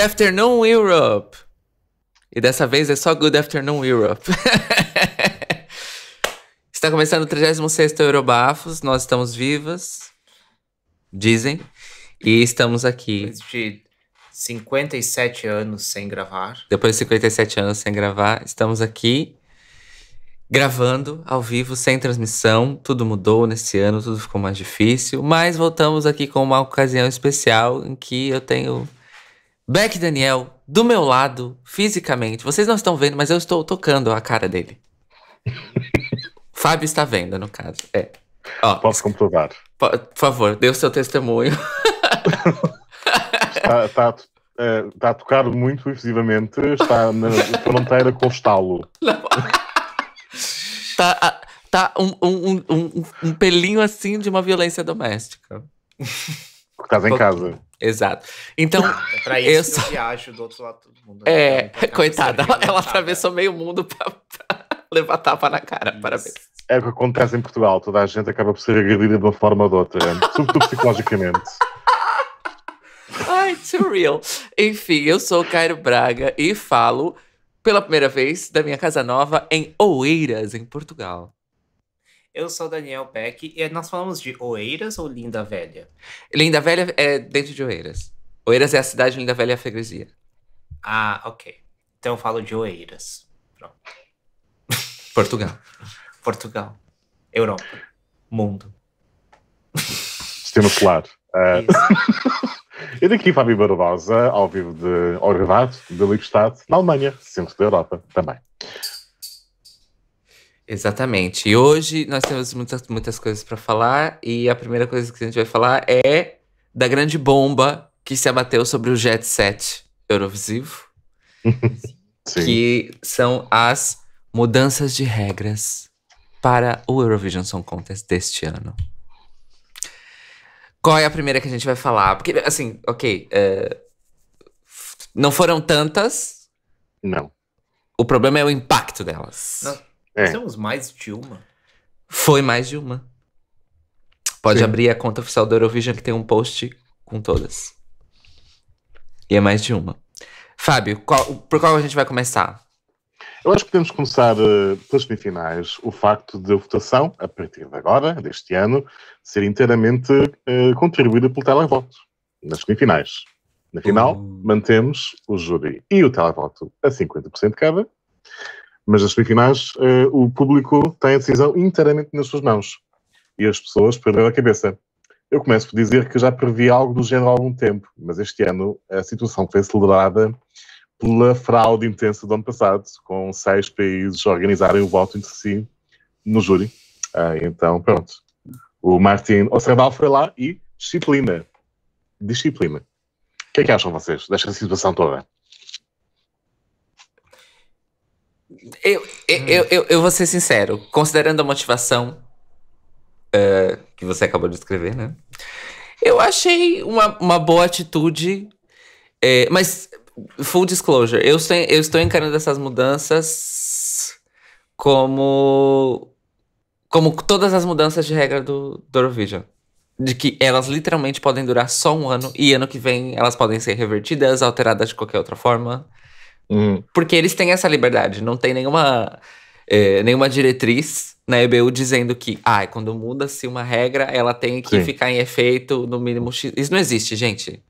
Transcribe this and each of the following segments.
Good Afternoon Europe. E dessa vez é só Good Afternoon Europe. Está começando o 36º Eurobafos, nós estamos vivas, dizem, e estamos aqui. Depois de 57 anos sem gravar. Depois de 57 anos sem gravar, estamos aqui gravando ao vivo, sem transmissão. Tudo mudou nesse ano, tudo ficou mais difícil, mas voltamos aqui com uma ocasião especial em que eu tenho Black Daniel, do meu lado, fisicamente. Vocês não estão vendo, mas eu estou tocando a cara dele. Fábio está vendo, no caso. É. Ó, Posso comprovar? Por, por favor, dê o seu testemunho. está, está, é, está, a tocar muito efusivamente, está na fronteira com o estalo. Está, está um, um, um, um pelinho assim de uma violência doméstica. Porque estás em casa. Exato. Então, é pra isso eu só... viajo do outro lado do mundo. Né? É, coitada, ela, ela atravessou meio mundo pra, pra, levar tapa na cara. Isso. Parabéns. É o que acontece em Portugal, toda a gente acaba por ser agredida de uma forma ou de outra, é, sobretudo psicologicamente. Ai, too real. Enfim, eu sou o Cairo Braga e falo pela primeira vez da minha casa nova em Oeiras, em Portugal. Eu sou Daniel Peck e nós falamos de Oeiras ou Linda Velha? Linda Velha é dentro de Oeiras. Oeiras é a cidade, Linda Velha é a freguesia. Ah, ok. Então eu falo de Oeiras. Pronto. Portugal. Portugal. Europa. Mundo. Sistema solar. Uh... Ah, eu daqui, Fábio Barbosa, ao vivo de Orgavad, de Liebstadt, na Alemanha, centro da Europa também. Exatamente. E hoje nós temos muitas, muitas coisas para falar e a primeira coisa que a gente vai falar é da grande bomba que se abateu sobre o Jet Set Eurovisivo, que são as mudanças de regras para o Eurovision Song Contest deste ano. Qual é a primeira que a gente vai falar? Porque, assim, ok. É, não foram tantas. Não. O problema é o impacto delas. Não. É. Fizemos mais de uma. Foi mais de uma. Pode Sim. abrir a conta oficial do Eurovision que tem um post com todas. E é mais de uma. Fábio, qual, por qual a gente vai começar? Eu acho que podemos começar uh, pelas semifinais. O facto de a votação, a partir de agora, deste ano, ser inteiramente uh, contribuída pelo televoto nas semifinais. Na final, uhum. mantemos o júri e o televoto a 50% cada mas as semifinais, uh, o público tem a decisão inteiramente nas suas mãos. E as pessoas perderam a cabeça. Eu começo por dizer que já previ algo do género há algum tempo, mas este ano a situação foi acelerada pela fraude intensa do ano passado, com seis países organizarem o voto entre si no júri. Ah, então, pronto. O Martin Ocedal foi lá e disciplina. Disciplina. O que é que acham vocês desta situação toda? Eu, hum. eu, eu, eu, vou ser sincero, considerando a motivação uh, que você acabou de escrever, né? Eu achei uma, uma boa atitude, é, mas full disclosure, eu estou, eu estou encarando essas mudanças como como todas as mudanças de regra do, do Eurovision. De que elas literalmente podem durar só um ano e ano que vem elas podem ser revertidas, alteradas de qualquer outra forma. Uhum. Porque eles têm essa liberdade, não tem nenhuma, é, nenhuma diretriz na EBU dizendo que ah, quando muda-se uma regra, ela tem que Sim. ficar em efeito no mínimo X. Isso não existe, gente.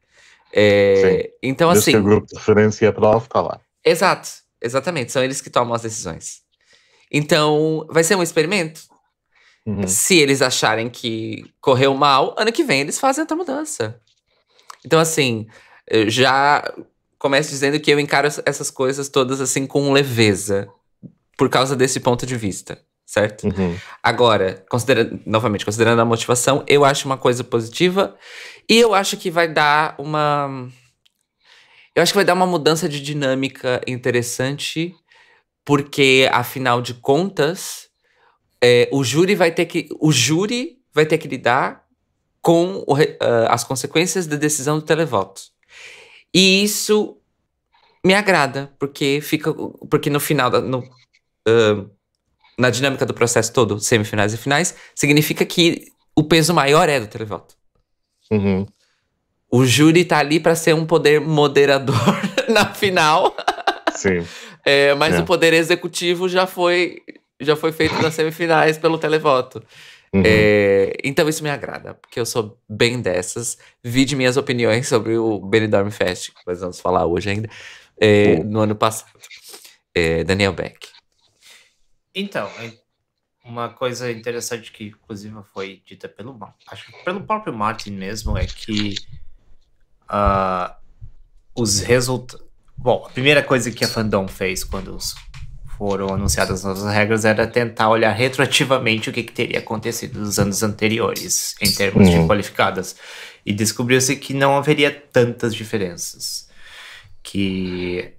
É, então, Desde assim. Que o grupo de referência é para lá tá ficar lá. Exato, exatamente. São eles que tomam as decisões. Então, vai ser um experimento. Uhum. Se eles acharem que correu mal, ano que vem eles fazem outra mudança. Então, assim, eh, já começo dizendo que eu encaro essas coisas todas assim com leveza, por causa desse ponto de vista, certo? Uhum. Agora, considerando, novamente, considerando a motivação, eu acho uma coisa positiva e eu acho que vai dar uma. Eu acho que vai dar uma mudança de dinâmica interessante, porque afinal de contas, é, o júri vai ter que. O júri vai ter que lidar com o, uh, as consequências da decisão do televoto. E isso me agrada, porque fica. Porque no final, no, uh, na dinâmica do processo todo, semifinais e finais, significa que o peso maior é do televoto. Uhum. O júri tá ali para ser um poder moderador na final. Sim. É, mas é. o poder executivo já foi já foi feito nas semifinais pelo televoto. Uhum. É, então isso me agrada, porque eu sou bem dessas. Vi de minhas opiniões sobre o Benidorm Fest, que nós vamos falar hoje ainda, é, no ano passado. É, Daniel Beck. Então, é uma coisa interessante que, inclusive, foi dita pelo, acho pelo próprio Martin mesmo, é que uh, os resultados. Bom, a primeira coisa que a fandom fez quando foram anunciadas as novas regras era tentar olhar retroativamente o que, que teria acontecido nos anos anteriores, em termos uhum. de hum. qualificadas. E descobriu-se que não haveria tantas diferenças. Que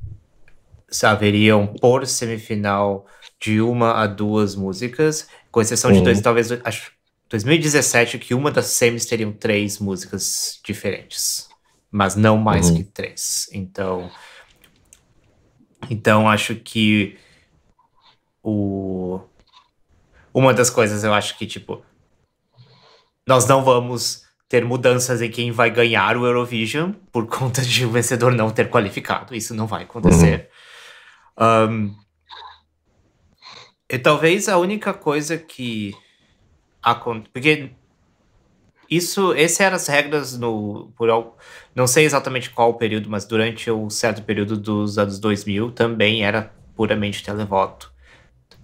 haveriam por semifinal de uma a duas músicas, com exceção uhum. de hum. dois, talvez, acho, 2017, que uma das semis teriam três músicas diferentes, mas não mais uhum. que três. Então, então acho que o uma das coisas eu acho que tipo nós não vamos ter mudanças em quem vai ganhar o Eurovision por conta de o vencedor não ter qualificado. Isso não vai acontecer. Uhum. Um, e talvez a única coisa que acontece. Porque isso, esse eram as regras no. Por, não sei exatamente qual período, mas durante um certo período dos anos 2000 também era puramente televoto.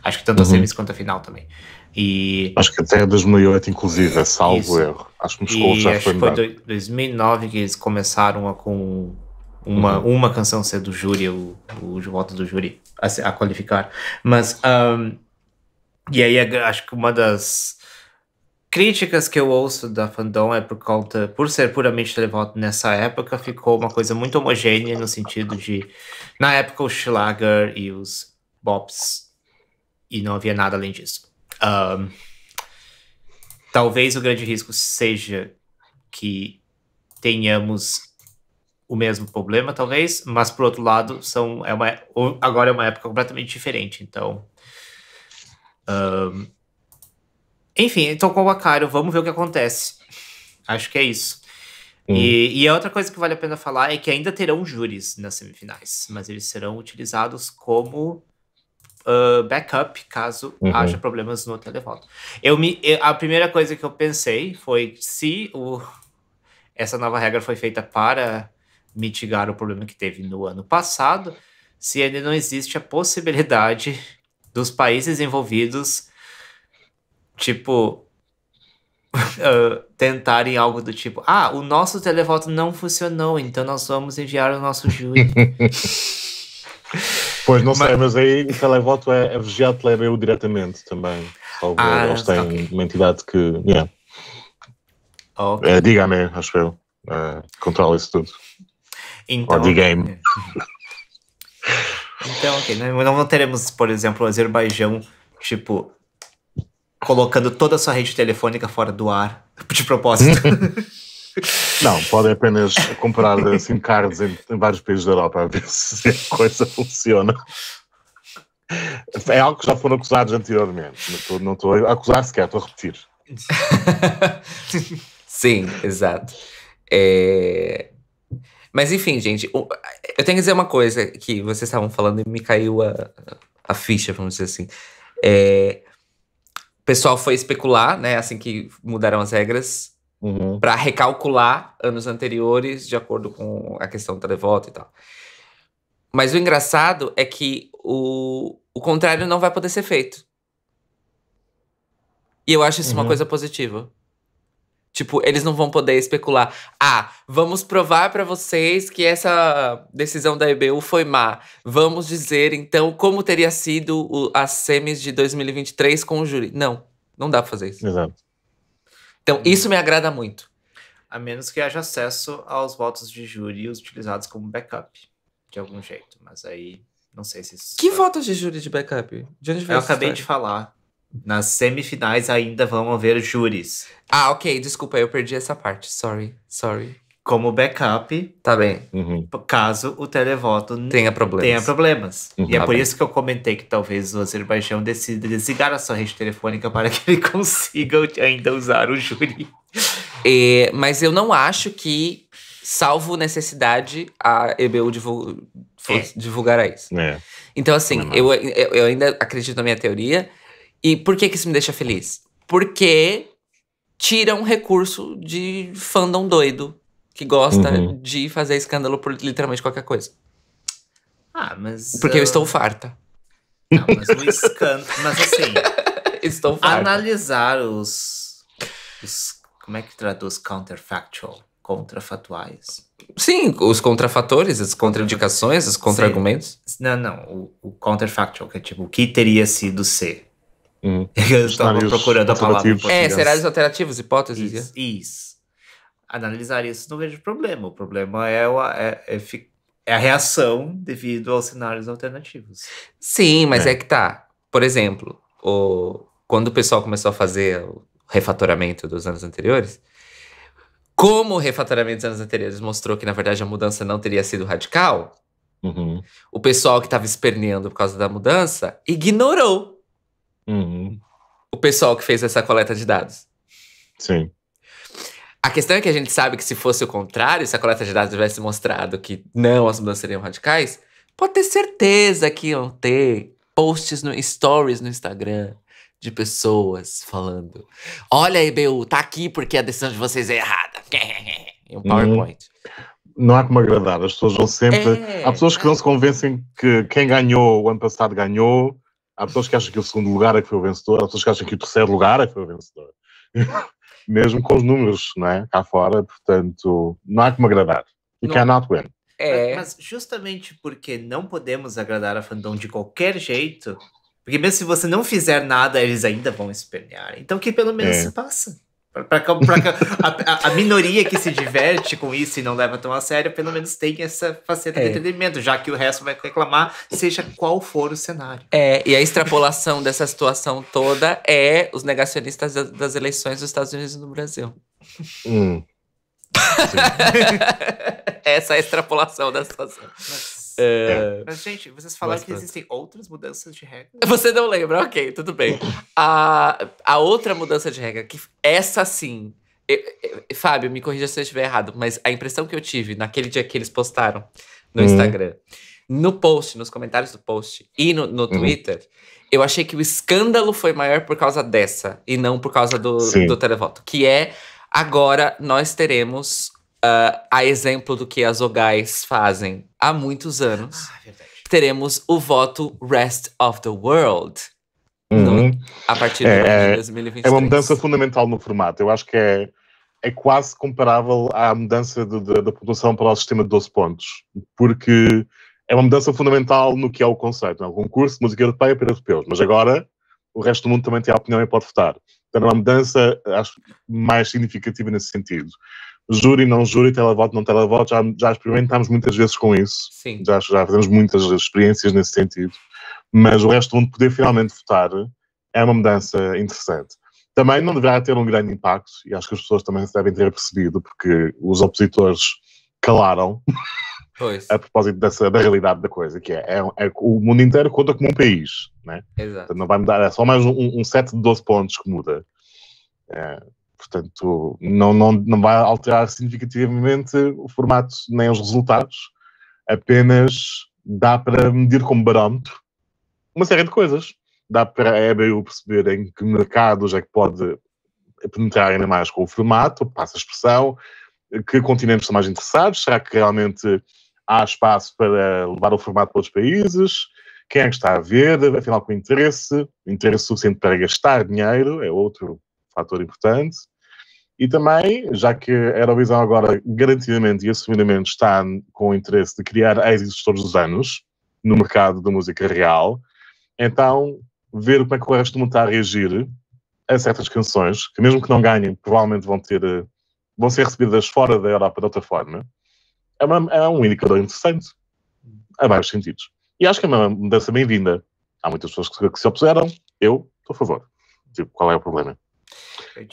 Acho que tanto uhum. a semis quanto a final também. E, acho que até 2008, inclusive, é salvo isso. erro. Acho que Moscou já acho foi Acho que foi 2009 que eles começaram a, com uma, uhum. uma canção ser do júri, o, o de volta do júri, a, a qualificar. Mas, um, e aí acho que uma das críticas que eu ouço da fandom é por conta, por ser puramente televoto nessa época, ficou uma coisa muito homogênea no sentido de, na época, o Schlager e os bops e não havia nada além disso. Um, talvez o grande risco seja que tenhamos o mesmo problema, talvez, mas por outro lado, são, é uma, agora é uma época completamente diferente, então. Um, enfim, então com o Acário, vamos ver o que acontece. Acho que é isso. Hum. E, e a outra coisa que vale a pena falar é que ainda terão júris nas semifinais, mas eles serão utilizados como uh, backup caso uhum. haja problemas no televoto. Eu me, eu, a primeira coisa que eu pensei foi se o, essa nova regra foi feita para mitigar o problema que teve no ano passado, se ainda não existe a possibilidade dos países envolvidos, tipo, uh, tentarem algo do tipo: ah, o nosso televoto não funcionou, então nós vamos enviar o nosso juiz. Pois, não mas... sei, mas aí o televoto é, é vigiado leva eu diretamente também. ah, eles têm okay. uma entidade que. Yeah. okay. é, Diga-me, acho eu. É, controla isso tudo. Então, Ou game. Então, ok, né? não teremos, por exemplo, o Azerbaijão, tipo, colocando toda a sua rede telefônica fora do ar, de propósito. Não, podem apenas comprar SIM cards em, em, vários países da Europa a ver se a coisa funciona. É algo que já foram acusados anteriormente. Não estou, a acusar sequer, estou a repetir. Sim, exato. É... Mas enfim, gente, eu tenho que dizer uma coisa que vocês estavam falando e me caiu a, a ficha, vamos dizer assim. É... O pessoal foi especular, né? Assim que mudaram as regras, uhum. para recalcular anos anteriores de acordo com a questão da revolta e tal. Mas o engraçado é que o, o contrário não vai poder ser feito. E eu acho isso uhum. uma coisa positiva. Tipo, eles não vão poder especular. Ah, vamos provar para vocês que essa decisão da EBU foi má. Vamos dizer, então, como teria sido o, as semis de 2023 com o júri. Não, não dá pra fazer isso. Exato. Então, uhum. isso me agrada muito. A menos que haja acesso aos votos de júri utilizados como backup, de algum jeito. Mas aí, não sei se isso. Que é votos de júri de backup? De onde Eu acabei de falar. Nas semifinais ainda vão haver júris. Ah, ok. Desculpa, eu perdi essa parte. Sorry, sorry como backup. Tá bem. Uhum. Caso o televoto tenha problemas. Tenha problemas. Uhum. E é tá por isso que eu comentei que talvez o Azerbaijão decida desligar a sua rede telefônica para que ele consiga ainda usar o júri. É, mas eu não acho que, salvo necessidade, a EBU é. divulgará isso. É. Então, assim, é eu, eu ainda acredito na minha teoria. E por que, que isso me deixa feliz? Porque tira um recurso de fandom doido que gosta uhum. de fazer escândalo por literalmente qualquer coisa. Ah, mas. Porque uh... eu ah, estou farta. Não, mas o escândalo. mas assim. estou farta. Analisar os, os. Como é que traduz counterfactual? Contrafatuais. Sim, os contrafatores, as contraindicações, os contra-argumentos. Não, não. O, o counterfactual, que é tipo, o que teria sido ser? Hum. Eu estava procurando a palavra. É, cenários alternativos, hipóteses. Isso. É. isso analisar isso não vejo problema. O problema é, o, é, é, é a reação devido aos cenários alternativos. Sim, mas é, é que tá. Por exemplo, o, quando o pessoal começou a fazer o refatoramento dos anos anteriores, como o refatoramento dos anos anteriores mostrou que, na verdade, a mudança não teria sido radical, uhum. o pessoal que estava esperneando por causa da mudança ignorou uhum. o pessoal que fez essa coleta de dados. Sim. A questão é que a gente sabe que se fosse o contrário, se a coleta de dados tivesse mostrado que não as mudanças seriam radicais, pode ter certeza que iam ter posts no stories no Instagram de pessoas falando: "Olha, aí, EBU, tá aqui porque a decisão de vocês é errada". Em um uhum. PowerPoint. Não, não há como agradar, as pessoas vão sempre. É, há pessoas que não se convencem que quem ganhou o ano passado ganhou, há pessoas que acham que o segundo lugar é que foi o vencedor, há pessoas que acham que o terceiro lugar é que foi o vencedor. mesmo com os números né, cá fora, portanto, não há como agradar. E cannot win. É. Mas justamente porque não podemos agradar a fandom de qualquer jeito, porque mesmo se você não fizer nada, eles ainda vão espernear. Então que pelo menos é. se passa. Pra, pra, pra a, a, minoria que se diverte com isso e não leva tão a sério, pelo menos tem essa faceta é. de entendimento já que o resto vai reclamar, seja qual for o cenário. É, e a extrapolação dessa situação toda é os negacionistas das eleições dos Estados Unidos no Brasil. Hum. essa é a extrapolação da situação. É. é... Mas, gente, vocês falaram que tá. existem outras mudanças de regra? Você não lembra? Ok, tudo bem. a, a outra mudança de regra, que essa sim. Eu, eu, eu, Fábio, me corrija se eu estiver errado, mas a impressão que eu tive naquele dia que eles postaram no hum. Instagram, no post, nos comentários do post e no, no hum. Twitter, eu achei que o escândalo foi maior por causa dessa e não por causa do, do televoto, que é agora nós teremos uh, a exemplo do que as ogais fazem há muitos anos, ah, teremos o voto Rest of the World. Uhum. No, a partir é, de 2023. É, é uma mudança fundamental no formato. Eu acho que é, é quase comparável à mudança de, de, da pontuação para o sistema de 12 pontos, porque é uma mudança fundamental no que é o conceito. É um concurso de música europeia para europeus, mas agora o resto do mundo também tem a opinião e pode votar. Então é uma mudança, acho, mais significativa nesse sentido e não jure, televoto, não televoto, já, já experimentámos muitas vezes com isso. Sim. Já, já fizemos muitas experiências nesse sentido. Mas o resto do mundo poder finalmente votar é uma mudança interessante. Também não deverá ter um grande impacto, e acho que as pessoas também devem ter percebido, porque os opositores calaram pois. a propósito dessa, da realidade da coisa, que é, é, é o mundo inteiro conta como um país, né? Exato. Então não vai mudar, é só mais um, um set de 12 pontos que muda. É, portanto não, não, não vai alterar significativamente o formato nem os resultados, apenas dá para medir como barómetro uma série de coisas. Dá para a é EBU perceber em que mercados é que pode penetrar ainda mais com o formato, passa a expressão, que continentes estão mais interessados, será que realmente há espaço para levar o formato para outros países, quem é que está a ver, afinal com interesse, interesse suficiente para gastar dinheiro, é outro fator importante, e também, já que a Eurovisão agora garantidamente e assumidamente está com o interesse de criar êxitos todos os anos no mercado da música real, então ver como é que o resto do mundo está a reagir a certas canções, que mesmo que não ganhem, provavelmente vão ter eh, vão ser recebidas fora da Europa de outra forma, é, uma, é um indicador interessante, a vários sentidos. E acho que é uma mudança bem-vinda. Há muitas pessoas que, que se opuseram, eu estou a favor. Tipo, qual é o problema?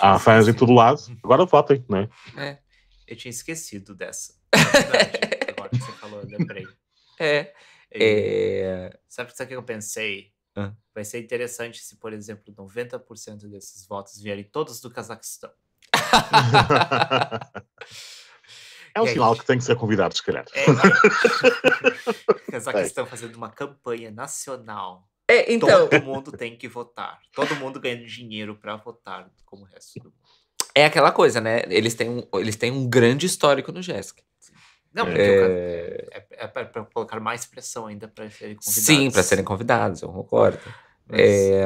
Há fãs em todo lado. Agora votem, né? é? Eu tinha esquecido dessa. É agora que você falou, eu lembrei. É. é... Sabe o que eu pensei? Vai ser interessante se, por exemplo, 90% desses votos vierem todos do Cazaquistão. É um sinal que tem que ser convidado, se calhar. É, é. Cazaquistão fazendo uma campanha nacional é, então... Todo mundo tem que votar. Todo mundo ganha dinheiro para votar, como o resto do mundo. É aquela coisa, né? Eles têm um, eles têm um grande histórico no Jéssica. Não, é. porque é... é, é para colocar mais pressão ainda para serem convidados. Sim, para serem convidados, eu concordo. Mas... É,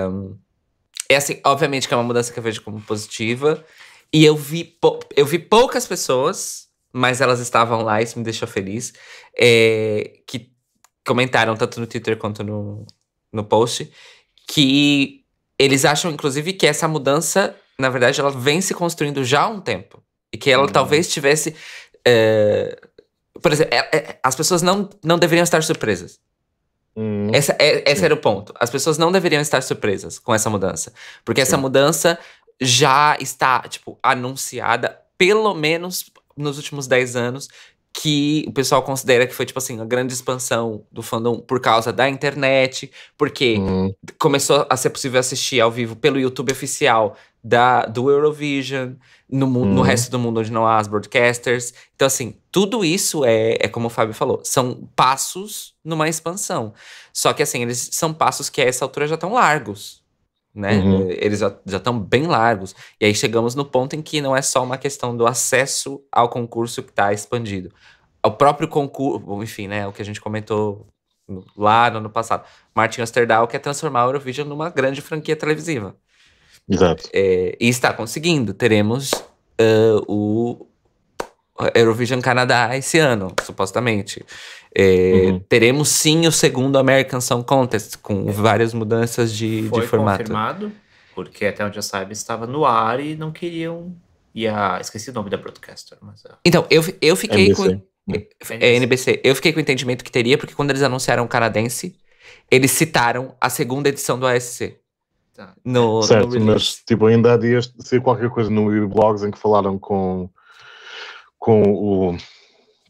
é assim, obviamente que é uma mudança que eu vejo como positiva. E eu vi, eu vi poucas pessoas, mas elas estavam lá, isso me deixou feliz, é, que comentaram tanto no Twitter quanto no, no post, que eles acham, inclusive, que essa mudança, na verdade, ela vem se construindo já há um tempo. E que ela uhum. talvez tivesse. É, por exemplo, é, é, as pessoas não, não deveriam estar surpresas. Uhum. Essa, é, esse era o ponto. As pessoas não deveriam estar surpresas com essa mudança. Porque Sim. essa mudança já está, tipo, anunciada, pelo menos nos últimos 10 anos, que o pessoal considera que foi, tipo assim, a grande expansão do fandom por causa da internet, porque uhum. começou a ser possível assistir ao vivo pelo YouTube oficial da, do Eurovision, no, uhum. no resto do mundo onde não há as broadcasters. Então, assim, tudo isso é, é como o Fábio falou, são passos numa expansão. Só que, assim, eles são passos que a essa altura já estão largos né? Uhum. Eles já estão bem largos. E aí chegamos no ponto em que não é só uma questão do acesso ao concurso que está expandido. O próprio concurso, enfim, né? O que a gente comentou lá no ano passado. Martin Amsterdam quer transformar a Eurovision numa grande franquia televisiva. Exato. É, e está conseguindo. Teremos uh, o Eurovision Canadá esse ano, supostamente. É, uhum. Teremos sim o segundo American Song Contest, com é. várias mudanças de, Foi de formato. confirmado, porque até onde eu saiba estava no ar e não queriam. E a, esqueci o nome da broadcaster. Mas... É. Então, eu, eu fiquei NBC. com. É, é NBC. Eu fiquei com o entendimento que teria, porque quando eles anunciaram o canadense, eles citaram a segunda edição do ASC. Tá. No, certo, no mas tipo, ainda há dias saiu qualquer coisa no blogs em que falaram com, com o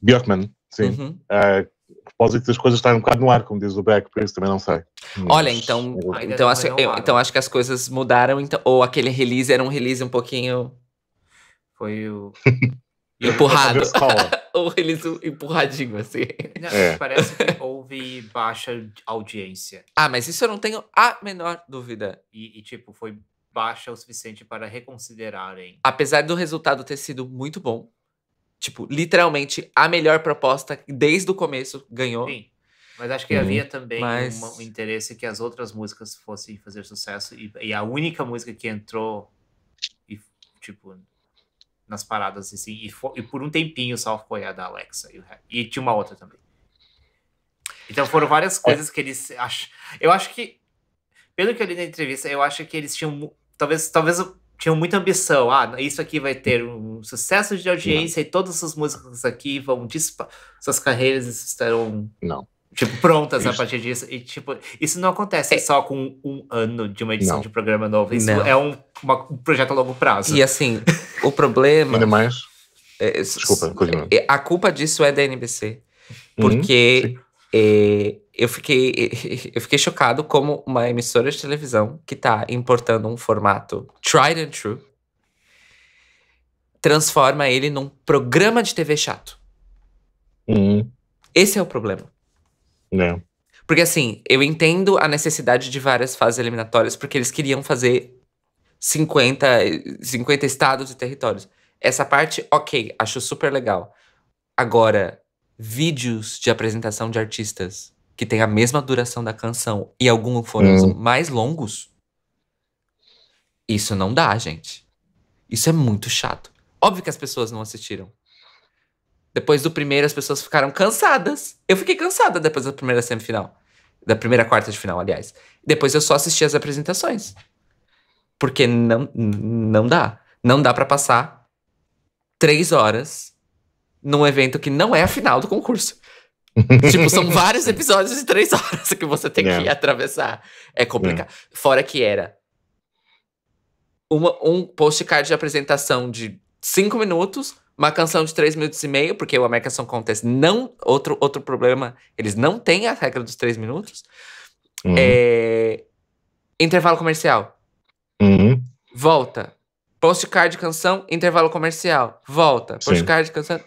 Bjorkman Sim. Uhum. A ah, propósito das coisas estarem um bocado no ar, como diz o Beck, por isso também não sei. Olha, então, é então eu... então, acho, eu, então acho que as coisas mudaram, então, ou aquele release era um release um pouquinho. Foi o. empurrado. ou release empurradinho, assim. Não, é. Parece que houve baixa audiência. Ah, mas isso eu não tenho a menor dúvida. E, e tipo, foi baixa o suficiente para reconsiderarem. Apesar do resultado ter sido muito bom, Tipo, literalmente, a melhor proposta desde o começo ganhou. Sim. Mas acho que uhum. havia também Mas... um, interesse que as outras músicas fossem fazer sucesso. E, e, a única música que entrou, e, tipo, nas paradas, assim, e, for, e por um tempinho só foi a da Alexa. E, e tinha uma outra também. Então foram é. várias coisas que eles acham. Eu acho que, pelo que eu li na entrevista, eu acho que eles tinham. Talvez, talvez tinham muita ambição. Ah, isso aqui vai ter um sucesso de audiência não. e todas as músicas aqui vão dispar. Suas carreiras estarão. Não. Tipo, prontas isso. a partir disso. E, tipo, isso não acontece é. só com um ano de uma edição não. de programa novo. Isso não. é um, uma, um projeto a longo prazo. E assim, o problema. Ainda mais. É, é Desculpa, continua. É, a culpa disso é da NBC. Uhum, porque eu fiquei, eu fiquei chocado como uma emissora de televisão que está importando um formato tried and true transforma ele num programa de TV chato. Uhum. Esse é o problema. Não. É. Porque assim, eu entendo a necessidade de várias fases eliminatórias, porque eles queriam fazer 50, 50 estados e territórios. Essa parte, ok, acho super legal. Agora, vídeos de apresentação de artistas que tem a mesma duração da canção e alguns foram hum. mais longos, isso não dá, gente. Isso é muito chato. Óbvio que as pessoas não assistiram. Depois do primeiro, as pessoas ficaram cansadas. Eu fiquei cansada depois da primeira semifinal. Da primeira quarta de final, aliás. Depois eu só assisti as apresentações. Porque não, não dá. Não dá para passar três horas num evento que não é a final do concurso tipo, são vários episódios de três horas que você tem é. que atravessar. É complicado. É. Fora que era uma, um postcard de apresentação de cinco minutos, uma canção de três minutos e meio, porque o American Song Contest não. Outro, outro problema, eles não têm a regra dos três minutos. Uhum. É, intervalo comercial. Uhum. Volta. Postcard de canção, intervalo comercial. Volta. Postcard de canção,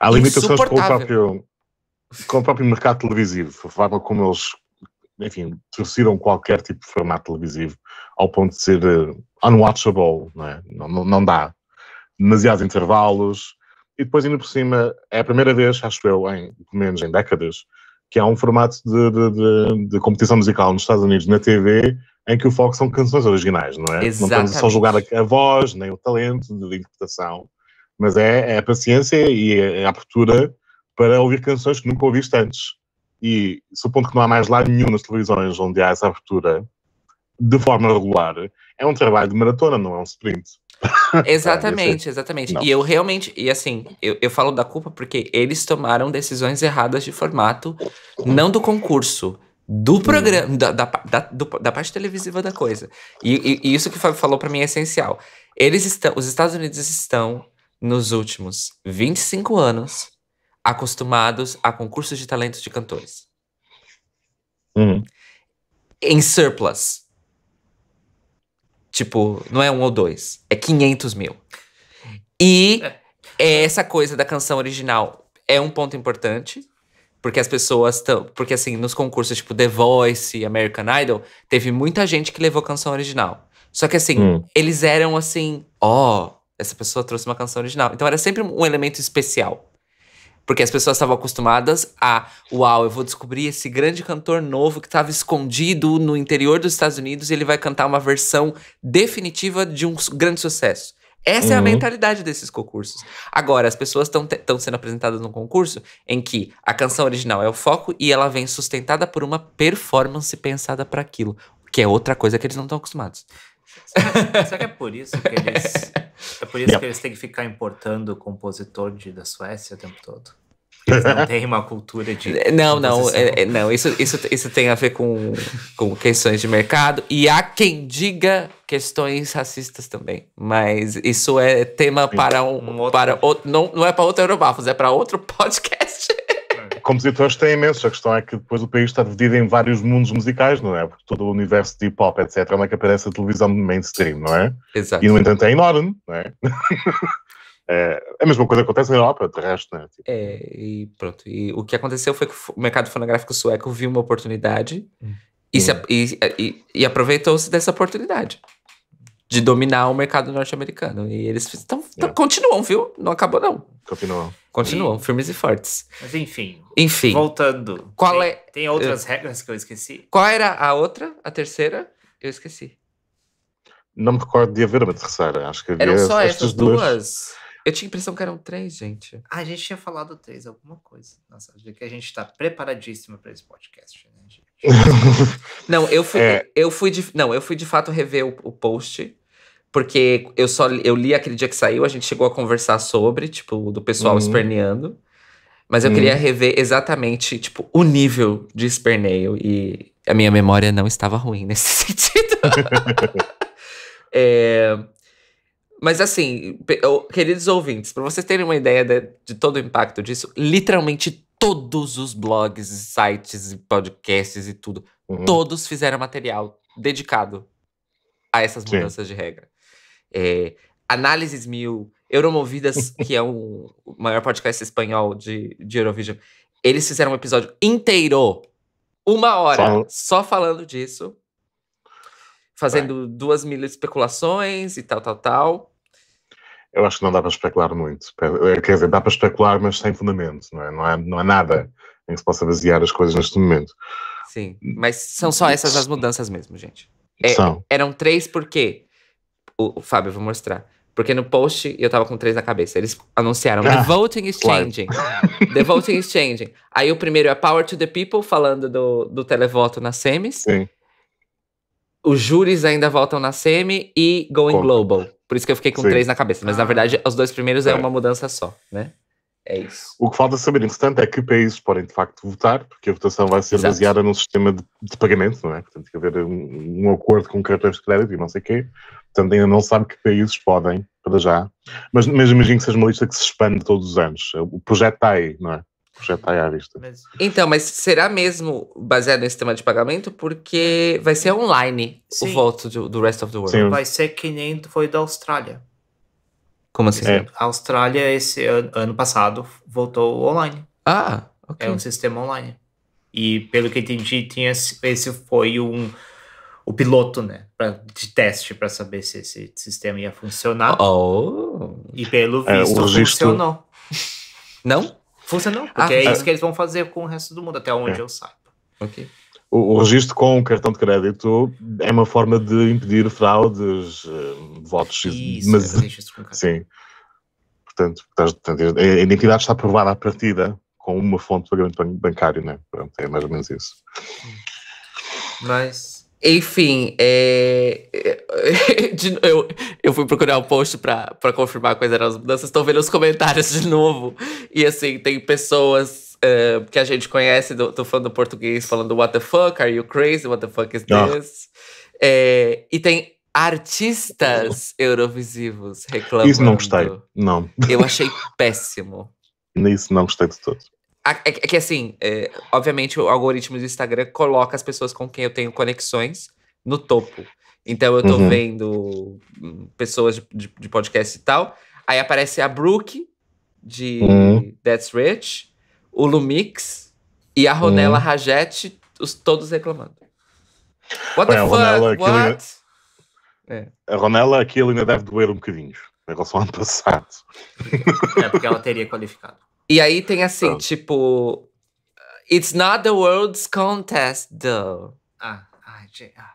Há limitações com o, próprio, com o próprio mercado televisivo, a forma como eles, enfim, torceram qualquer tipo de formato televisivo ao ponto de ser eh, unwatchable, não, é? não, não, não dá. Demasiados intervalos, e depois, indo por cima, é a primeira vez, acho eu, em, pelo menos em décadas, que há um formato de, de, de, de, competição musical nos Estados Unidos na TV em que o foco são canções originais, não é? Exatamente. Não estamos só a julgar a, voz, nem o talento de interpretação, mas é, é a paciência e é, é a abertura para ouvir canções que nunca ouviste antes. E supondo que não há mais lado nenhum nas televisões onde há essa abertura, de forma regular, é um trabalho de maratona, não é um sprint. Exatamente, exatamente. Não. E eu realmente, e assim, eu, eu falo da culpa porque eles tomaram decisões erradas de formato, não do concurso, do hum. programa, da, da, da, da, parte televisiva da coisa. E, e, e isso que o Fábio falou para mim é essencial. Eles estão, os Estados Unidos estão nos últimos 25 anos acostumados a concursos de talentos de cantores. Uhum. Em surplus. Tipo, não é um ou dois, é 500 mil. E é essa coisa da canção original é um ponto importante, porque as pessoas estão. Porque, assim, nos concursos tipo The Voice, American Idol, teve muita gente que levou canção original. Só que, assim, hum. eles eram assim: ó, oh, essa pessoa trouxe uma canção original. Então era sempre um elemento especial. Porque as pessoas estavam acostumadas a, uau, eu vou descobrir esse grande cantor novo que estava escondido no interior dos Estados Unidos e ele vai cantar uma versão definitiva de um grande sucesso. Essa uhum. é a uhum. mentalidade desses concursos. Agora, as pessoas estão sendo apresentadas num concurso em que a canção original é o foco e ela vem sustentada por uma performance pensada para aquilo, que é outra coisa que eles não estão acostumados. Será, será que é por isso que eles. É por isso que eles têm que ficar importando o compositor de, da Suécia o tempo todo? Eles não têm uma cultura de. É, não, não, é, é, não. Isso, isso, isso tem a ver com, com questões de mercado. E há quem diga questões racistas também. Mas isso é tema para um. um outro... para outro, não, não é para outro Eurobafos, é para outro podcast compositores têm imensos. A questão é que depois o país está dividido em vários mundos musicais, não é? Porque todo o universo de hip hop, etc., é uma que aparece na televisão mainstream, não é? Exato. E no entanto é enorme, não é? É, é a mesma coisa acontece na Europa, de resto, né? é. Tipo, é, e pronto. E o que aconteceu foi que o mercado fonográfico sueco viu uma oportunidade hum. e, se, e, e, e aproveitou-se dessa oportunidade de dominar o mercado norte-americano. E eles tão, tão, é. continuam, viu? Não acabou, não. Continuam. Continuam, e... firmes e fortes. Mas enfim. Enfim. Voltando. Qual tem, é. Tem outras eu... regras que eu esqueci? Qual era a outra? A terceira? Eu esqueci. Não me recordo de haver uma terceira. Acho que havia Eram só essas duas. duas. Eu tinha a impressão que eram três, gente. Ah, a gente tinha falado três, alguma coisa. Nossa, de que a gente está preparadíssima para esse podcast, né, gente? não, eu fui, é. eu fui de, não, eu fui de fato rever o, o post porque eu só eu li aquele dia que saiu, a gente chegou a conversar sobre, tipo, do pessoal uhum. esperneando. Mas eu uhum. queria rever exatamente, tipo, o nível de esperneio. E a minha memória não estava ruim nesse sentido. é, mas assim, queridos ouvintes, para vocês terem uma ideia de, de, todo o impacto disso, literalmente todos os blogs, sites, podcasts e tudo, uhum. todos fizeram material dedicado a essas mudanças Sim. de regra é, Análises Mil, Euromovidas, que é um, o maior podcast espanhol de, de Eurovision. Eles fizeram um episódio inteiro, uma hora, só, só falando disso. Fazendo duas mil especulações e tal, tal, tal. Eu acho que não dá para especular muito. Eh, quer dizer, dá para especular, mas sem fundamento, não é? Não há, não há nada em que se possa basear as coisas neste momento. Sim, mas são só essas as mudanças mesmo, gente. É, são. Eram três porque o, o Fábio, eu vou mostrar. Porque no post eu tava com três na cabeça. Eles anunciaram ah, The Voting is Changing. Claro. The Voting is Changing. Aí o primeiro é Power to the People, falando do, do televoto na SEMIS. Sim. Os júris ainda votam na SEMI e Going Global. Por isso que eu fiquei com Sim. três na cabeça. Mas ah. na verdade, os dois primeiros é. é uma mudança só, né? É isso. O que falta saber, entretanto, é que países podem de facto votar, porque a votação vai ser Exato. baseada num sistema de, de, pagamento, não é? Portanto, tem que haver um, um acordo com cartões de crédito e não sei o quê portanto ainda não sabe que países podem, para já, mas, mas imagino que seja uma lista que se expande todos os anos. O projeto está aí, não é? O projeto está aí à vista. Então, mas será mesmo baseado nesse sistema de pagamento? Porque vai ser online Sim. o voto do, do Rest of the World. Sim. Vai ser que nem foi da Austrália. Como assim? É. A Austrália, esse ano, ano passado, voltou online. Ah, ok. É um sistema online. E pelo que entendi, tinha, esse foi um o piloto, né? Pra, de teste para saber se esse sistema ia funcionar. Oh. E pelo é, visto, é, registro... funcionou. Não? Funcionou, ah, porque ah, é tá. isso que eles vão fazer com o resto do mundo, até onde é. eu saiba. Ok. O, o registro com o cartão de crédito é uma forma de impedir fraudes, eh, votos. e mas, é, registro com cartão. Sim. Portanto, portanto, a identidade está provada à partida com uma fonte de pagamento bancário, né? Pronto, é mais ou menos isso. Mas enfim, é... é eu, eu fui procurar o um post para confirmar quais eram as mudanças. Estou vendo os comentários de novo. E assim, tem pessoas uh, que a gente conhece do, do fã do português falando: What the fuck? Are you crazy? What the fuck is ah. this? É... e tem artistas eurovisivos reclamando. Isso não gostei, não. Eu achei péssimo. Nisso não gostei de todos. É, é que assim, é, obviamente o algoritmo do Instagram coloca as pessoas com quem eu tenho conexões no topo. Então eu tô uhum. vendo hum, pessoas de, de, de, podcast e tal. Aí aparece a Brooke, de uhum. That's Rich, o Lumix e a Ronella uhum. Rajete, os, todos reclamando. What Bem, the fuck? Ronella, What? Ainda... É. A Ronella aquilo ainda deve doer um bocadinho em relação ao ano passado. É porque ela teria qualificado. E aí tem assim, Pronto. Ah. tipo. It's not the world's contest, though. Ah, ai, gente. Ah.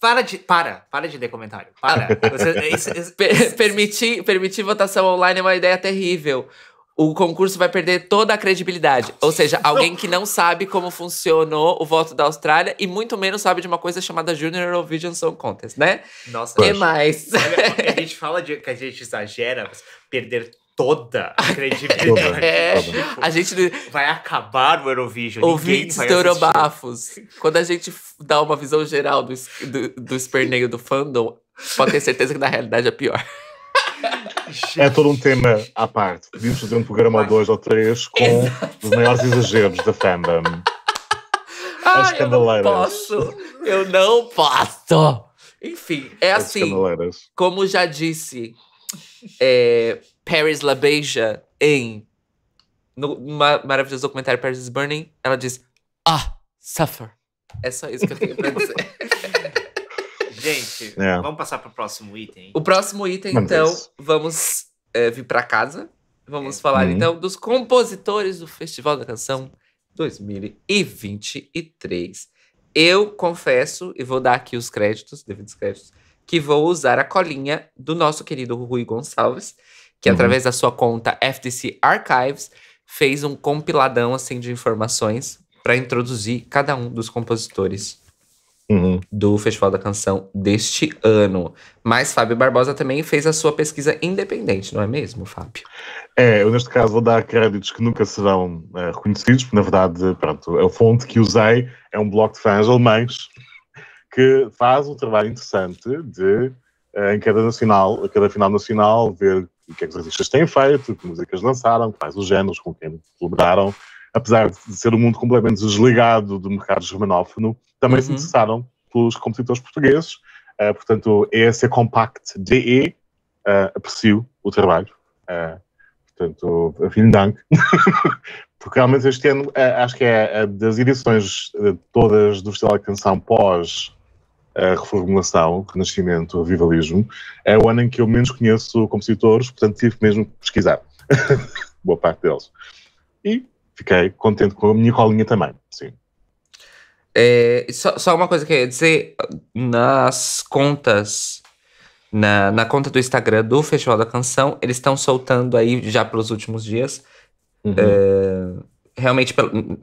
Para de. Para, para de ler comentário. Para. É é per permitir, permitir votação online é uma ideia terrível. O concurso vai perder toda a credibilidade. Ou seja, alguém que não sabe como funcionou o voto da Austrália e muito menos sabe de uma coisa chamada Junior Eurovision Song Contest, né? Nossa, que mais? Olha, a gente fala de, que a gente exagera, mas perder toda a credibilidade. É. é, a gente vai acabar o Eurovision. Ouvintes do Eurobafos, quando a gente dá uma visão geral do, do, do esperneio do fandom, pode ter certeza que na realidade é pior. É todo um tema à parte. Podíamos fazer um programa dois ou três com Exato. os maiores exageros da fandom. É As candeleiras. Eu não posso! Eu não posso! Enfim, é As é assim. Como já disse, é, Paris LaBeija em. No ma maravilhoso documentário Paris is Burning, ela diz: Ah, suffer. É só isso que eu tenho pra dizer. Gente, é. vamos passar pro próximo item. O próximo item, então, vamos é, vir para casa. Vamos é. falar, uhum. então, dos compositores do Festival da Canção 2023. Eu confesso, e vou dar aqui os créditos, devidos créditos, que vou usar a colinha do nosso querido Rui Gonçalves, que uhum. através da sua conta FTC Archives fez um compiladão assim de informações para introduzir cada um dos compositores uhum. do Festival da Canção deste ano. Mas Fábio Barbosa também fez a sua pesquisa independente, não é mesmo, Fábio? É, eu neste caso vou dar créditos que nunca serão uh, reconhecidos, porque na verdade, pronto, a fonte que usei é um blog de fãs alemães que faz um trabalho interessante de eh, em cada nacional, a cada final nacional, ver o que é que os artistas têm feito, que músicas lançaram, quais os géneros com quem colaboraram. Apesar de ser um mundo completamente desligado do mercado germanófono, também uhum. se interessaram pelos compositores portugueses. Uh, portanto, ESC Compact DE, uh, eh, aprecio o trabalho. Uh, portanto, vielen Dank. Porque realmente este ano, uh, acho que é das edições todas do Festival de Canção pós a reformulação, renascimento, revivalismo, é o ano em que eu menos conheço compositores, portanto tive mesmo que pesquisar. Boa parte deles. E fiquei contente com a minha colinha também, sim. É, só, só, uma coisa que eu ia dizer, nas contas, na, na conta do Instagram do Festival da Canção, eles estão soltando aí já pelos últimos dias, uhum. é, realmente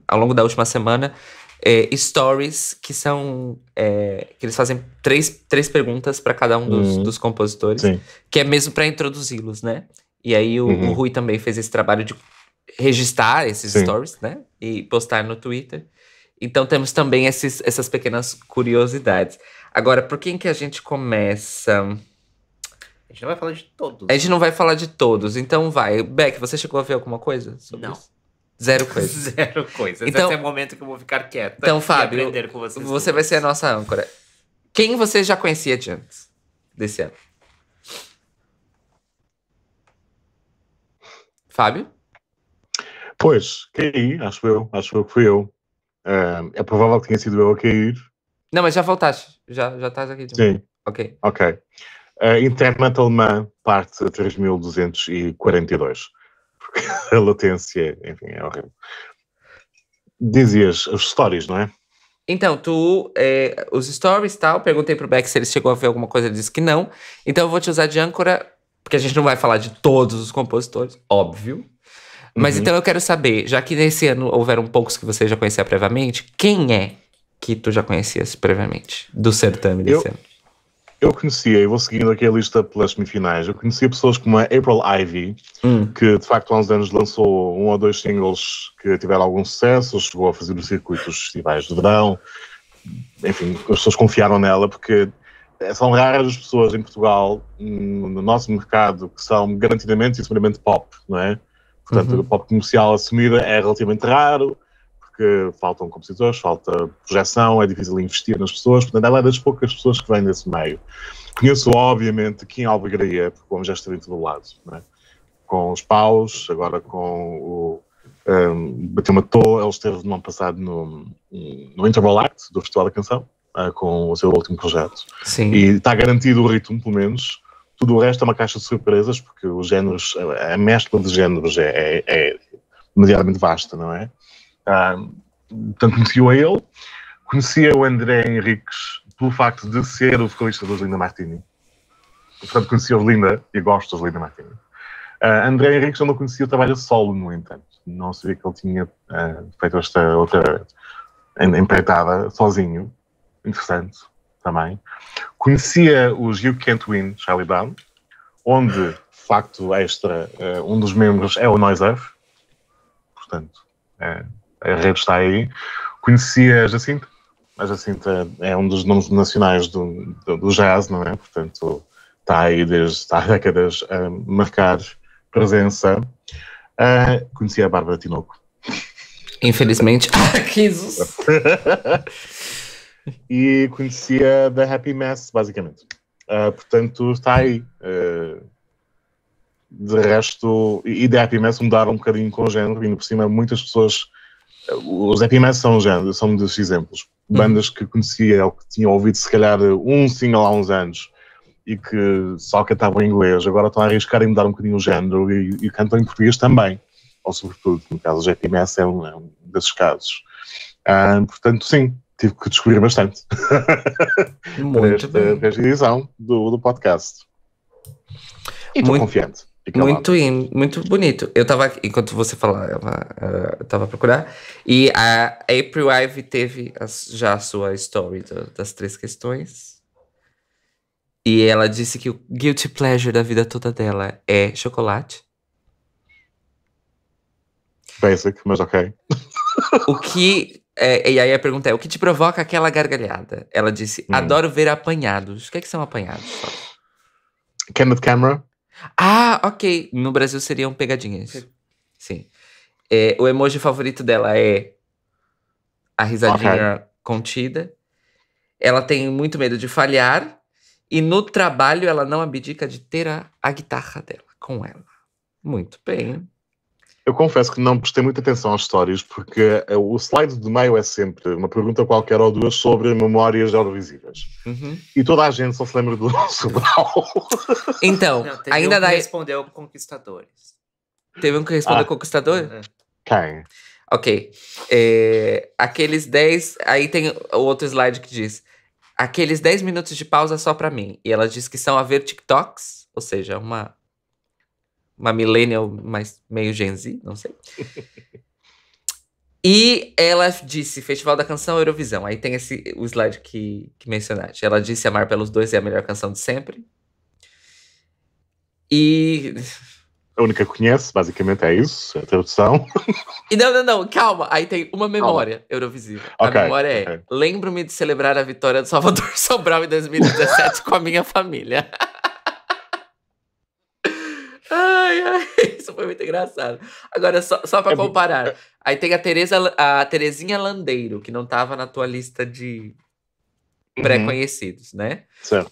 ao longo da última semana, é, stories que são. É, que eles fazem três, três perguntas para cada um dos, uhum. dos compositores, Sim. que é mesmo para introduzi-los, né? E aí o, uhum. o, Rui também fez esse trabalho de registrar esses Sim. stories, né? E postar no Twitter. Então temos também esses, essas pequenas curiosidades. Agora, por quem que a gente começa? A gente não vai falar de todos. A né? gente não vai falar de todos, então vai. Beck, você chegou a ver alguma coisa? não. Isso? Zero coisa Zero coisa Então, Esse é o momento que eu vou ficar quieta então, Fábio, aprender com vocês. Você todos. vai ser a nossa âncora. Quem você já conhecia de antes desse ano? Fábio? Pois, quem? Acho eu. Acho que fui eu. É, é, provável que tenha sido eu a cair. Não, mas já voltaste. Já, já estás aqui. Sim. Ok. Ok. Uh, Internet alemã, parte 3242. a latência, enfim, é horrível. Dizias os stories, não é? Então, tu, é, os stories tal, perguntei pro Beck se ele chegou a ver alguma coisa, ele disse que não. Então eu vou te usar de âncora, porque a gente não vai falar de todos os compositores, óbvio. Mas uhum. então eu quero saber, já que nesse ano houveram poucos que você já conhecia previamente, quem é que tu já conhecias previamente do certame desse eu... ano? eu conhecia, e vou seguindo aqui a lista pelas semifinais, eu conhecia pessoas como a April Ivy, hum. que de facto há uns anos lançou um ou dois singles que tiveram algum sucesso, chegou a fazer o circuito dos festivais de verão, enfim, as pessoas confiaram nela porque são raras as pessoas em Portugal, hum, no nosso mercado, que são garantidamente e seguramente pop, não é? Portanto, uhum. o pop comercial assumido é relativamente raro, porque faltam compositores, falta projeção, é difícil investir nas pessoas, portanto, ela é das poucas pessoas que vem desse meio. Conheço, obviamente, aqui em Alvegreia, porque como já estive em todo o lado, né? com os paus, agora com o um, Bateu uma toa, ele esteve no ano passado no, no Interval Act do Festival da Canção, uh, com o seu último projeto. Sim. E está garantido o ritmo, pelo menos. Tudo o resto é uma caixa de surpresas, porque os géneros, a mescla de géneros é, é, é mediadamente vasta, não é? Ah, portanto, conheci-o a ele, conhecia o André Henriques pelo facto de ser o vocalista dos Linda Martini. Portanto, conhecia o Linda e gosto dos Linda Martini. Uh, André Henriques eu não conhecia o trabalho solo, no entanto. Não sabia que ele tinha uh, feito esta outra empreitada sozinho. Interessante também. Conhecia os You Can't Win, Charlie Brown, onde, facto extra, uh, um dos membros é o Noise Earth. Portanto, é a rede está aí. Conhecia a Jacinta. A Jacinta é um dos nomes nacionais do, do, do jazz, não é? Portanto, está aí desde há décadas a marcar presença. Uh, conheci a Bárbara Tinoco. Infelizmente. Jesus! Ah, e conhecia The Happy Mess, basicamente. Uh, portanto, está aí. Uh, de resto, e The Happy Mess mudaram um bocadinho com o género, vindo por cima, muitas pessoas os Happy Mass são, já, são um dos exemplos. Uhum. Bandas que conhecia ou que tinha ouvido se calhar um single há uns anos e que só cantavam em inglês, agora estão a arriscar em mudar um bocadinho o género e, e cantam em português também. Ou sobretudo, no caso, o GPMS é um, é um desses casos. Ah, portanto, sim, tive que descobrir bastante Muito para, esta, bem. para edição do, do podcast. E estou confiante. Muito, in, muito bonito. Eu tava, enquanto você falava, eu eh, tava procurando. E a April Ive teve já a sua story das três questões. E ela disse que o guilty pleasure da vida toda dela é chocolate. Basic, mas ok. O que. É, e aí a pergunta é: o que te provoca aquela gargalhada? Ela disse: hum. adoro ver apanhados. O que, é que são apanhados? Kenneth Camera ah, ok. No Brasil seriam pegadinhas. Sim. Sim. É, o emoji favorito dela é a risadinha okay. contida. Ela tem muito medo de falhar. E no trabalho ela não abdica de ter a, a guitarra dela com ela. Muito bem. Eu confesso que não prestei muita atenção às histórias, porque eh, o slide de meio é sempre uma pergunta qualquer ou duas sobre memórias audiovisuais. Uhum. E toda a gente só se lembra do nosso Sobral. Então, não, teve ainda um daí. respondeu Conquistadores. Teve um que respondeu ah. Conquistador? Uhum. Quem? Ok. É, aqueles 10. Aí tem o outro slide que diz: aqueles 10 minutos de pausa só para mim. E ela diz que são a ver TikToks, ou seja, uma uma millennial, mas meio Gen Z, não sei. e ela disse: Festival da Canção Eurovisão. Aí tem esse, o slide que, que mencionaste. Ela disse: Amar pelos Dois é a melhor canção de sempre. E. A única que conhece, basicamente, é isso, é a tradução. E não, não, não, calma. Aí tem uma memória calma. Eurovisiva. Okay, a memória é: okay. lembro-me de celebrar a vitória do Salvador Sobral em 2017 com a minha família. Ai, ai, isso foi muito engraçado. Agora, só, só pra é comparar. É. Aí tem a, Tereza, a Terezinha Landeiro, que não tava na tua lista de uhum. pré-conhecidos, né? Certo.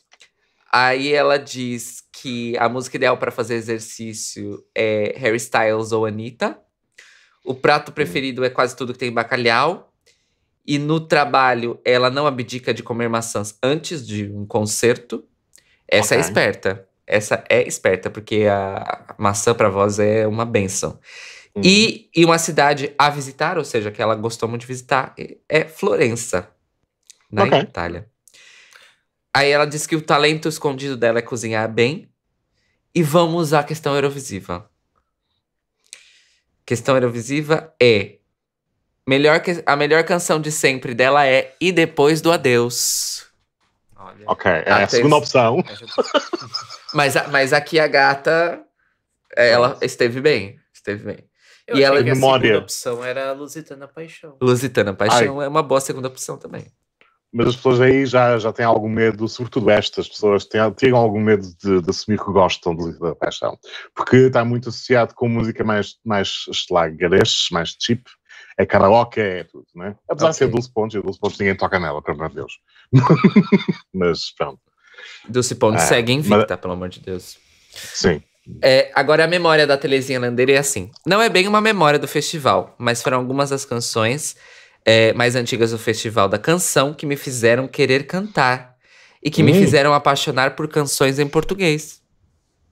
Aí ela diz que a música ideal para fazer exercício é Harry Styles ou Anitta. O prato uhum. preferido é quase tudo que tem bacalhau. E no trabalho, ela não abdica de comer maçãs antes de um concerto. Essa é okay. é esperta essa é esperta, porque a maçã para vós é uma benção. Hum. E, e uma cidade a visitar, ou seja, que ela gostou muito de visitar, é Florença, na okay. Itália. Aí ela diz que o talento escondido dela é cozinhar bem. E vamos à questão Eurovisiva. Questão Eurovisiva é melhor que, a melhor canção de sempre dela é E Depois do Adeus. É. Ok, é a, ah, a segunda opção. mas, mas aqui a gata, é, ela esteve bem, esteve bem. Eu e ela que a segunda opção era Lusitana Paixão. Lusitana Paixão Ai. é uma boa segunda opção também. Mas as pessoas aí já, já têm algum medo, sobretudo estas pessoas, têm, têm algum medo de, de, assumir que gostam de Lusitana Paixão. Porque está muito associado com música mais, mais slaggeres, mais cheap é karaoke, é tudo, né? Apesar de ser 12 pontos, e 12 pontos ninguém toca nela, pelo amor de Deus. mas pronto. Dulce Ponte ah, é, segue invicta, mas... pelo amor de Deus. Sim. É, agora, a memória da Telezinha Landeira é assim. Não é bem uma memória do festival, mas foram algumas das canções é, mais antigas do festival da canção que me fizeram querer cantar e que hum. me fizeram apaixonar por canções em português.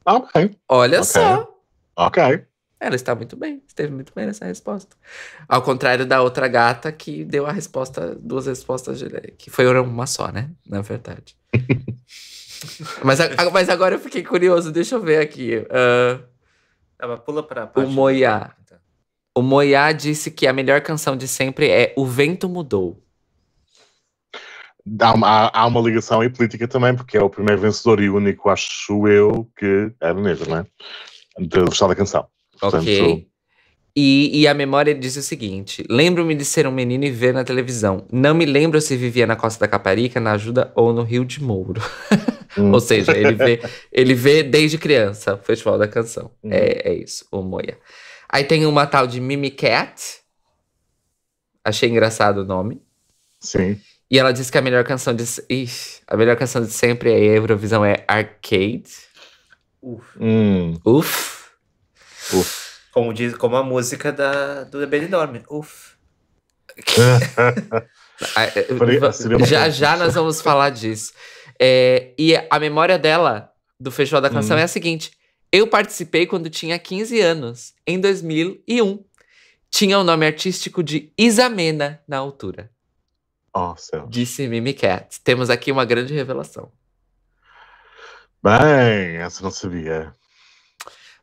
Ah, ok. Olha okay. só. Ok. Ela está muito bem, esteve muito bem nessa resposta. Ao contrário da outra gata que deu a resposta, duas respostas, que foi uma só, né? Na verdade. mas, a, mas agora eu fiquei curioso, deixa eu ver aqui. Uh, ah. Ela tá, pula pra O Moiá. Então. O Moiá disse que a melhor canção de sempre é O Vento Mudou. Há uma, há uma ligação em política também, porque é o primeiro vencedor e único, acho eu, que era a né? não é? De gostar da canção. Portanto, ok. E, e, a memória diz o seguinte: lembro-me de ser um menino e ver na televisão. Não me lembro se vivia na Costa da Caparica, na Ajuda ou no Rio de Mouro. Hum. ou seja, ele vê, ele vê desde criança o Festival da Canção. Hum. É, é isso, o Moia. Aí tem uma tal de Mimi Cat. Achei engraçado o nome. Sim. E ela disse que a melhor canção de. Ixi, a melhor canção de sempre é Eurovisão é Arcade. Uf. Hum. Uf. Uf. Como, diz, como a música da, do Benidorm. Uf. já já nós vamos falar disso. É, e a memória dela do Festival da Canção hum. é a seguinte: eu participei quando tinha 15 anos, em 2001. Tinha o nome artístico de Isamena na altura. céu. Disse Mimi Cat. Temos aqui uma grande revelação. Bem, essa não sabia.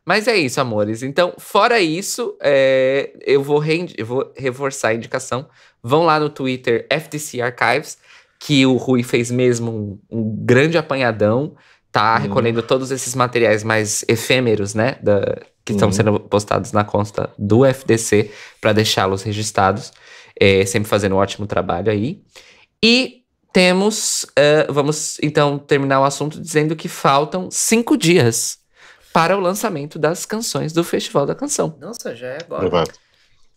Mas é isso, amores. Então, fora isso, é, eu, vou eu, vou reforçar a indicação. Vão lá no Twitter FTC Archives, que o Rui fez mesmo um, um grande apanhadão, tá? Hum. Recolhendo todos esses materiais mais efêmeros, né? Da, que hum. estão uhum. sendo postados na consta do FDC, para deixá-los registrados. É, sempre fazendo um ótimo trabalho aí. E temos. Uh, vamos então terminar o assunto dizendo que faltam cinco dias para o lançamento das canções do Festival da Canção. Nossa, já é agora. Exato.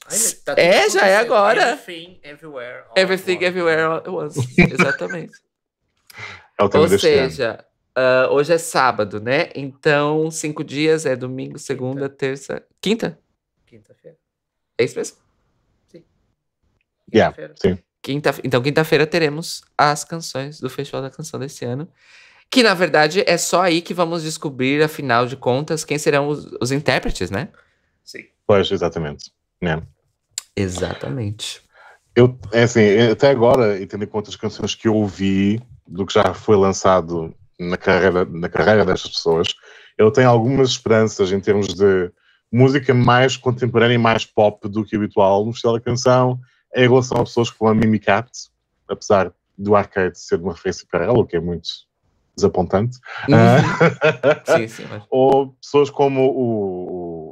Ai, tá é, já é agora. Everything, everywhere, all Everything, everywhere, at once. Exatamente. É o Ou seja, uh, hoje é sábado, né? Então, cinco dias é domingo, segunda, quinta. terça, quinta? Quinta-feira. É isso mesmo? Sim. Quinta-feira. Yeah, Quinta, então, quinta-feira teremos as canções do Festival da Canção desse ano. Que na verdade é só aí que vamos descobrir, afinal de contas, quem serão os, os intérpretes, né? Sim. Pois, exatamente. Né? Exatamente. Eu, é assim, é, até agora, e tendo em conta as canções que eu ouvi, do que já foi lançado na carreira, na carreira destas pessoas, eu tenho algumas esperanças em termos de música mais contemporânea e mais pop do que habitual no estilo da Canção, em relação a pessoas como a Mimi Cat, apesar do arcade ser uma referência para ela, o que é muito desapontante. Uhum. Ah, sim, sim, mas... Ou pessoas como o,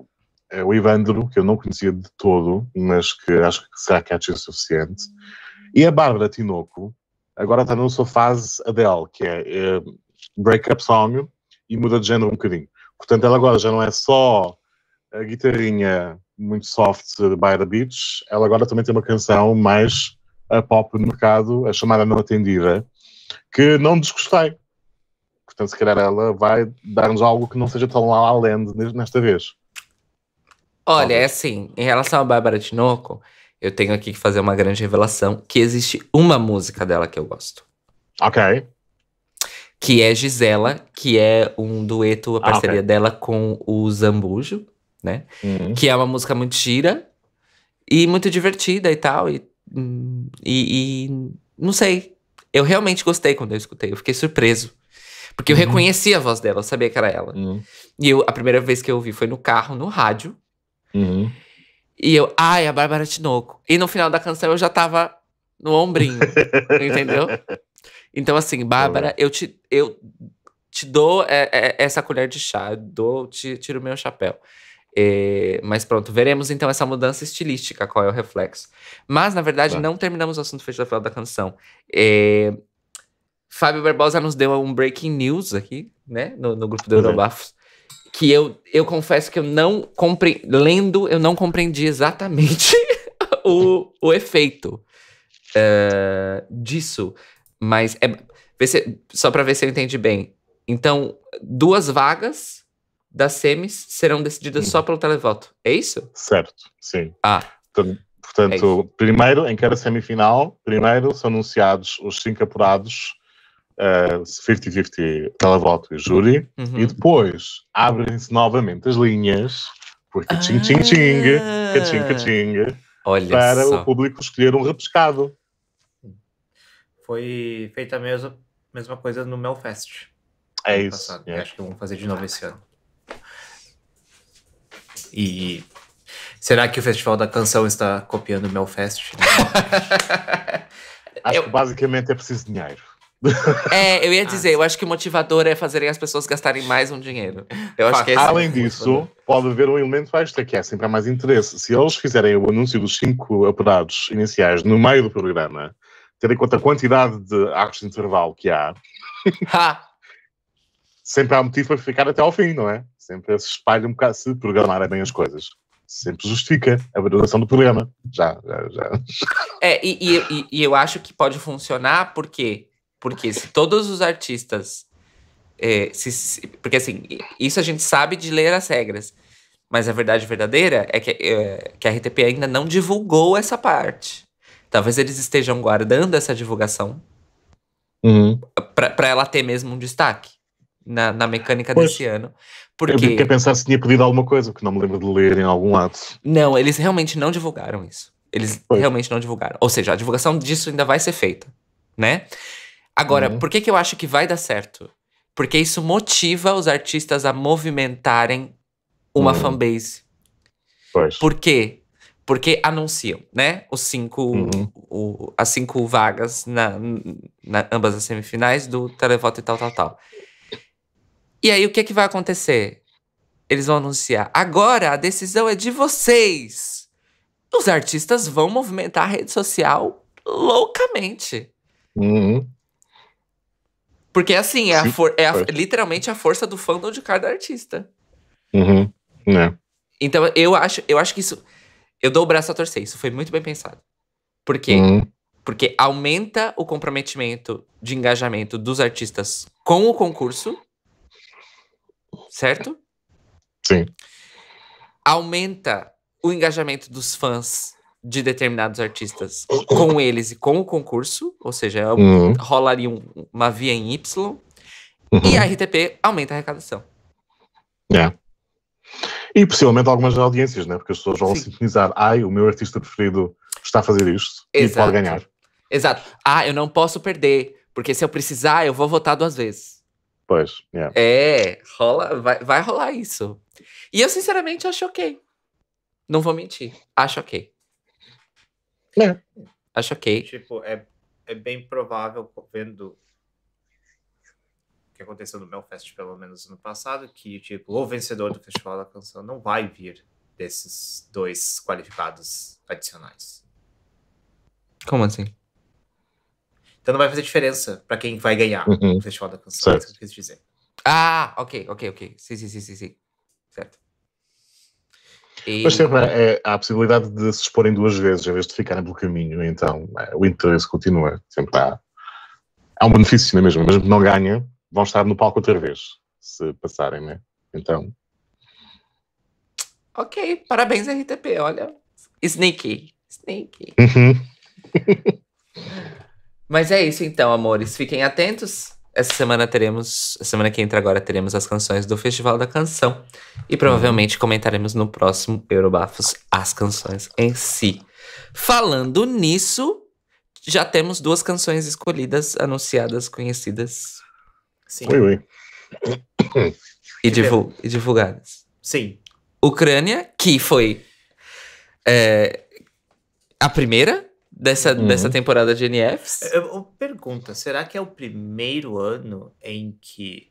o, é, o Ivandro, que eu não conhecia de todo, mas que acho que será catch o suficiente. E a Bárbara Tinoco agora está na sua fase Adele, que é, é break-up song e muda de género um bocadinho. Portanto, ela agora já não é só a guitarrinha muito soft de By the Beach, ela agora também tem uma canção mais a pop no mercado, a chamada Não Atendida, que não desgostei. Portanto, se calhar ela vai dar-nos algo que não seja tão lá além nesta vez. Olha, é assim, em relação a Bárbara Tinoco, eu tenho aqui que fazer uma grande revelação, que existe uma música dela que eu gosto. Ok. Que é Gisela, que é um dueto, a ah, parceria ah, okay. dela com o Zambujo, né? Uhum. Que é uma música muito gira e muito divertida e tal. E, hum, e, e não sei, eu realmente gostei quando eu escutei, eu fiquei surpreso. Porque eu uhum. reconhecia a voz dela, eu sabia que era ela. Uhum. E eu, a primeira vez que eu ouvi foi no carro, no rádio. Uhum. E eu, ai, a Bárbara Tinoco. E no final da canção eu já tava no ombrinho, entendeu? Então, assim, Bárbara, eu te, eu te dou é, é, essa colher de chá, eu dou, te, tiro o meu chapéu. É, mas pronto, veremos então essa mudança estilística, qual é o reflexo. Mas, na verdade, tá. não terminamos o assunto final da canção. É, Fábio Barbosa nos deu um breaking news aqui, né? No, no grupo do é. Eurobafos. Que eu, eu confesso que eu não compre... lendo, eu não compreendi exatamente o, o efeito uh, disso. Mas é, se, só para ver se eu entendi bem. Então, duas vagas das semis serão decididas só pelo televoto. É isso? Certo, sim. Ah. Então, portanto, é primeiro, em cada semifinal, primeiro são anunciados os cinco apurados 50-50 uh, televoto e júri, uhum. e depois abrem-se novamente as linhas, porque tchim-tchim-tching, ah. cachim para só. o público escolher um repescado. Foi feita a mesma, mesma coisa no Melfest. É isso. Yeah. É. Acho que vão fazer de novo esse ano. E será que o Festival da Canção está copiando o Melfest? Acho eu... que basicamente é preciso dinheiro. É, eu ia ah, dizer, eu acho que o motivador é fazerem as pessoas gastarem mais um dinheiro. Eu acho que é Além disso, pode haver um elemento extra que é sempre há mais interesse. Se eles fizerem o anúncio dos cinco apurados iniciais no meio do programa, tendo em conta a quantidade de arcos de intervalo que há, sempre há motivo para ficar até ao fim, não é? Sempre se espalha um bocado, se programarem bem as coisas sempre justifica a duração do programa. Já, já, já. É, e, e, e, eu acho que pode funcionar porque porque se todos os artistas. É, se, se, porque assim, isso a gente sabe de ler as regras. Mas a verdade verdadeira é que, é, que a RTP ainda não divulgou essa parte. Talvez eles estejam guardando essa divulgação uhum. para ela ter mesmo um destaque na, na mecânica pois. desse ano. Porque... Eu quer pensar se tinha pedido alguma coisa, porque não me lembro de ler em algum lado. Não, eles realmente não divulgaram isso. Eles pois. realmente não divulgaram. Ou seja, a divulgação disso ainda vai ser feita, né? Agora, uhum. por que, que eu acho que vai dar certo? Porque isso motiva os artistas a movimentarem uma uhum. fanbase. Pois. Por quê? Porque anunciam, né? Os cinco, uhum. o, as cinco vagas na, na ambas as semifinais do televoto e tal, tal, tal. E aí, o que, é que vai acontecer? Eles vão anunciar. Agora a decisão é de vocês. Os artistas vão movimentar a rede social loucamente. Uhum. Porque é assim, é, a for, é a, literalmente a força do fandom de cada artista. Uhum. É. Então eu acho, eu acho que isso. Eu dou o braço a torcer, isso foi muito bem pensado. Por quê? Uhum. Porque aumenta o comprometimento de engajamento dos artistas com o concurso. Certo? Sim. Aumenta o engajamento dos fãs de determinados artistas com eles e com o concurso, ou seja, é uhum. rolaria um, uma via em Y, uhum. e a RTP aumenta a arrecadação. É. E possivelmente algumas audiências, né? Porque as pessoas vão Sim. sintonizar, ai, o meu artista preferido está a fazer isto Exato. e pode ganhar. Exato. Ah, eu não posso perder, porque se eu precisar, eu vou votar duas vezes. Pois, yeah. É. é. rola, vai, vai rolar isso. E eu, sinceramente, acho ok. Não vou mentir, acho ok. É. Acho ok. Tipo, é, é bem provável, vendo o que aconteceu no Melfest, pelo menos no passado, que tipo, o vencedor do Festival da Canção não vai vir desses dois qualificados adicionais. Como assim? Então não vai fazer diferença para quem vai ganhar uhum. o Festival da Canção, é isso que eu quis dizer. Ah, ok, ok, ok. Sim, sim, sim, sim. E... Mas sempre é, é, há a possibilidade de se exporem duas vezes, em vez de ficarem pelo caminho, então é, o interesse continua, sempre há, há um benefício na é mesmo que não ganha, vão estar no palco outra vez, se passarem, né? Então... Ok, parabéns RTP, olha, sneaky, sneaky. Uhum. Mas é isso então, amores, fiquem atentos essa semana teremos, a semana que entra agora, teremos as canções do Festival da Canção. E provavelmente comentaremos no próximo Eurobafos as canções em si. Falando nisso, já temos duas canções escolhidas, anunciadas, conhecidas. Sim. Oi, oi. E, divul e divulgadas. Sim. Ucrânia, que foi é, a primeira dessa, uhum. dessa temporada de NFs. É, pergunta: será que é o primeiro ano em que,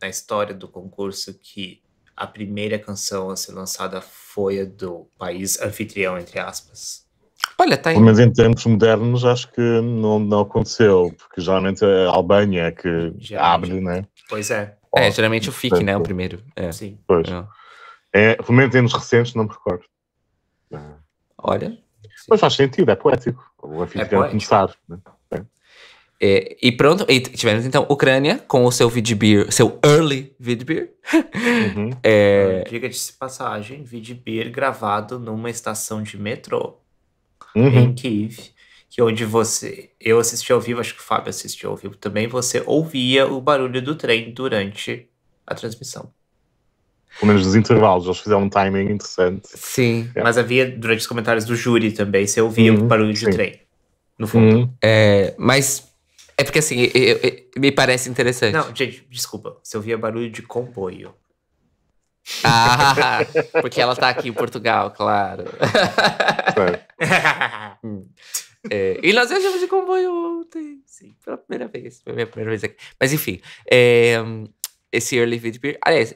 na história do concurso, que a primeira canção a ser lançada foi a do país anfitrião, entre aspas? Olha, tá em... Pelo menos em tempos modernos, acho que não, não aconteceu, porque geralmente a Albânia é que geralmente. abre, né? Pois é. é, geralmente o FIC, né? O primeiro. É. Sim. Pois. É. É, pelo menos em anos recentes, não me recordo. Olha, Sim. Mas faz sentido, é poético. O afim é começar. Né? É. é, e pronto, e tivemos então Ucrânia com o seu Vidbeer, seu early Vidbeer. Uhum. É... Diga-se passagem, Vidbeer gravado numa estação de metrô uhum. em Kiev, que onde você, eu assisti ao vivo, acho que o Fábio assistiu ao vivo também, você ouvia o barulho do trem durante a transmissão pelo menos nos intervalos, eles fizeram um timing interessante. Sim, é. mas havia durante os comentários do júri também, você ouvia uhum, o barulho de sim. trem, no fundo. Uhum. É, mas é porque assim, eu, eu, me parece interessante. Não, gente, desculpa, você ouvia barulho de comboio. Ah, porque ela tá aqui em Portugal, claro. Hum. É. e nós viajamos de comboio ontem, sim, pela primeira vez. Foi a minha primeira vez aqui. Mas enfim, é, esse Early Video Beer. Aliás,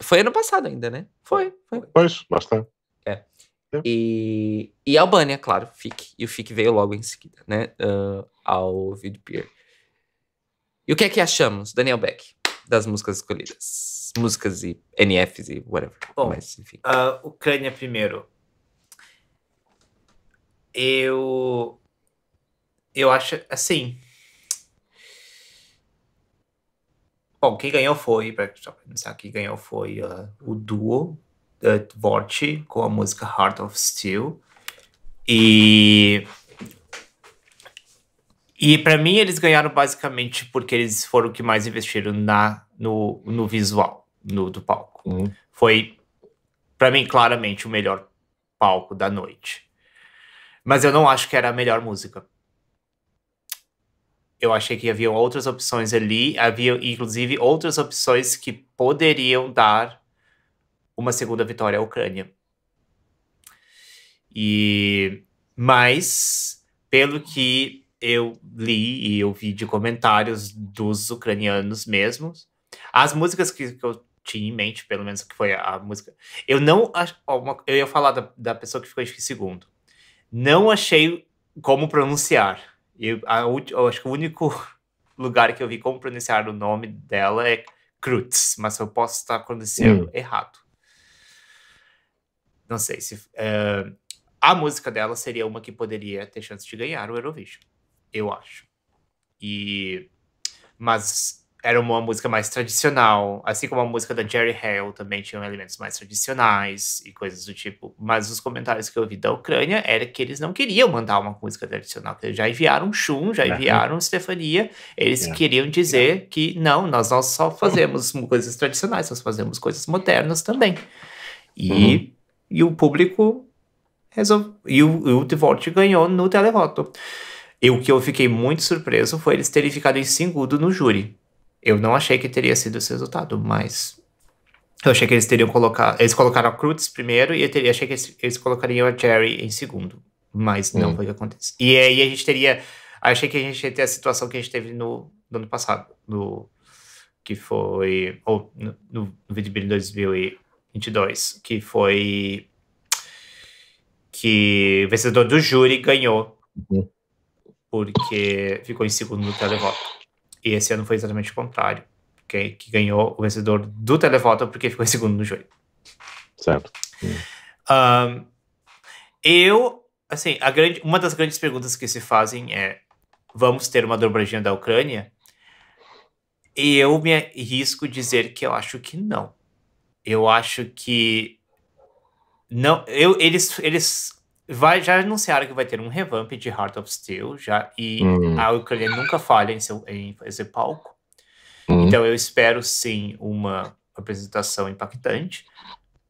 foi ano passado ainda, né? Foi, foi. Pois, bastante. É. é. E, e Albânia, claro, FIC. E o FIC veio logo em seguida, né? Uh, ao Vidpier. Pier. E o que é que achamos, Daniel Beck, das músicas escolhidas? Músicas e NFs e whatever. Bom, Mas, enfim. Uh, ah, Ucrânia primeiro. Eu. Eu acho assim. Bom, quem ganhou foi, pra, começar, quem ganhou foi uh, o duo uh, ah, Vorte com a música Heart of Steel. E. E para mim eles ganharam basicamente porque eles foram o que mais investiram na, no, no visual no, do palco. Uhum. Foi, para mim, claramente o melhor palco da noite. Mas eu não acho que era a melhor música eu achei que havia outras opções ali, havia inclusive outras opções que poderiam dar uma segunda vitória à Ucrânia. E mas pelo que eu li e ouvi de comentários dos ucranianos mesmos, as músicas que, que eu tinha em mente, pelo menos que foi a, a música, eu não eu ia falar da, da pessoa que ficou em segundo. Não achei como pronunciar e a, eu acho que o único lugar que eu vi como pronunciar o nome dela é Cruz, mas eu posso estar pronunciando hum. errado. Não sei se. Uh, a música dela seria uma que poderia ter chance de ganhar o Eurovision, eu acho. E. Mas era uma música mais tradicional, assim como a música da Jerry Hale também tinha elementos mais tradicionais e coisas do tipo. Mas os comentários que eu vi da Ucrânia era que eles não queriam mandar uma música tradicional, eles já enviaram Chum, já enviaram Stefania, eles yeah. É. queriam é. dizer yeah. que não, nós não só fazemos coisas tradicionais, nós fazemos coisas modernas também. E, uhum. e o público resolveu, e o, e o Devote ganhou no televoto. E o que eu fiquei muito surpreso foi eles terem ficado em segundo no júri. Eu não achei que teria sido esse resultado, mas eu achei que eles teriam colocado. Eles colocaram a Crutz primeiro e eu teria, achei que eles, eles, colocariam a Jerry em segundo. Mas não hum. foi o que aconteceu. E aí a gente teria. Achei que a gente ia ter a situação que a gente teve no, no ano passado, no, que foi. Ou no, no VidBeer 2022, que foi. Que o vencedor do júri ganhou. Uhum. Porque ficou em segundo no televoto. E esse ano foi exatamente o contrário, que que ganhou o vencedor do televoto porque ficou em segundo no joelho. Certo. Um, eu, assim, a grande, uma das grandes perguntas que se fazem é: vamos ter uma dobradinha da Ucrânia? E eu me arrisco dizer que eu acho que não. Eu acho que não, eu, eles, eles Vai, já anunciaram que vai ter um revamp de Heart of Steel, já, e uhum. a Ucrânia nunca falha em, seu, em fazer palco. Uhum. Então eu espero sim uma apresentação impactante,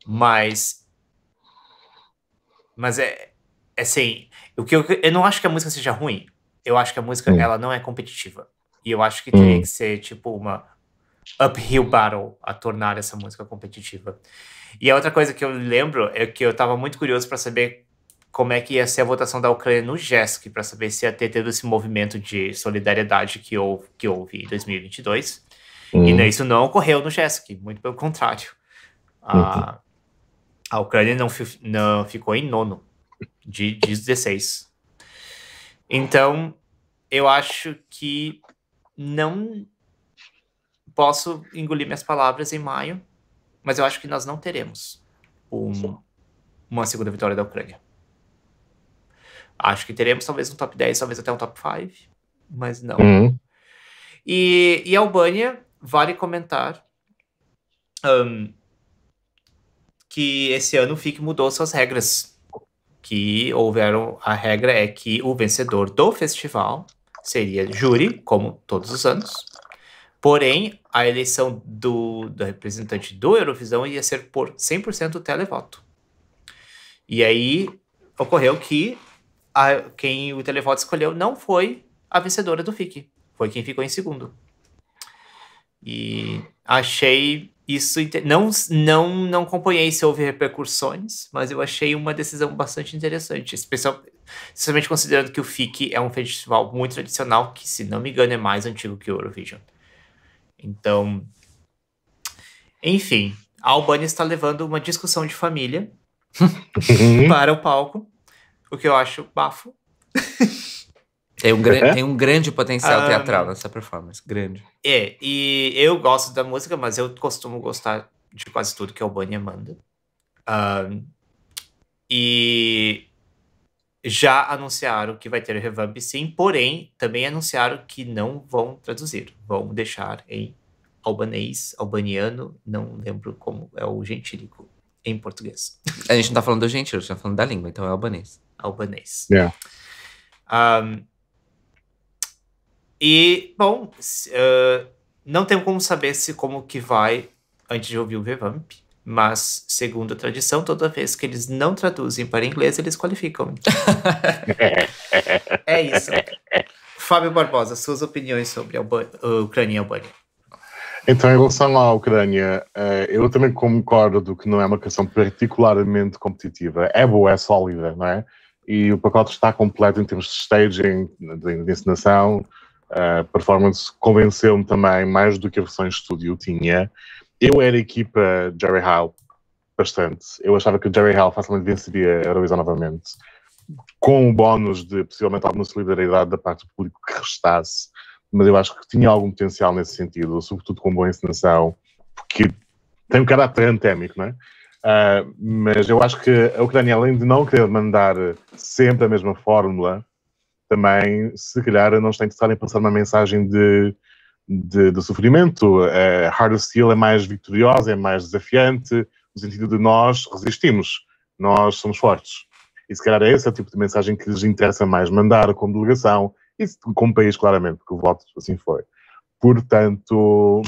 mas. Mas é. é assim, o que eu, eu não acho que a música seja ruim. Eu acho que a música uhum. ela não é competitiva. E eu acho que tem hum. que ser tipo uma uphill battle a tornar essa música competitiva. E a outra coisa que eu lembro é que eu tava muito curioso para saber como é que ia ser a votação da Ucrânia no GESC, para saber se ia ter tido esse movimento de solidariedade que houve, que houve em 2022. Uhum. E isso não ocorreu no GESC, muito pelo contrário. A, uhum. a Ucrânia não, não, ficou em nono, de, de 16. Então, eu acho que não posso engolir minhas palavras em maio, mas eu acho que nós não teremos um, uma segunda vitória da Ucrânia. Acho que teremos talvez um top 10, talvez até um top 5, mas não. Uhum. E, e Albânia, vale comentar um, que esse ano o FIC mudou suas regras. Que houveram, a regra é que o vencedor do festival seria júri, como todos os anos. Porém, a eleição do, do representante do Eurovisão ia ser por 100% televoto. E aí ocorreu que a, quem o televoto escolheu não foi a vencedora do FIC. Foi quem ficou em segundo. E achei isso não não não acompanhei se houve repercussões, mas eu achei uma decisão bastante interessante, especialmente considerando que o FIC é um festival muito tradicional que, se não me engano, é mais antigo que o Eurovision. Então, enfim, a Albania está levando uma discussão de família para o palco o que eu acho bafo. Tem um, é? tem um grande potencial um, ah, teatral nessa performance, grande. É, e eu gosto da música, mas eu costumo gostar de quase tudo que a Albânia manda. Um, e já anunciaram que vai ter revamp sim, porém também anunciaram que não vão traduzir, vão deixar em albanês, albaniano, não lembro como é o gentílico em português. A gente não tá falando do gentílico, a gente tá falando da língua, então é albanês albanês. Yeah. Um, e, bom, uh, não tenho como saber se como que vai antes de ouvir o revamp, mas, segundo a tradição, toda vez que eles não traduzem para inglês, eles qualificam. é isso. Fábio Barbosa, suas opiniões sobre a Ucrânia e a Albânia. Então, em relação à Ucrânia, eh, eu também concordo que não é uma questão particularmente competitiva. É boa, é sólida, não é? e o pacote está completo em termos de staging, de, de encenação. A uh, performance convenceu-me também mais do que a versão em estúdio tinha. Eu era a equipa Jerry Hall bastante. Eu achava que o Jerry Hall facilmente venceria a Eurovisão novamente, com o bónus de possivelmente alguma solidariedade da parte do público que restasse, mas eu acho que tinha algum potencial nesse sentido, sobretudo com boa encenação, porque tem um caráter antémico, não é? Uh, mas eu acho que a Ucrânia, além de não querer mandar sempre a mesma fórmula, também, se calhar, não está interessada em passar uma mensagem de, de, de sofrimento. A Hard Steel é mais vitoriosa, é mais desafiante, no sentido de nós resistimos, nós somos fortes. E se calhar é esse é o tipo de mensagem que lhes interessa mais mandar como delegação e como país, claramente, porque o voto assim foi. Portanto,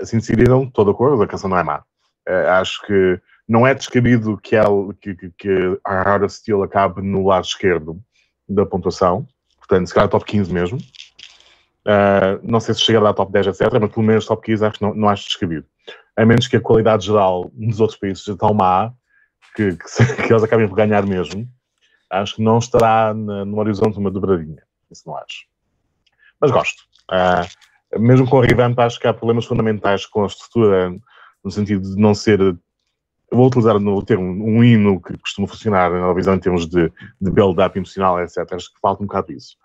assim decidiram, estou de acordo, a canção não é má. Uh, acho que não é descabido que, ela, que, que, que a Rara Steel acabe no lado esquerdo da pontuação, portanto, se calhar top 15 mesmo. Uh, não sei se chega lá top 10, etc., mas pelo menos top 15 acho, não, não acho descabido. A menos que a qualidade geral nos outros países seja tão má que, que, que eles acabem por ganhar mesmo, acho que não estará na, no horizonte uma dobradinha. Isso não acho. Mas gosto. Uh, mesmo com a Revamp, acho que há problemas fundamentais com a estrutura, no sentido de não ser eu vou utilizar no termo um hino que costuma funcionar na televisão em termos de, de build-up emocional, etc. Acho que falta um bocado isso.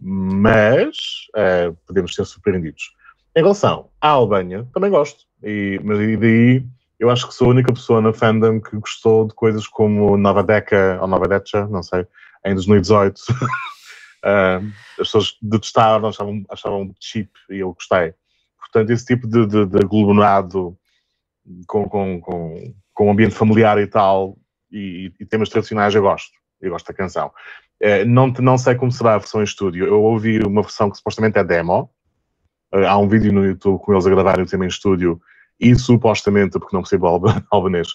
Mas uh, podemos ser surpreendidos. Em relação à Albânia, também gosto. E, mas e daí eu acho que sou a única pessoa na fandom que gostou de coisas como Nova Deca ou Nova Deca, não sei, em 2018. uh, eh, as pessoas detestaram, achavam, achavam cheap e eu gostei. Portanto, esse tipo de, de, de aglomerado com, com, com, com o ambiente familiar e tal, e, e, temas tradicionais eu gosto, eu gosto da canção. Uh, não, não sei como será a versão em estúdio, eu ouvi uma versão que supostamente é demo, uh, há um vídeo no YouTube com eles a gravarem o tema em estúdio, e supostamente, porque não percebo albanês,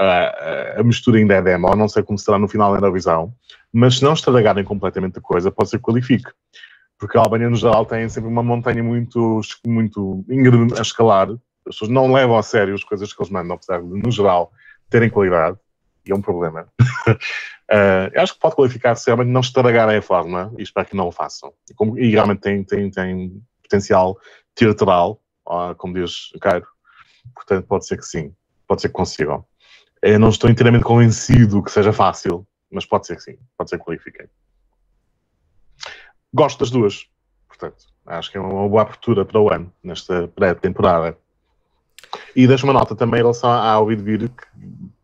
uh, a mistura ainda é demo, não sei como será no final da revisão, mas se não estragarem completamente a coisa, pode ser que qualifique. Porque a Albânia, no geral, tem sempre uma montanha muito, muito a escalar, as pessoas não levam a sério as coisas que eles mandam, apesar de, no geral, terem qualidade, e é um problema. uh, acho que pode qualificar-se realmente não estragarem a forma, e espero que não o façam. E, como, e realmente tem, tem, tem potencial teatral, como diz Cairo, portanto pode ser que sim, pode ser que consigam. Eu não estou inteiramente convencido que seja fácil, mas pode ser que sim, pode ser que qualifiquem. Gosto das duas, portanto, acho que é uma boa abertura para o ano, nesta pré-temporada. E deixo uma nota também em relação ao Vidvir, que,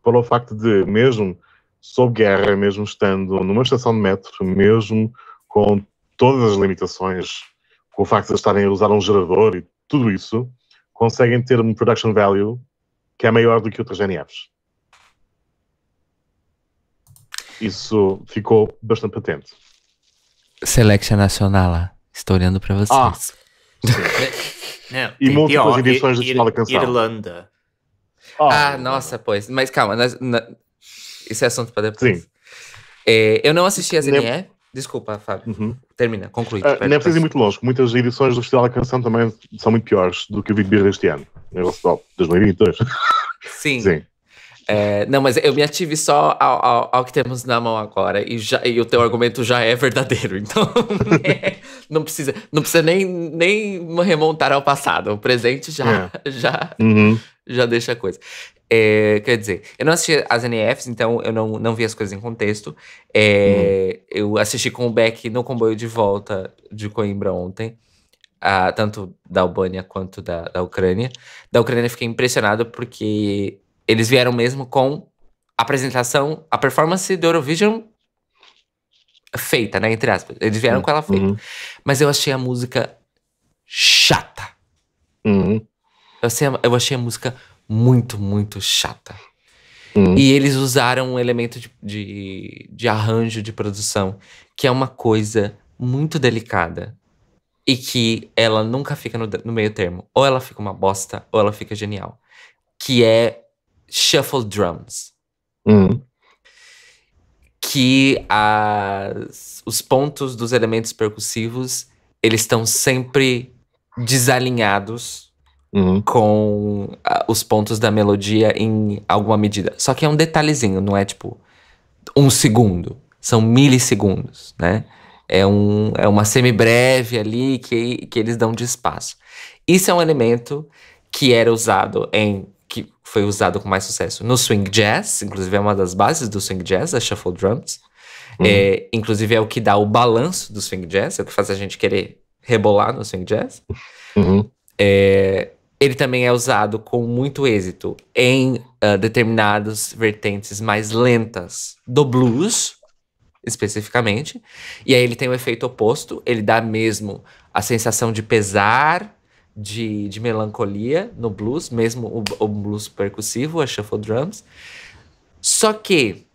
pelo facto de, mesmo sob guerra, mesmo estando numa estação de metro, mesmo com todas as limitações, com o facto de estarem a usar um gerador e tudo isso, conseguem ter um production value que é maior do que outras NFs. Isso ficou bastante patente. Selection Nacional, estou olhando para vocês. Ah. e múltiplas pior, edições da Escola Canção. Irlanda. Oh, ah, ah nossa, pois. Mas calma, na, na... esse é assunto para depois. Sim. É, eu não assisti a ZNE. É- Desculpa, Fábio. Uhum. Termina, concluído Uh, ah, não é preciso ir muito longe. Muitas edições do Festival da Canção também são muito piores do que o Big Beer deste ano. Em relação ao 2022. Sim. Sim. É, não, mas eu me ative só ao, ao, ao, que temos na mão agora e, já, e o teu argumento já é verdadeiro. Então, é, não precisa, não precisa nem, nem remontar ao passado. O presente já, é. já, uhum. já deixa a coisa. É, quer dizer, eu não assisti as NFs, então eu não, não vi as coisas em contexto. É, uhum. Eu assisti com o Beck no comboio de volta de Coimbra ontem. tanto da Albânia quanto da, da Ucrânia. Da Ucrânia fiquei impressionado porque eles vieram mesmo com a apresentação, a performance do Eurovision feita, né? Entre aspas. Eles vieram uhum. com ela feita. Uhum. Mas eu achei a música chata. Uhum. Eu, achei a, eu achei a música muito, muito chata. Uhum. E eles usaram um elemento de, de, de arranjo, de produção, que é uma coisa muito delicada e que ela nunca fica no, no, meio termo. Ou ela fica uma bosta, ou ela fica genial. Que é shuffle drums. Hum. Que as, os pontos dos elementos percussivos eles estão sempre desalinhados uhum. com a, os pontos da melodia em alguma medida. Só que é um detalhezinho, não é tipo um segundo, são milissegundos, né? É, um, é uma semibreve ali que, que eles dão de espaço. Isso é um elemento que era usado em que foi usado com mais sucesso no swing jazz, inclusive é uma das bases do swing jazz, a é shuffle drums. Uhum. É, inclusive é o que dá o balanço do swing jazz, é o que faz a gente querer rebolar no swing jazz. Uhum. É, ele também é usado com muito êxito em uh, determinadas vertentes mais lentas do blues, especificamente. E aí ele tem o um efeito oposto, ele dá mesmo a sensação de pesar, de, de melancolia no blues, mesmo o, o blues percussivo, a shuffle drums. Só que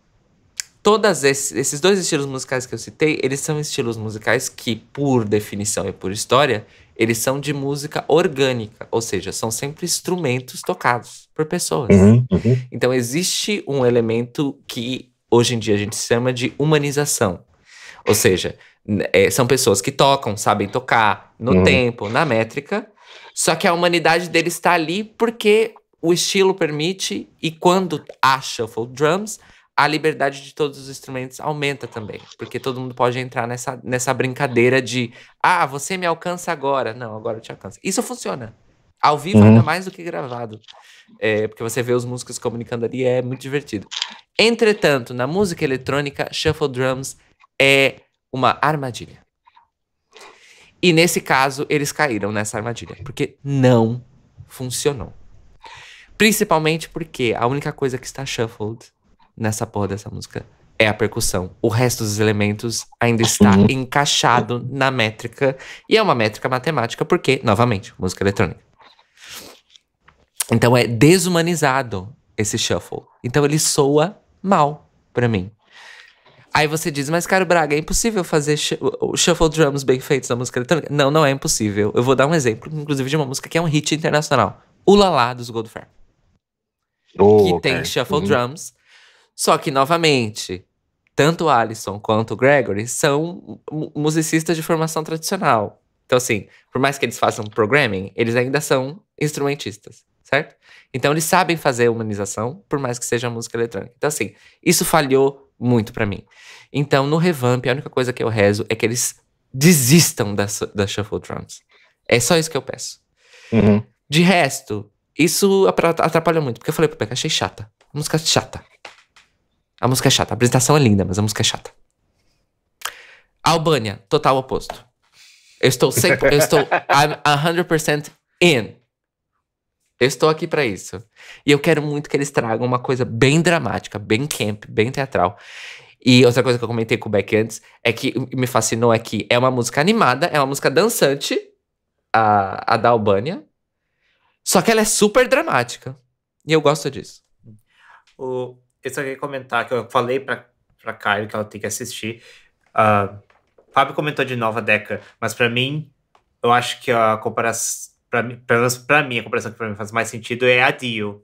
todos esses dois estilos musicais que eu citei, eles são estilos musicais que, por definição e por história, eles são de música orgânica, ou seja, são sempre instrumentos tocados por pessoas. Uhum, uhum. uhum. Então existe um elemento que hoje em dia a gente chama de humanização. Ou seja, é, são pessoas que tocam, sabem tocar no uhum. tempo, na métrica, só que a humanidade dele está ali porque o estilo permite e quando há shuffle drums, a liberdade de todos os instrumentos aumenta também, porque todo mundo pode entrar nessa, nessa brincadeira de ah, você me alcança agora. Não, agora eu te alcanço. Isso funciona. Ao vivo uhum. ainda mais do que gravado. É, porque você vê os músicos comunicando ali, é muito divertido. Entretanto, na música eletrônica, shuffle drums é uma armadilha. E nesse caso, eles caíram nessa armadilha, porque não funcionou. Principalmente porque a única coisa que está shuffled nessa porra dessa música é a percussão. O resto dos elementos ainda está uhum. encaixado na métrica. E é uma métrica matemática, porque, novamente, música eletrônica. Então é desumanizado esse shuffle. Então ele soa mal para mim. Aí você diz, mas cara, Braga, é impossível fazer shuffle drums bem feitos na música eletrônica? Não, não é impossível. Eu vou dar um exemplo, inclusive, de uma música que é um hit internacional. O Lalá, dos Goldfair. Oh, que okay. tem shuffle uhum. drums. Só que, novamente, tanto o Alisson quanto o Gregory são musicistas de formação tradicional. Então, assim, por mais que eles façam programming, eles ainda são instrumentistas, certo? Então, eles sabem fazer humanização, por mais que seja música eletrônica. Então, assim, isso falhou muito para mim. Então, no revamp, a única coisa que eu rezo é que eles desistam da da shuffle drums. É só isso que eu peço. Uhum. De resto, isso atrapalha muito, porque eu falei pro Peca, achei chata. A música é chata. A música é chata. A apresentação é linda, mas a música é chata. Albânia, total oposto. Eu estou, sempre, eu estou I'm 100% in. Eu estou aqui para isso. E eu quero muito que eles tragam uma coisa bem dramática, bem camp, bem teatral. E outra coisa que eu comentei com o Beck antes é que me fascinou é que é uma música animada, é uma música dançante, a, a da Albânia. Só que ela é super dramática. E eu gosto disso. O, eu só queria comentar que eu falei pra, pra Kylie que ela tem que assistir. Uh, Fábio comentou de Nova Deca, mas para mim, eu acho que a comparação pra, pelo pra mim, a comparação que pra mim faz mais sentido é a Dio,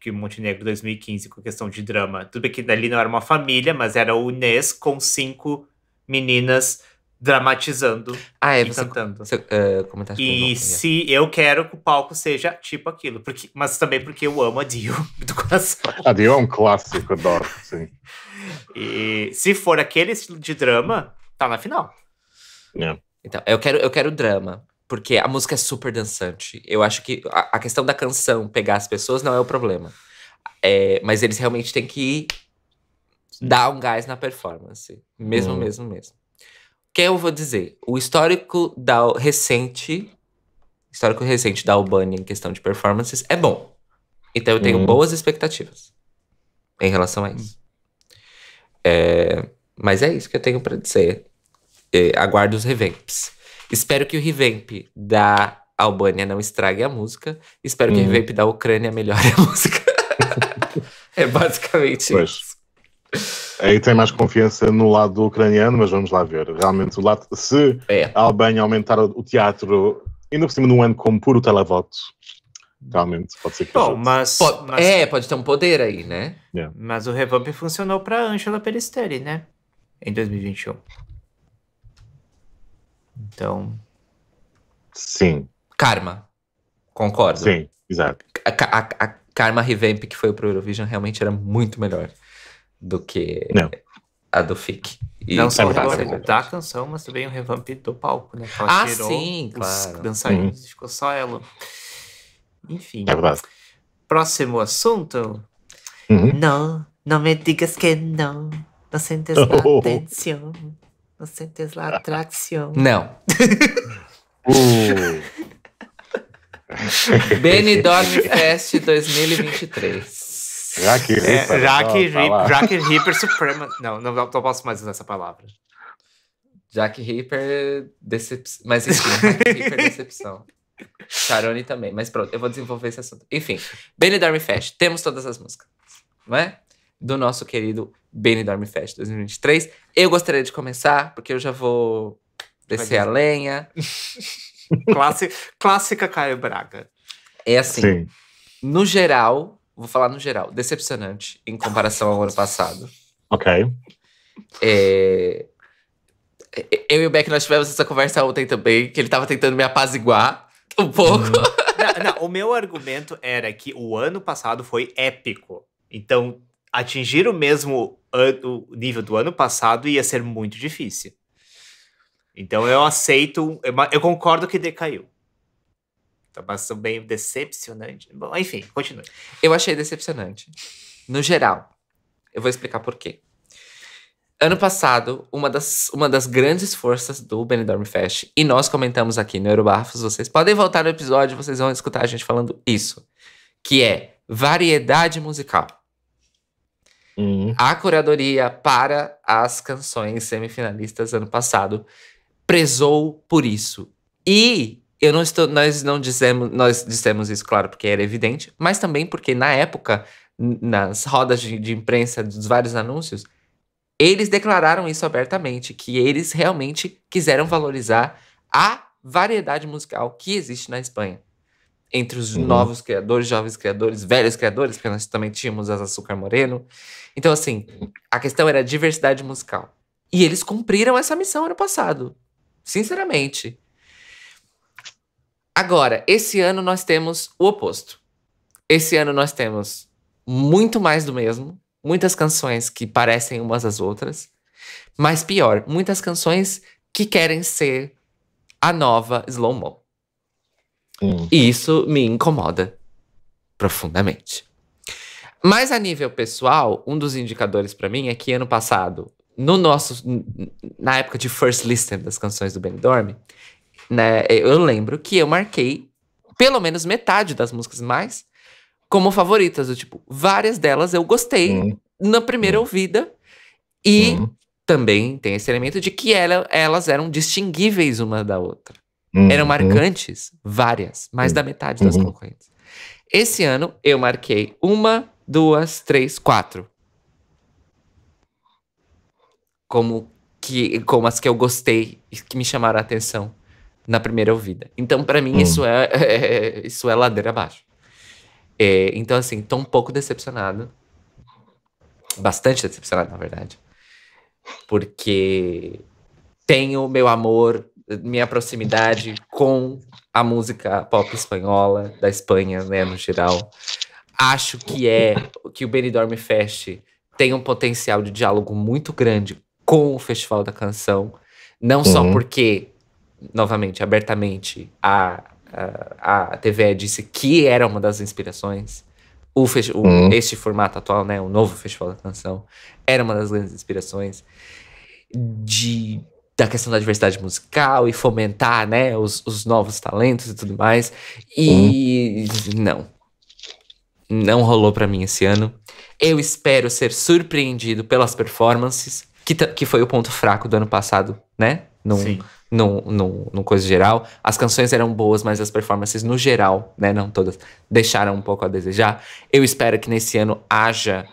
que Montenegro 2015, com questão de drama. Tudo bem que dali não era uma família, mas era o Inês com cinco meninas dramatizando ah, é, e você, cantando. Você, uh, e se eu quero que o palco seja tipo aquilo, porque, mas também porque eu amo a Dio do coração. A Dio é um clássico, adoro, sim. E se for aquele estilo de drama, tá na final. É. Então, eu quero, eu quero drama. Porque a música é super dançante. Eu acho que a, a questão da canção pegar as pessoas não é o problema. É, mas eles realmente têm que dar um gás na performance. Mesmo, hum. mesmo, mesmo. O que eu vou dizer? O histórico da recente. Histórico recente da Albânia em questão de performances é bom. Então eu tenho hum. boas expectativas em relação a isso. Hum. É, mas é isso que eu tenho para dizer. É, aguardo os revamps. Espero que o revamp da Albânia não estrague a música. Espero uhum. que o uhum. revamp da Ucrânia melhore a música. é basicamente pois. isso. Aí tem mais confiança no lado ucraniano, mas vamos lá ver. Realmente, o lado, se é. a Albânia aumentar o teatro, ainda por cima num ano como puro televoto, realmente pode ser que Bom, mas, pode, mas, É, pode ter um poder aí, né? Yeah. É. Mas o revamp funcionou para Angela Peristeri, né? Em 2021. Então. Sim. Karma. Concordo. Sim, exato. A, a, a Karma Revamp, que foi pro Eurovision, realmente era muito melhor do que Não. a do FIC. Não só o revamp da canção, mas também o revamp do palco, né? Ela ah, sim, claro. dançarinos, uhum. ficou só ela. Enfim. É verdade. Próximo assunto. Uhum. Não, não me digas que não. Não sentes oh. atenção. Ah. Não sentes lá a Não. Benny Benidorm Fest 2023. Jack Ripper. É, Jack, Ripper Jack Ripper Suprema. Não, não, não posso mais usar essa palavra. Jack Ripper decepção. Mas enfim, Jack Ripper decepção. Charone também. Mas pronto, eu vou desenvolver esse assunto. Enfim, Benidorm Fest. Temos todas as músicas. Não é? do nosso querido Benidorm Fest 2023. Eu gostaria de começar, porque eu já vou descer a lenha. Clássica, clássica Caio Braga. É assim, Sim. no geral, vou falar no geral, decepcionante em comparação ao ano passado. Ok. É, eu e o Beck, nós tivemos essa conversa ontem também, que ele estava tentando me apaziguar um pouco. Não, não, o meu argumento era que o ano passado foi épico. Então, atingir o mesmo ano, nível do ano passado ia ser muito difícil. Então eu aceito, eu, eu concordo que decaiu. Tá passando bem decepcionante. Bom, enfim, continue. Eu achei decepcionante. No geral, eu vou explicar por quê. Ano passado, uma das, uma das grandes forças do Benidorm Fest, e nós comentamos aqui no Eurobafos, vocês podem voltar no episódio, vocês vão escutar a gente falando isso, que é variedade musical. Uhum. a curadoria para as canções semifinalistas ano passado prezou por isso. E eu não estou, nós não dissemos, nós dissemos isso, claro, porque era evidente, mas também porque na época, nas rodas de, de imprensa dos vários anúncios, eles declararam isso abertamente, que eles realmente quiseram valorizar a variedade musical que existe na Espanha entre os uhum. novos criadores, jovens criadores, velhos criadores, porque nós também tínhamos as Açúcar Moreno. Então, assim, a questão era a diversidade musical. E eles cumpriram essa missão ano passado, sinceramente. Agora, esse ano nós temos o oposto. Esse ano nós temos muito mais do mesmo, muitas canções que parecem umas às outras, mas pior, muitas canções que querem ser a nova Slow Mo. E isso me incomoda profundamente. Mas a nível pessoal, um dos indicadores para mim é que ano passado, no nosso na época de first listen das canções do Benidorm, né, eu lembro que eu marquei pelo menos metade das músicas mais como favoritas, do tipo, várias delas eu gostei hum. na primeira hum. ouvida e também tem esse elemento de que ela, elas eram distinguíveis uma da outra. Uhum. Eram marcantes várias, mais da metade das uhum. concorrentes. Esse ano eu marquei uma, duas, três, quatro. Como que como as que eu gostei e que me chamaram a atenção na primeira ouvida. Então, para mim, isso uhum. é, é, isso é ladeira abaixo. É, então, assim, tô um pouco decepcionado. Bastante decepcionado, na verdade. Porque tenho meu amor minha proximidade com a música pop espanhola da Espanha, né, no geral. Acho que é que o Benidorm Fest tem um potencial de diálogo muito grande com o Festival da Canção, não uhum. só porque novamente, abertamente, a, a, a disse que era uma das inspirações. O, o uhum. Este formato atual, né, o novo Festival da Canção, era uma das grandes inspirações de da questão da diversidade musical e fomentar, né, os, os novos talentos e tudo mais. E hum. não. Não rolou para mim esse ano. Eu espero ser surpreendido pelas performances, que, que foi o ponto fraco do ano passado, né? Num, Sim. Num, num, num coisa geral. As canções eram boas, mas as performances no geral, né? Não todas, deixaram um pouco a desejar. Eu espero que nesse ano haja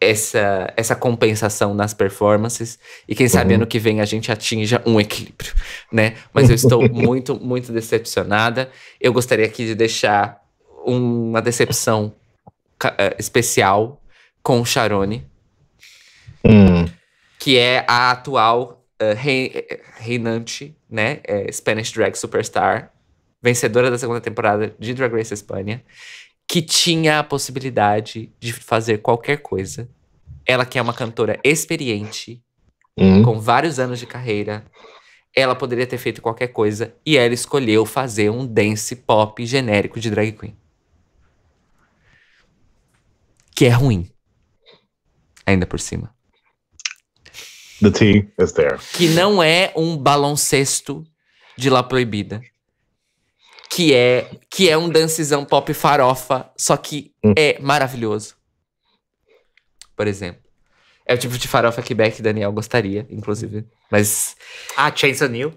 essa, essa compensação nas performances. E quem sabe uhum. ano que vem a gente atinja um equilíbrio, né? Mas eu estou muito, muito decepcionada. Eu gostaria aqui de deixar uma decepção eh, especial com Charone. Hum. Que é a atual uh, rei, eh, reinante, né? É, Spanish Drag Superstar. Vencedora da segunda temporada de Drag Race Espanha que tinha a possibilidade de fazer qualquer coisa. Ela que é uma cantora experiente, hum. com vários anos de carreira, ela poderia ter feito qualquer coisa e ela escolheu fazer um dance pop genérico de drag queen. Que é ruim. Ainda por cima. The tea is there. Que não é um baloncesto de lá proibida que é que é um dancezão pop farofa, só que hum. é maravilhoso. Por exemplo. É o tipo de farofa que Beck e Daniel gostaria, inclusive. Mas. Ah, Chainsaw New?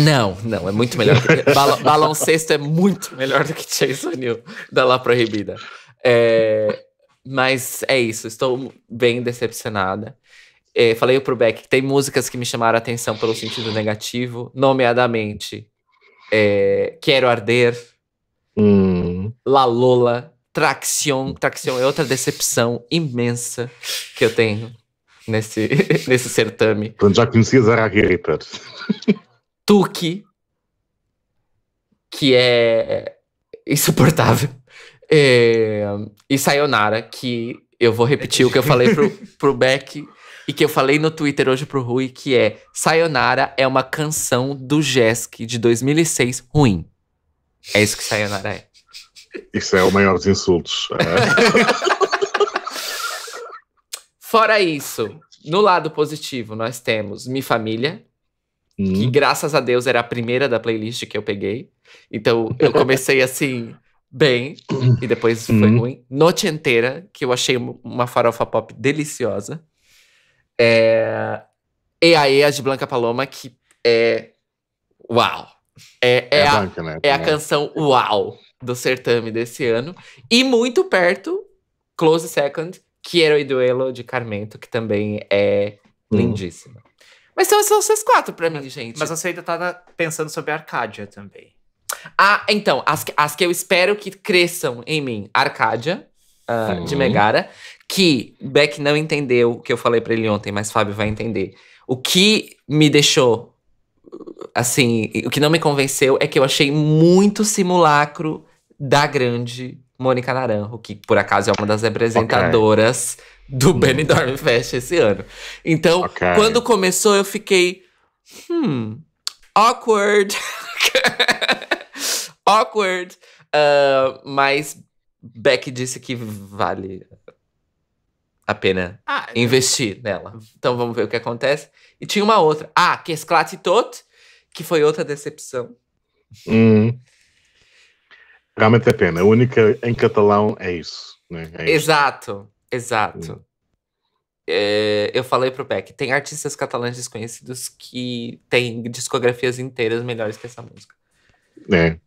Não, não, é muito melhor. Que... Bal Balão Sexto é muito melhor do que Chainsaw New, da La Proibida. É... Mas é isso, estou bem decepcionada. É, falei pro Beck que tem músicas que me chamaram a atenção pelo sentido negativo, nomeadamente é, Quero Arder, hum. La Lola, Traction. Traction é outra decepção imensa que eu tenho nesse, nesse certame. Quando já conhecias a Ripper. Tuki, que é insuportável. É, e Sayonara, que eu vou repetir o que eu falei pro, pro Beck e que eu falei no Twitter hoje pro Rui, que é Sayonara é uma canção do Jesk de 2006 ruim. É isso que Sayonara é. Isso é o maior dos insultos. É. Fora isso, no lado positivo nós temos Mi Família, hum. que graças a Deus era a primeira da playlist que eu peguei. Então eu comecei assim bem e depois foi hum. ruim. Noite inteira, que eu achei uma farofa pop deliciosa. É... a de Blanca Paloma, que é. Uau! É, é, é a, banca, né? é a canção Uau do certame desse ano. E muito perto, Close Second, Quiero e Duelo de Carmento, que também é hum. lindíssima. Mas são, são quatro pra mim, gente. Mas você ainda tá pensando sobre Arcádia também. Ah, então, as, as que eu espero que cresçam em mim: Arcádia, uh, de Megara que Beck não entendeu o que eu falei para ele ontem, mas Fábio vai entender. O que me deixou assim, o que não me convenceu é que eu achei muito simulacro da grande Mônica Naranjo, que por acaso é uma das representadoras okay. do Benidorm Fest esse ano. Então, okay. quando começou, eu fiquei. Hmm, awkward. awkward. Uh, mas Beck disse que vale a pena ah, investir nela. Então vamos ver o que acontece. E tinha uma outra. Ah, que esclate é tot, que foi outra decepção. Hum. Realmente é pena. A única em catalão é isso. Né? É exato, isso. exato. Hum. É, eu falei pro Beck, tem artistas catalães desconhecidos que têm discografias inteiras melhores que essa música. É.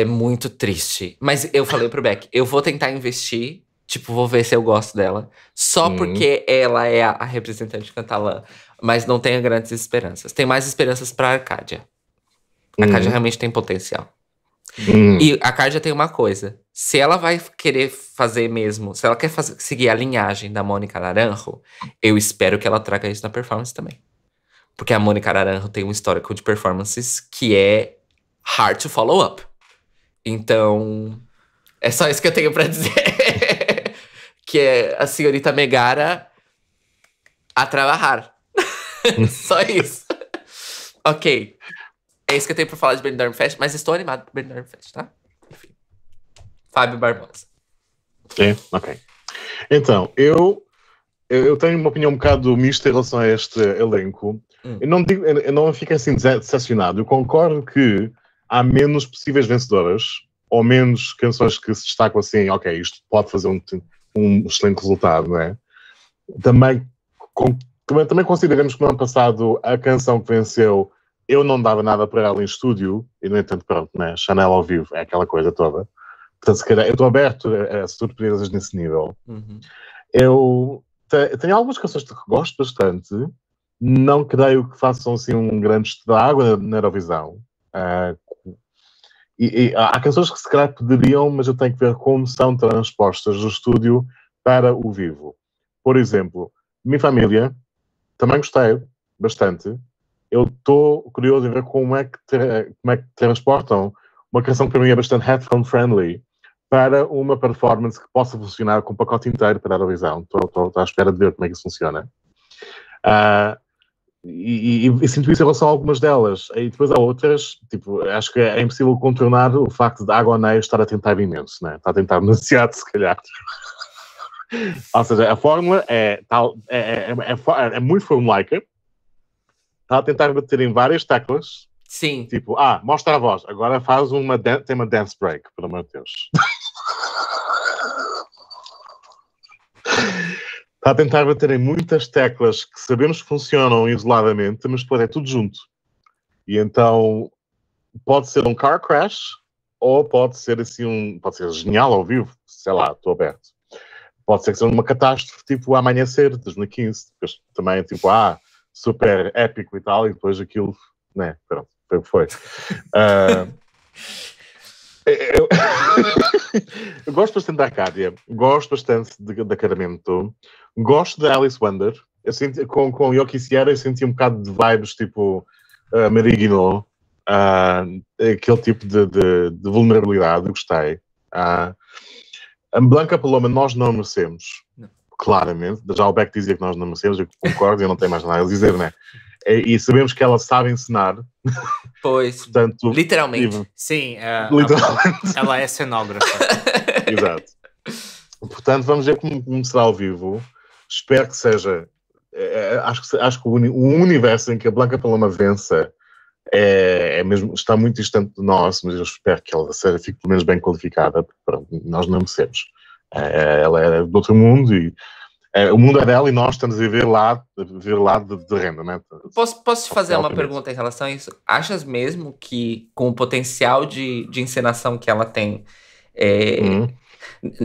É muito triste. Mas eu falei pro Beck, eu vou tentar investir Tipo, vou ver se eu gosto dela. Só Sim. porque ela é a, representante catalã. Mas não tenho grandes esperanças. Tem mais esperanças pra Arcádia. A Arcádia hum. realmente tem potencial. Hum. E a Arcádia tem uma coisa. Se ela vai querer fazer mesmo, se ela quer fazer, seguir a linhagem da Mônica Naranjo, eu espero que ela traga isso na performance também. Porque a Mônica Naranjo tem um histórico de performances que é hard to follow up. Então, é só isso que eu tenho para dizer que é a senhorita Megara a trabalhar. Só isso. ok. É isso que eu tenho pra falar de Benidorm Fest, mas estou animado pro Benidorm Fest, tá? Enfim. Fábio Barbosa. É, ok. Então, eu, eu tenho uma opinião um bocado mista em relação a este elenco. Hum. Eu, não digo, eu não fico assim decepcionado. Eu concordo que há menos possíveis vencedoras, ou menos canções que se destacam assim, ok, isto pode fazer um, um excelente resultado, não é? Também, com, também consideramos que no ano passado a canção que venceu eu não dava nada para ela em estúdio, e no entanto, pronto, né? Chanel ao vivo, é aquela coisa toda. Portanto, se calhar, eu estou aberto a, a surpresas nesse nível. Uhum. Eu te, tenho algumas canções que gosto bastante, não creio que façam assim um grande estudo da água na, na Eurovisão. Uh, e, e há canções que se calhar poderiam, mas eu tenho que ver como são transpostas do estúdio para o vivo. Por exemplo, Minha Família, também gostei bastante. Eu estou curioso em ver como é, que como é que transportam uma canção que para mim é bastante headphone friendly para uma performance que possa funcionar com o pacote inteiro para a televisão Estou à espera de ver como é que isso funciona. Uh, e, e, e, sinto isso em relação a algumas delas. E depois há outras, tipo, acho que é impossível contornar o facto de Agoneiro estar a tentar imenso, né? está a tentar demasiado, se calhar. Ou seja, a fórmula é, tal, é, é, é, é muito formulaica, está a tentar bater em várias teclas. Sim. Tipo, ah, mostra a voz, agora faz uma, tem uma dance break, pelo amor de Deus. está a tentar bater em muitas teclas que sabemos que funcionam isoladamente, mas depois é tudo junto. E então pode ser um car crash ou pode ser assim um. Pode ser genial ao vivo, sei lá, estou aberto. Pode ser que seja uma catástrofe tipo amanhecer de 2015, depois também tipo, ah, super épico e tal, e depois aquilo, né? Pronto, foi. Uh, eu... eu gosto bastante da Acádia, gosto bastante da Caramento. Gosto da Alice Wonder. Eu senti, com, com Yoki Sierra eu senti um bocado de vibes tipo uh, Guinot, uh, aquele tipo de, de, de vulnerabilidade, gostei. Uh, a Blanca Paloma nós não merecemos, não. claramente. Já o Beck dizia que nós não merecemos, eu concordo, eu não tenho mais nada a dizer, né? E, e sabemos que ela sabe ensinar. Pois, Portanto, literalmente. Sim, uh, literalmente. ela é cenógrafa. Exato. Portanto, vamos ver como, como será ao vivo espero que seja. É, é acho que, acho que o, uni, universo em que a Blanca Paloma vença é, é, mesmo, está muito distante de nós, mas eu espero que ela seja, fique pelo menos bem qualificada, porque nós não merecemos. É, ela é do outro mundo e é, o mundo é dela e nós estamos a viver lá, a ver lá de, de renda, né? Posso, posso é fazer uma pergunta em relação a isso? Achas mesmo que, com o potencial de, de encenação que ela tem, é, uhum.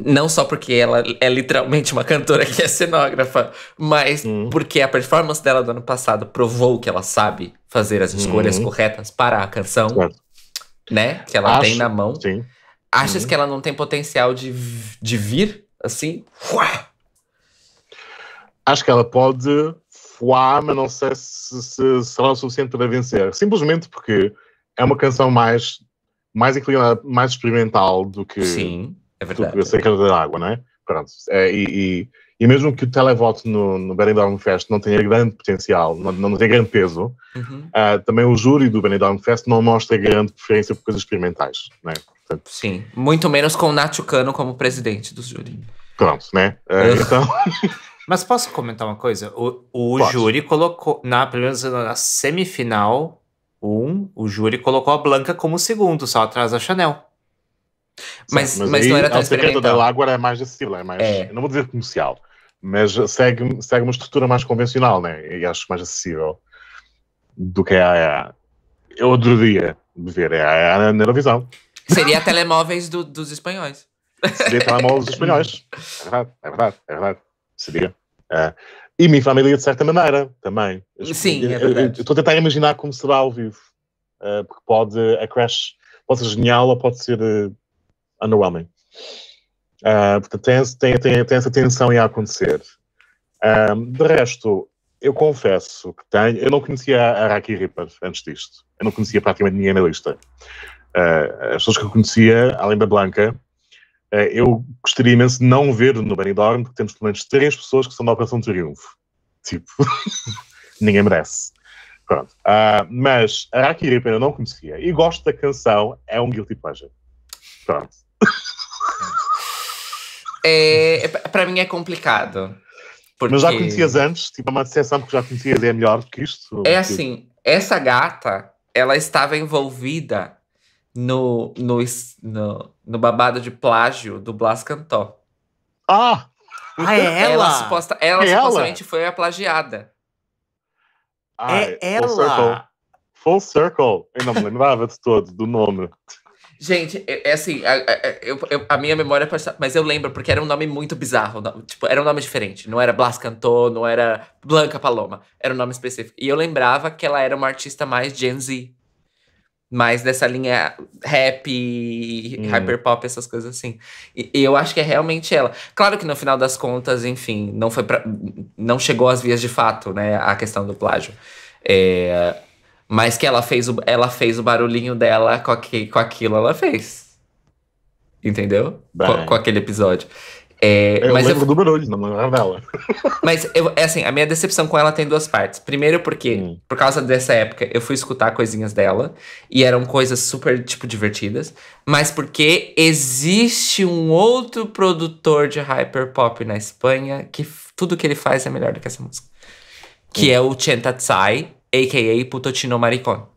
Não só porque ela é literalmente uma cantora que é cenógrafa, mas hum. porque a performance dela do ano passado provou que ela sabe fazer as escolhas hum. corretas para a canção, né? Que ela Acho, tem na mão. Sim. Achas hum. que ela não tem potencial de, de vir assim? Fuá! Acho que ela pode voar, mas não sei se, se será o suficiente para vencer. Simplesmente porque é uma canção mais mais inclinada, mais experimental do que Sim. É verdade. É que é. da água, não é? Pronto. É, e, e, e, mesmo que o televoto no, no Benidorm Fest não tenha grande potencial, não, não tenha grande peso, uhum. uh, também o júri do Benidorm Fest não mostra grande preferência por coisas experimentais, né? Portanto, Sim, muito menos com o Nacho Cano como presidente do júri. Pronto, né? Uh, então... Mas posso comentar uma coisa? O, o júri colocou, na, pelo menos na semifinal 1, um, o júri colocou a Blanca como segundo, só atrás da Chanel. Mas, mas, mas aí, não era tão experimental. da Lago era mais acessível, é mais, é. não vou dizer comercial, mas segue, segue uma estrutura mais convencional, né? E acho mais acessível do que a AEA. Eu adoraria ver a AEA na Eurovisão. Seria telemóveis do, dos espanhóis. Seria telemóveis dos espanhóis. É verdade, é verdade, é verdade. Seria. É. E minha família, de certa maneira, também. Sim, é eu, é verdade. Estou a tentar imaginar como será ao vivo. Uh, porque pode, a Crash pode ser genial ou pode ser uh, underwhelming. Uh, portanto, tem, tem, tem, tem, essa tensão em acontecer. Um, ah, de resto, eu confesso que tenho. Eu não conhecia a Araki Ripper antes disto. Eu não conhecia praticamente ninguém na lista. Uh, as pessoas que eu conhecia, além da Blanca, uh, eu gostaria imenso de não ver no Benidorm, porque temos pelo menos três pessoas que são da Operação Triunfo. Tipo, ninguém merece. Pronto. Uh, mas Araki Ripper eu não conhecia. E gosto da canção, é um guilty pleasure. Pronto. É, é, é para mim é complicado. Porque... Mas já conhecias antes? Tipo, é uma decepção porque já conhecias é melhor do que isto? É assim, essa gata, ela estava envolvida no, no, no, no babado de plágio do Blas Cantó. Ah! Ah, é ela? Ela, suposta, ela é supostamente ela? foi a plagiada. Ai, é full ela! Circle. Full circle! Eu não me lembrava de todo do nome. Gente, é, é assim, a, a, é, a minha memória é estar, mas eu lembro, porque era um nome muito bizarro. Tipo, era um nome diferente. Não era Blas Cantor, não era Blanca Paloma. Era um nome específico. E eu lembrava que ela era uma artista mais Gen Z. Mais dessa linha rap, hum. hyperpop, essas coisas assim. E, e, eu acho que é realmente ela. Claro que no final das contas, enfim, não foi pra, não chegou às vias de fato, né? A questão do plágio. É, mas que ela fez o, ela fez o barulhinho dela com, aqui, com aquilo, ela fez. Entendeu? Com, com, aquele episódio. É, eu mas lembro eu, do barulho na novela. Mas, eu, é assim, a minha decepção com ela tem duas partes. Primeiro porque, hum. por causa dessa época, eu fui escutar coisinhas dela. E eram coisas super, tipo, divertidas. Mas porque existe um outro produtor de hyperpop na Espanha que tudo que ele faz é melhor do que essa música. Que hum. é o Tsai a.k.a. Putotino Maricón.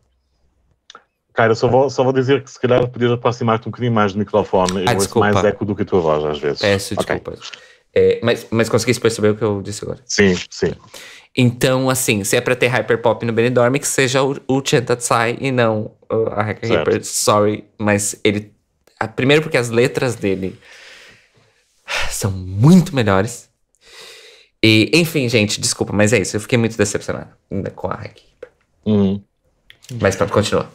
Cara, só vou, só vou dizer que se calhar podias aproximar-te um bocadinho mais do microfone. Ah, eu ouço mais eco do que a tua voz às vezes. Peço okay. desculpas. É, mas, mas conseguiste perceber o que eu disse agora? Sim, sim. Então, assim, se é pra ter hyperpop no Benidorm, que seja o, o Chanta Tsai e não uh, a Hacker Hyper. Sorry, mas ele... A, primeiro porque as letras dele são muito melhores. E, enfim, gente, desculpa, mas é isso. Eu fiquei muito decepcionado ainda com a equipe. Uhum. Mas pronto, continua.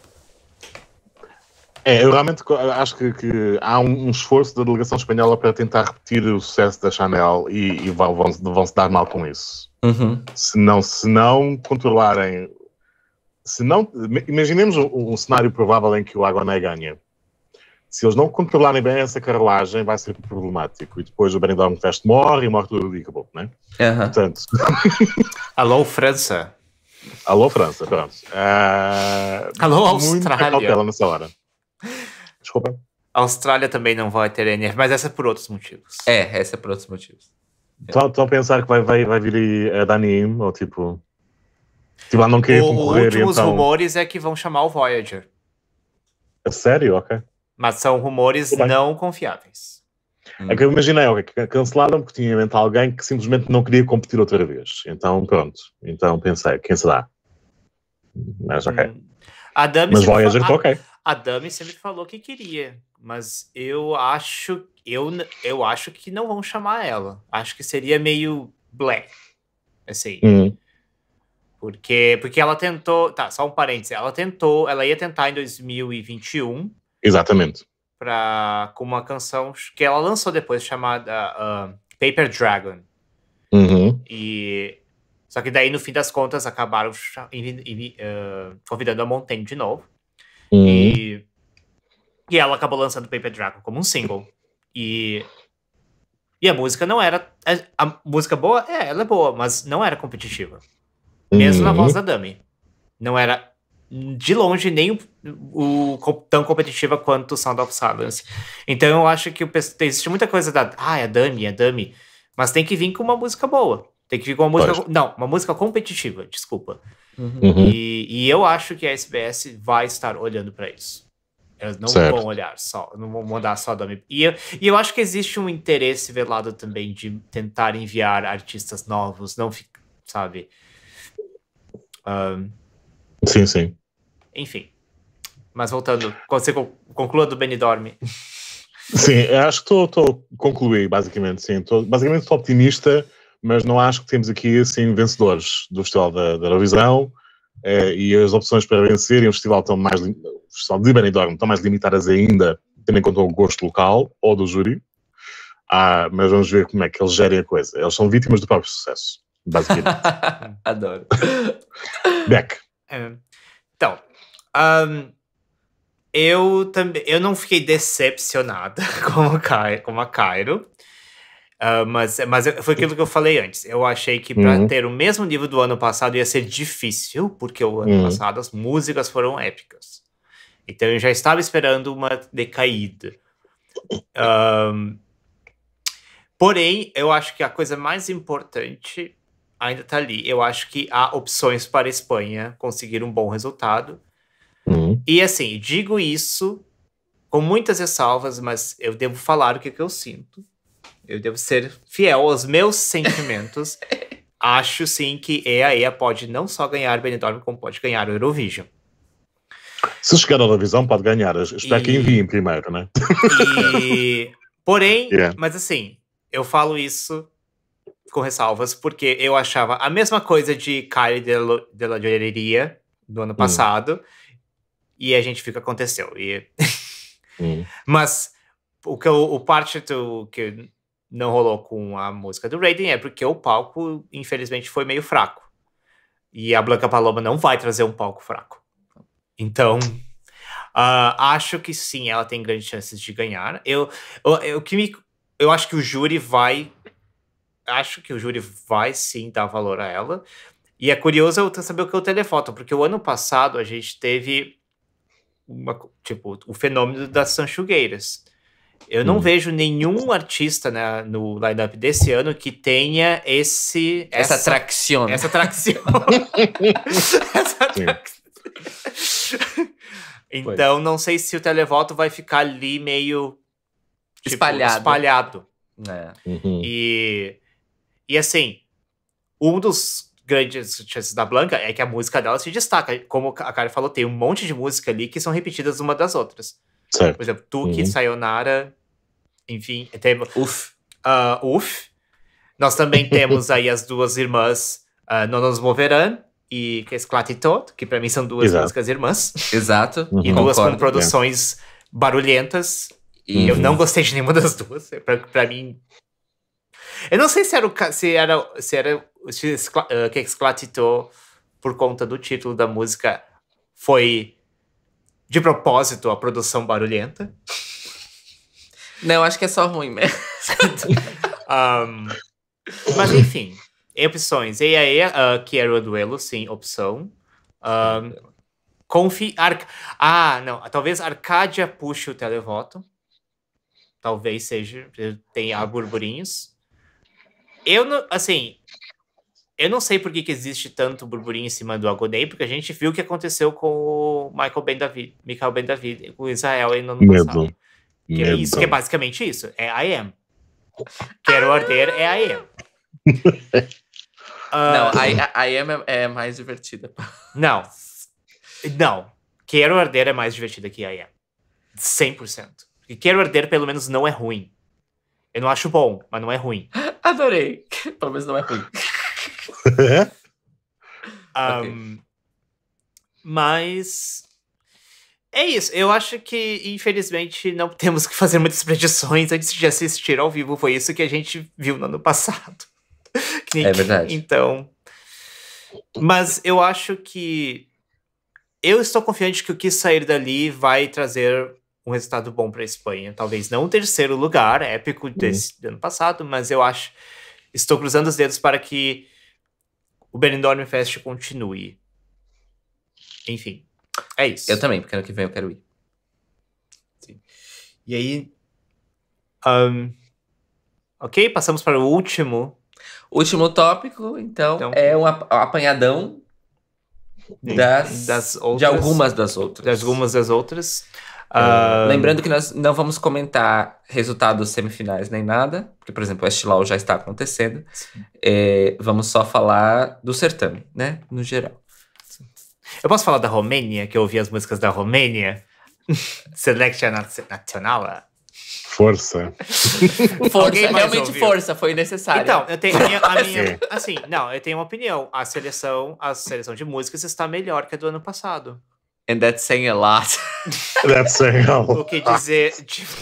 É, eu realmente acho que, que, há um, esforço da delegação espanhola para tentar repetir o sucesso da Chanel e, e vão, vão, se dar mal com isso. Uhum. Se, não, se não controlarem. Se não, imaginemos um, um cenário provável em que o Agoné ganha se eles não controlarem bem essa carruagem, vai ser problemático. E depois o Benidorm Fest morre e morre tudo ali, acabou, né? Uhum. Portanto... Alô, França. Alô, França, pronto. Uh... Alô, Austrália. cautela nessa hora. Desculpa. A Austrália também não vai ter NF, mas essa é por outros motivos. É, essa é por outros motivos. É. Estão é. a pensar que vai, vai, vai vir a Danim, ou tipo... Tipo, lá não quer concorrer, Os últimos então... rumores é que vão chamar o Voyager. É sério? Ok. Mas são rumores não confiáveis. É que eu imaginei, okay, que cancelaram porque tinha em mente alguém que simplesmente não queria competir outra vez. Então, pronto. Então pensei, quem será? Mas ok. Hum. A Dami mas Voyager, tá ok. A Dami sempre falou que queria, mas eu acho, eu, eu acho que não vão chamar ela. Acho que seria meio black, é assim. aí. Hum. Porque, porque ela tentou, tá, só um parênteses, ela tentou, ela ia tentar em 2021, Exatamente. Pra, com uma canção que ela lançou depois chamada uh, Paper Dragon. Uhum. E só que daí no fim das contas acabaram uh, convidando a Montaigne de novo. Uhum. E, e ela acabou lançando Paper Dragon como um single. E e a música não era a, a música boa, é, ela é boa, mas não era competitiva. Mesmo uhum. na voz da Dummy. Não era de longe nem o, o, tão competitiva quanto o Sound of Silence. Então eu acho que o, existe muita coisa da. Ah, é dummy, é dummy. Mas tem que vir com uma música boa. Tem que vir com uma música. Pode. Não, uma música competitiva, desculpa. Uhum. uhum. E, e, eu acho que a SBS vai estar olhando para isso. Elas não certo. vão olhar só, não vão mandar só dummy. E eu, e eu acho que existe um interesse velado também de tentar enviar artistas novos, não fica, sabe? Um, Sim, sim. Enfim. Mas voltando, você conclua do Benidorm Sim, acho que estou concluí, basicamente, sim. Tô, basicamente estou optimista, mas não acho que temos aqui, assim, vencedores do Festival da, da Eurovisão eh, e as opções para vencerem o festival estão mais... O festival de Benidorm estão mais limitadas ainda, tendo em conta o gosto local ou do júri. Ah, mas vamos ver como é que eles gerem a coisa. Eles são vítimas do próprio sucesso, basicamente. Adoro. Beck. É então, um, eu também eu não fiquei decepcionada com a, Cairo, com a Cairo. Uh, mas, mas foi aquilo que eu falei antes. Eu achei que para uhum. ter o mesmo nível do ano passado ia ser difícil, porque o ano uhum. passado as músicas foram épicas. Então eu já estava esperando uma decaída. Um, porém, eu acho que a coisa mais importante ainda tá ali. Eu acho que há opções para a Espanha conseguir um bom resultado. Uhum. E assim, digo isso com muitas ressalvas, mas eu devo falar o que, que eu sinto. Eu devo ser fiel aos meus sentimentos. acho sim que EAEA pode não só ganhar o Benidorm, como pode ganhar o Eurovision. Se chegar à Eurovisão, pode ganhar. Espero e... que enviem primeiro, né? E... Porém, yeah. mas assim, eu falo isso com ressalvas, porque eu achava a mesma coisa de Kylie de, Lo, de La Joyeria do ano hum. passado, hum. e a gente fica, aconteceu. E... hum. Mas o, que eu, o parte do, que não rolou com a música do Raiden é porque o palco, infelizmente, foi meio fraco. E a Blanca Paloma não vai trazer um palco fraco. Então, uh, acho que sim, ela tem grandes chances de ganhar. Eu, eu, eu, que me, eu acho que o júri vai acho que o júri vai sim dar valor a ela. E é curioso eu saber o que é o telefoto, porque o ano passado a gente teve uma, tipo, o fenômeno das sanchugueiras. Eu não hum. vejo nenhum artista né, no lineup desse ano que tenha esse essa, tracção Essa tracção essa então não sei se o televoto vai ficar ali meio tipo, espalhado. espalhado. É. Uhum. E e assim, um dos grandes chances da Blanca é que a música dela se destaca. Como a cara falou, tem um monte de música ali que são repetidas uma das outras. Certo. Por exemplo, Tuki, uhum. Sayonara, enfim, temos. Uf. Uh, uf. Nós também temos aí as duas irmãs uh, ah, Moveran e Kesclate Tot, que para mim são duas Exato. músicas irmãs. Exato. Uhum. E duas com produções barulhentas. E uhum. eu não gostei de nenhuma das duas. Pra, pra mim, eu não sei se era o se era se era eh, que é esclatitou por conta do título da música foi de propósito a produção barulhenta. Não, acho que é só ruim mesmo. um, mas enfim, opções. e uh, que era o duelo, sim, opção. Um, confi... Ar... Ah, não. Talvez Arcádia puxe o televoto. Talvez seja. Eh, Tem burburinhos. Eu não, assim, eu não sei por que, que existe tanto burburinho em cima do Agonei, porque a gente viu o que aconteceu com o Michael Ben David, Michael Ben David, com Israel e no Medo. Que é Medo. é isso, que é basicamente isso, é I am. Quero arder é I am. uh, não, ah, I, I am é, é mais divertida. Não. Não. Quero arder é mais divertida que I am. 100%. E quero arder pelo menos não é ruim. Eu não acho bom, mas não é ruim. Adorei. Pelo menos não é ruim. É? um, Mas. É isso. Eu acho que, infelizmente, não temos que fazer muitas predições antes de assistir ao vivo. Foi isso que a gente viu no ano passado. é verdade. Então. Mas eu acho que. Eu estou confiante que o que sair dali vai trazer um resultado bom para a Espanha. Talvez não o terceiro lugar, épico uhum. desse uhum. ano passado, mas eu acho. Estou cruzando os dedos para que o Benidorm Fest continue. Enfim, é isso. Eu também, porque ano que vem eu quero ir. Sim. E aí. Um, ok, passamos para o último. Último tópico, então, então é um apanhadão das, das outras, de algumas das outras. De algumas das outras. Uh... Lembrando que nós não vamos comentar resultados semifinais nem nada, porque, por exemplo, o Westlaw já está acontecendo. É, vamos só falar do certame, né? No geral. Eu posso falar da Romênia, que eu ouvi as músicas da Romênia? Selection Nacional? Força. força, realmente ouviu? força, foi necessário. Então, eu tenho a minha, a minha assim, não, eu tenho uma opinião. A seleção, a seleção de músicas está melhor que a do ano passado. And that's saying a lot. That's saying a lot. o que dizer, tipo,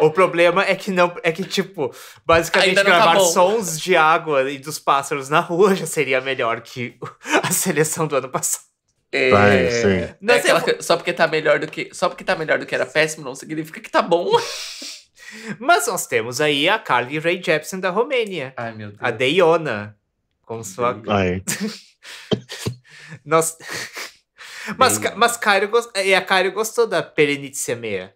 o problema é que não. É que, tipo, basicamente gravar tá sons de água e dos pássaros na rua já seria melhor que a seleção do ano passado. É, Vai, sim. Não, é aquela, só porque tá melhor do que. Só porque tá melhor do que era péssimo, não significa que tá bom. Mas nós temos aí a Carly Rae Jepsen da Romênia. Ai, meu Deus. A Deiona. Com sua. Ai. nós. Mas, mas Cairo, e a Cairo gostou da Perenice Meia.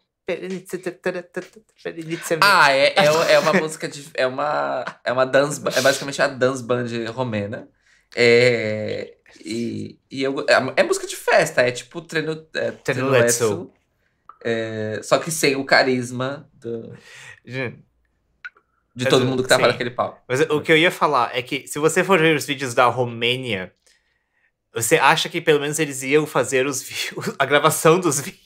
Ah, é, é, é uma música de. É uma. É uma dance É basicamente a dance band romena. É. E, e eu, é, é música de festa, é tipo treino. É, treino é, só que sem o carisma do, de todo mundo que tava naquele pau. Mas o que eu ia falar é que se você for ver os vídeos da Romênia você acha que pelo menos eles iam fazer os, a gravação dos vídeos?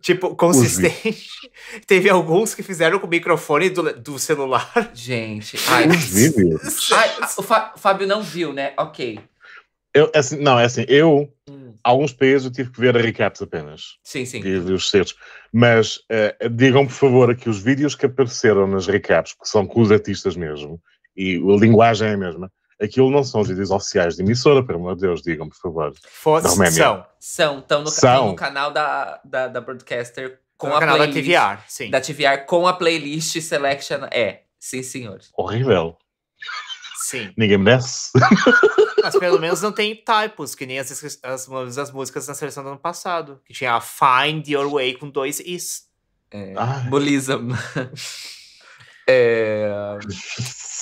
tipo, consistente. Teve alguns que fizeram com o microfone do, do celular. Gente. Ai, ai, o Fá, Fábio não viu, né? Ok. Eu, é assim, não, é assim, eu, hum. alguns países eu tive que ver a recaps apenas. Sim, sim. E os certos. Mas uh, eh, digam, por favor, que os vídeos que apareceram nas recaps, que são com os artistas mesmo, e a linguagem é a mesma, aquilo não são os vídeos oficiais de emissora, pelo amor de Deus, digam, por favor. Fosse, são. São, estão no, no canal da, da, da Broadcaster com no a canal playlist. Da TVR, sim. Da TVR com a playlist Selection. É, sim, senhor. Horrível. Sim. Ninguém merece. Mas pelo menos não tem typos, que nem as, as, as músicas na seleção do ano passado. Que tinha a Find Your Way com dois is. É, Bolism. é...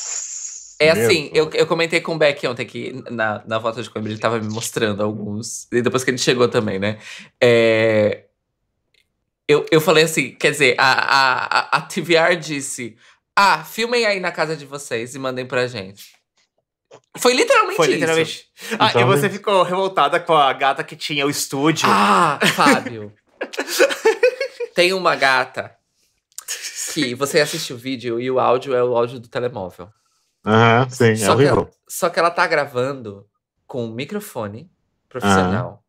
É assim, eu, eu comentei com o Beck ontem que na, na volta de Coimbra ele tava me mostrando alguns. E depois que ele chegou também, né? É, eu, eu falei assim, quer dizer, a, a, a, TVR disse: Ah, filmem aí na casa de vocês e mandem pra gente. Foi literalmente Foi literalmente. isso. Ah, então, e você né? ficou revoltada com a gata que tinha o estúdio. Ah, Fábio. tem uma gata que você assiste o vídeo e o áudio é o áudio do telemóvel. Aham, sim, é só é horrível. Ela, só que ela tá gravando com um microfone profissional.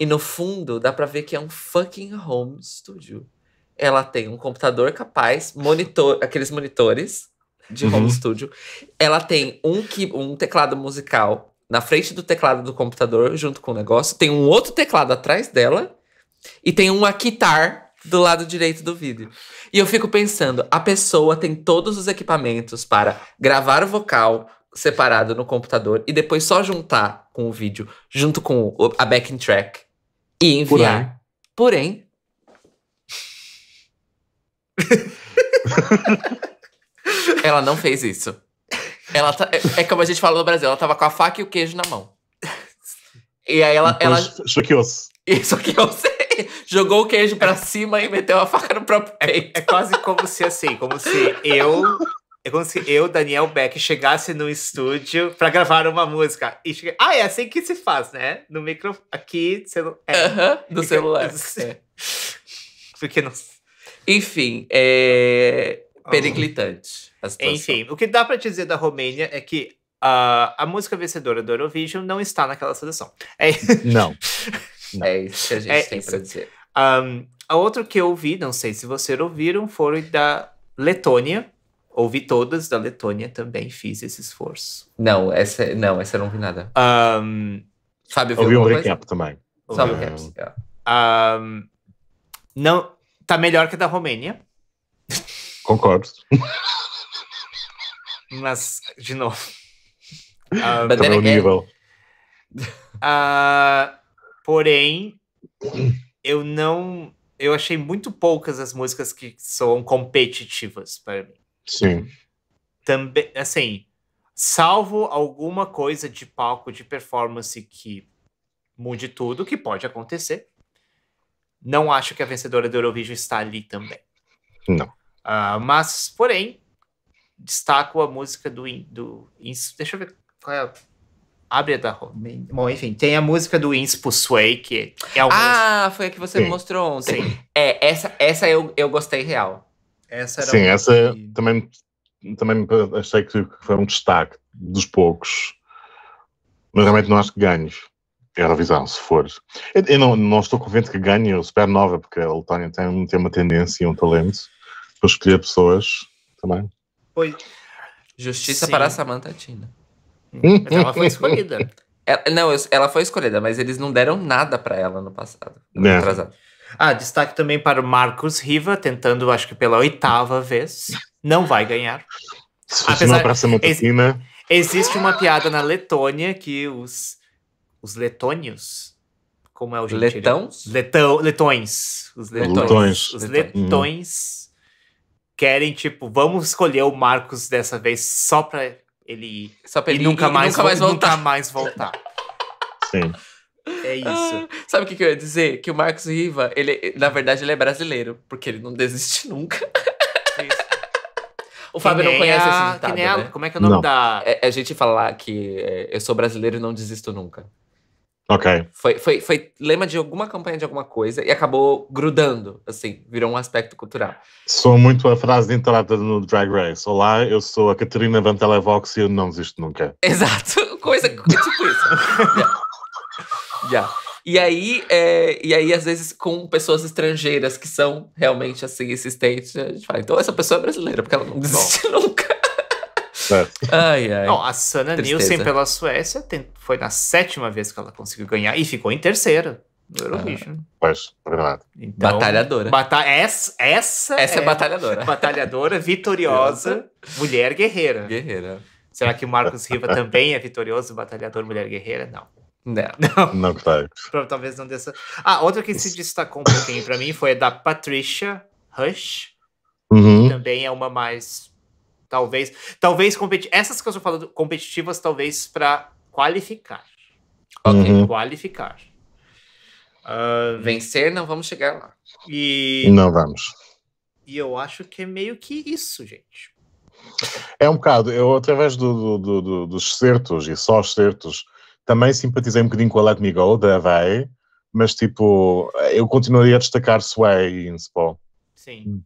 E no fundo dá pra ver que é um fucking home studio. Ela tem um computador capaz, monitor, aqueles monitores de home uhum. studio. Ela tem um, um teclado musical na frente do teclado do computador, junto com o negócio. Tem um outro teclado atrás dela. E tem uma guitar do lado direito do vídeo. E eu fico pensando, a pessoa tem todos os equipamentos para gravar o vocal separado no computador e depois só juntar com o vídeo, junto com a backing track e enviar. Porém, ela não fez isso. Ela tá, é, é, como a gente fala no Brasil, ela tava com a faca e o queijo na mão. E aí ela. Isso aqui Isso eu sei jogou o queijo para cima e meteu a faca no próprio é, peito. É, é quase como se assim, como se eu é como se eu, Daniel Beck, chegasse no estúdio para gravar uma música. E cheguei, ah, é assim que se faz, né? No micro Aqui, celu... é. uh -huh, no celular. É. Porque não. Enfim, é. Ah. Periclitante. Enfim, o que dá para dizer da Romênia é que uh, a música vencedora do Eurovision não está naquela seleção. É... Não. Não. É isso que a gente é tem para dizer. Um, a outro que eu ouvi, não sei se vocês ouviram, foi da Letônia. Ouvi todas da Letônia também, fiz esse esforço. Não, essa não, essa eu não vi nada. Um, Fábio ouvi um recap coisa? também. Só um recap. Um, não, tá melhor que a da Romênia. Concordo. Mas, de novo. É um, Mas, nível. Uh, Porém, eu não. Eu achei muito poucas as músicas que são competitivas para mim. Sim. Também, assim, salvo alguma coisa de palco, de performance que mude tudo, que pode acontecer. Não acho que a vencedora do Eurovision está ali também. Não. Uh, mas, porém, destaco a música do, do. Deixa eu ver qual é a Abre da Bom, enfim, tem a música do Inspo Sway, que é uma Ah, foi a que você Sim. mostrou ontem. Sim. É, essa, essa eu, eu gostei real. Essa era Sim, essa que... também, também achei que foi um destaque dos poucos. Mas realmente não acho que ganhes. visão, se for. Eu, eu não, não estou convencido que ganhe o Supernova, porque a Letónia tem, tem uma tendência e um talento para escolher pessoas também. Pois. Justiça Sim. para a Samantha Tina ela foi escolhida. Ela, não, ela foi escolhida, mas eles não deram nada para ela no passado. No é. atrasado. Ah, destaque também para o Marcos Riva, tentando, acho que pela oitava vez. Não vai ganhar. Se fosse Apesar, uma praça matutina. existe uma piada na Letônia que os, os letônios. Como é o gentilicio? É letões? Letão, letões. Os letões. letões. Os letões hum. querem, tipo, vamos escolher o Marcos dessa vez só pra ele Só pra ele, e nunca, ele, mais, nunca mais voltar. Nunca mais voltar. Sim. É isso. Ah, sabe o que, que, eu ia dizer? Que o Marcos Riva, ele, na verdade, ele é brasileiro, porque ele não desiste nunca. Isso. O que Fábio não conhece a, esse ditado, que nem a, né? Como é que é o nome não. da... É, a é gente falar que é, eu sou brasileiro e não desisto nunca. Ok. Foi, foi, foi lema de alguma campanha de alguma coisa e acabou grudando, assim, virou um aspecto cultural. Sou muito a frase de entrada no Drag Race. Olá, eu sou a Catarina Van Televox e eu não desisto nunca. Exato, coisa tipo isso. yeah. yeah. E aí, é, e aí, às vezes, com pessoas estrangeiras que são realmente assim, insistentes, a gente fala, então essa pessoa é brasileira, porque ela não desiste Bom. nunca. Ai, ai. Não, a Sana Tristeza. Nielsen pela Suécia tem, foi na sétima vez que ela conseguiu ganhar e ficou em terceira no Eurovision. Ah, pois, é verdade. Então, batalhadora. Bata essa, essa, essa é, é batalhadora. Batalhadora, vitoriosa, mulher guerreira. Guerreira. Será que o Marcos Riva também é vitorioso, batalhador, mulher guerreira? Não. Não. Não, não Talvez não dessa. Ah, outra que se destacou um pouquinho pra mim foi a da Patricia Rush. Uhum. também é uma mais Talvez, talvez competi essas que eu estou falando competitivas, talvez para qualificar. Ok, uhum. qualificar. Uh, vencer, não vamos chegar lá. E não vamos. E eu acho que é meio que isso, gente. É um bocado. Eu, através do, do, do, dos certos e só os certos, também simpatizei um bocadinho com a Let Me Go, da Vai, mas tipo, eu continuaria a destacar Sway e Inspo. Sim. Hum.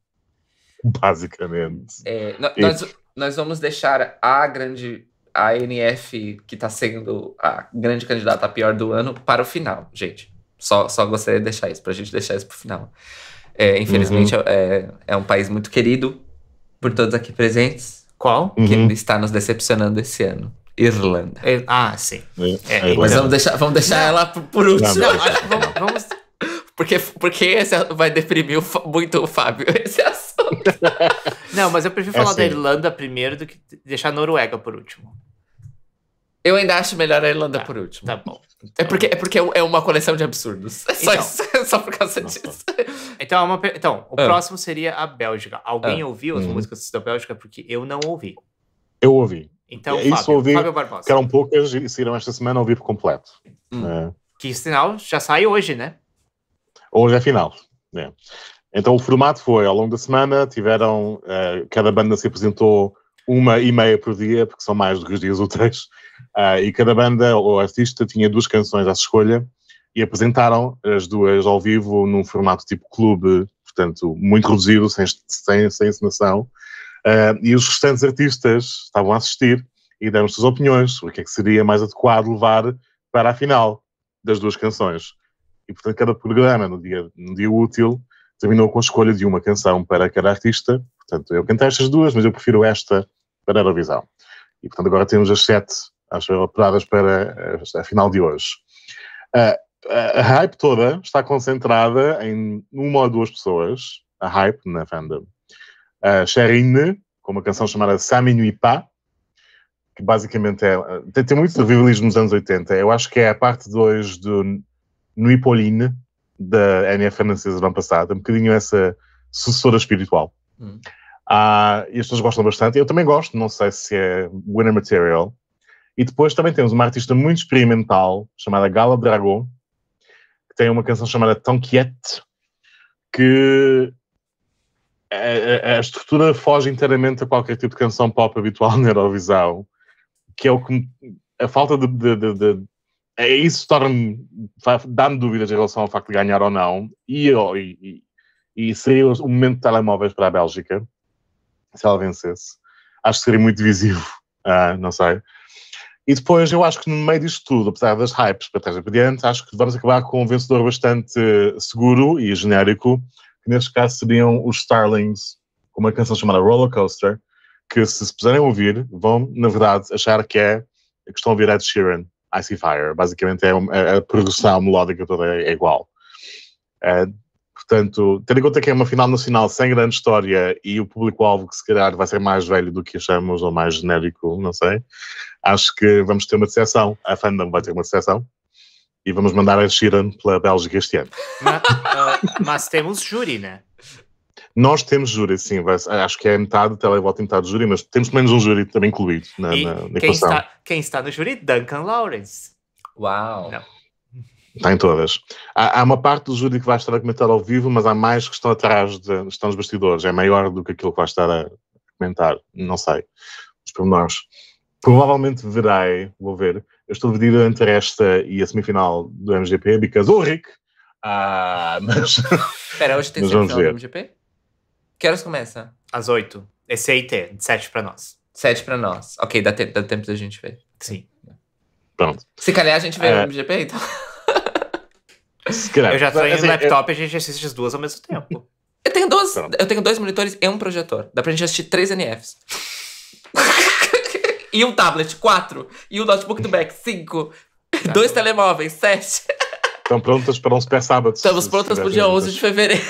basicamente. É, nós, nós vamos deixar a grande a NF, que está sendo a grande candidata a pior do ano, para o final, gente. Só, só gostaria de deixar isso, para a gente deixar isso para o final. É, infelizmente, uhum. é, é um país muito querido por todos aqui presentes. Qual? Uhum. Que está nos decepcionando esse ano. Irlanda. É, ah, sim. É, é, é então. mas vamos deixar, vamos deixar ela por, último. Não, vamos, vamos, porque, porque esse vai deprimir o, muito o Fábio, esse é assunto. Não, mas eu prefiro falar é assim. da Irlanda primeiro do que deixar a Noruega por último. Eu ainda acho melhor a Irlanda tá, por último. Tá bom. Então... É, porque, é porque é, é uma coleção de absurdos. É só, então. isso, só por causa disso. Então, uma, então o ah. próximo seria a Bélgica. Alguém ah. ouviu as hum. músicas da Bélgica? Porque eu não ouvi. Eu ouvi. Então, é, Fábio, ouvi, Fábio Barbosa. Que eram poucas e saíram esta semana, ouvi por completo. Hum. É. Que sinal já sai hoje, né? hoje é final. Né? Então o formato foi, ao longo da semana, tiveram, uh, cada banda se apresentou uma e meia por dia, porque são mais do que os dias úteis, uh, e cada banda ou artista tinha duas canções à escolha, e apresentaram as duas ao vivo num formato tipo clube, portanto, muito reduzido, sem, sem, sem encenação, uh, e os restantes artistas estavam a assistir e deram suas opiniões sobre o que é que seria mais adequado levar para a final das duas canções. E, portanto, cada programa, no dia, no dia útil, terminou com a escolha de uma canção para cada artista. Portanto, eu cantei estas duas, mas eu prefiro esta para a Eurovisão. E, portanto, agora temos as sete, acho eu, operadas para a final de hoje. Uh, a hype toda está concentrada em uma ou duas pessoas, a hype na fandom. A Sherine, com uma canção chamada Saminu Ipa, que basicamente é, tem, tem muito survivalismo nos anos 80. Eu acho que é a parte 2 do no Hippoline, da NF francesa do ano passado, um bocadinho essa sucessora espiritual. Hum. Ah, e as pessoas gostam bastante, eu também gosto, não sei se é winner material. E depois também temos uma artista muito experimental chamada Gala Dragon, que tem uma canção chamada tão quiete que a, a, a, estrutura foge inteiramente a qualquer tipo de canção pop habitual na Eurovisão, que é o que a falta de, de, de, de é isso torna-me, dá-me dúvidas em relação ao facto de ganhar ou não, e, e, e seria o momento de telemóveis para a Bélgica, se ela vencesse. Acho que seria muito divisivo, ah, não sei. E depois eu acho que no meio disto tudo, apesar das hypes para trás e para diante, acho que vamos acabar com um vencedor bastante eh, seguro e genérico, que neste caso seriam os Starlings, com uma canção chamada Roller Coaster, que se, se puserem a ouvir, vão, na verdade, achar que é que estão a ouvir Ed Sheeran Icy Fire. Basicamente é, a, é, é a progressão melódica toda é, é igual. Eh, portanto, tendo em conta que é uma final nacional sem grande história e o público-alvo que se calhar vai ser mais velho do que achamos ou mais genérico, não sei, acho que vamos ter uma decepção. A fandom vai ter uma decepção. E vamos mandar a Sheeran pela Bélgica este ano. Mas, uh, oh, mas temos júri, né? Nós temos júri, sim, vai, acho que é metade televoto e metade júri, mas temos menos um júri também incluído na, e na, na quem equação. Está, quem está no júri? Duncan Lawrence. Uau! Não. Está em todas. Há, há, uma parte do júri que vai estar a comentar ao vivo, mas há mais que estão atrás, de, estão nos bastidores. É maior do que aquilo que vai estar a comentar. Não sei. Os pormenores. Provavelmente verei, vou ver. Eu estou dividido entre esta e a semifinal do MGP, porque o oh, Rick. Ah, mas. Espera, hoje tem semifinal do MGP? Que horas começa? Às oito. É CIT, de sete pra nós. Sete pra nós. Ok, dá, dá tempo da gente ver. Sim. Pronto. Se calhar a gente vê é... o MGP, então. Eu já tenho assim, laptop eu... e a gente assiste as duas ao mesmo tempo. Eu tenho, duas, eu tenho dois monitores e um projetor. Dá pra gente assistir três NFs. e um tablet, quatro. E um notebook do Mac, cinco. Tá dois bom. telemóveis, sete. Estão prontas para um super sábado. Estamos prontas para o dia 11 de fevereiro.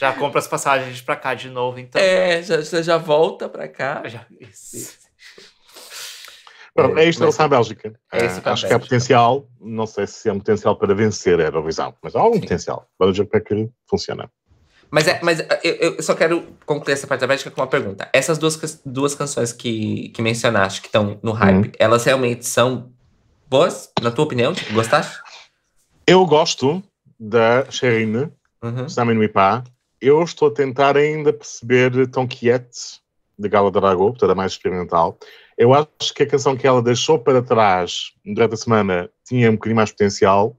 Já compra as passagens para cá de novo, então. É, já, você já volta para cá. Já, isso. Isso. Pronto, é, é isto em relação à Bélgica. É eh, acho que há potencial, não sei se é um potencial para vencer a Eurovisão, mas há algum Sim. potencial. Vamos ver como é que funciona. Mas, é, mas eh, eu, eu, só quero concluir essa parte da Bélgica com uma pergunta. Essas duas, duas canções que, que mencionaste, que estão no hum. hype, elas realmente são boas, na tua opinião? Gostaste? Eu gosto da Cherine, uhum. Samin eu estou a tentar ainda perceber Tonquiete, de Gala Drago, portanto, a é mais experimental. Eu acho que a canção que ela deixou para trás durante a semana tinha um bocadinho mais potencial,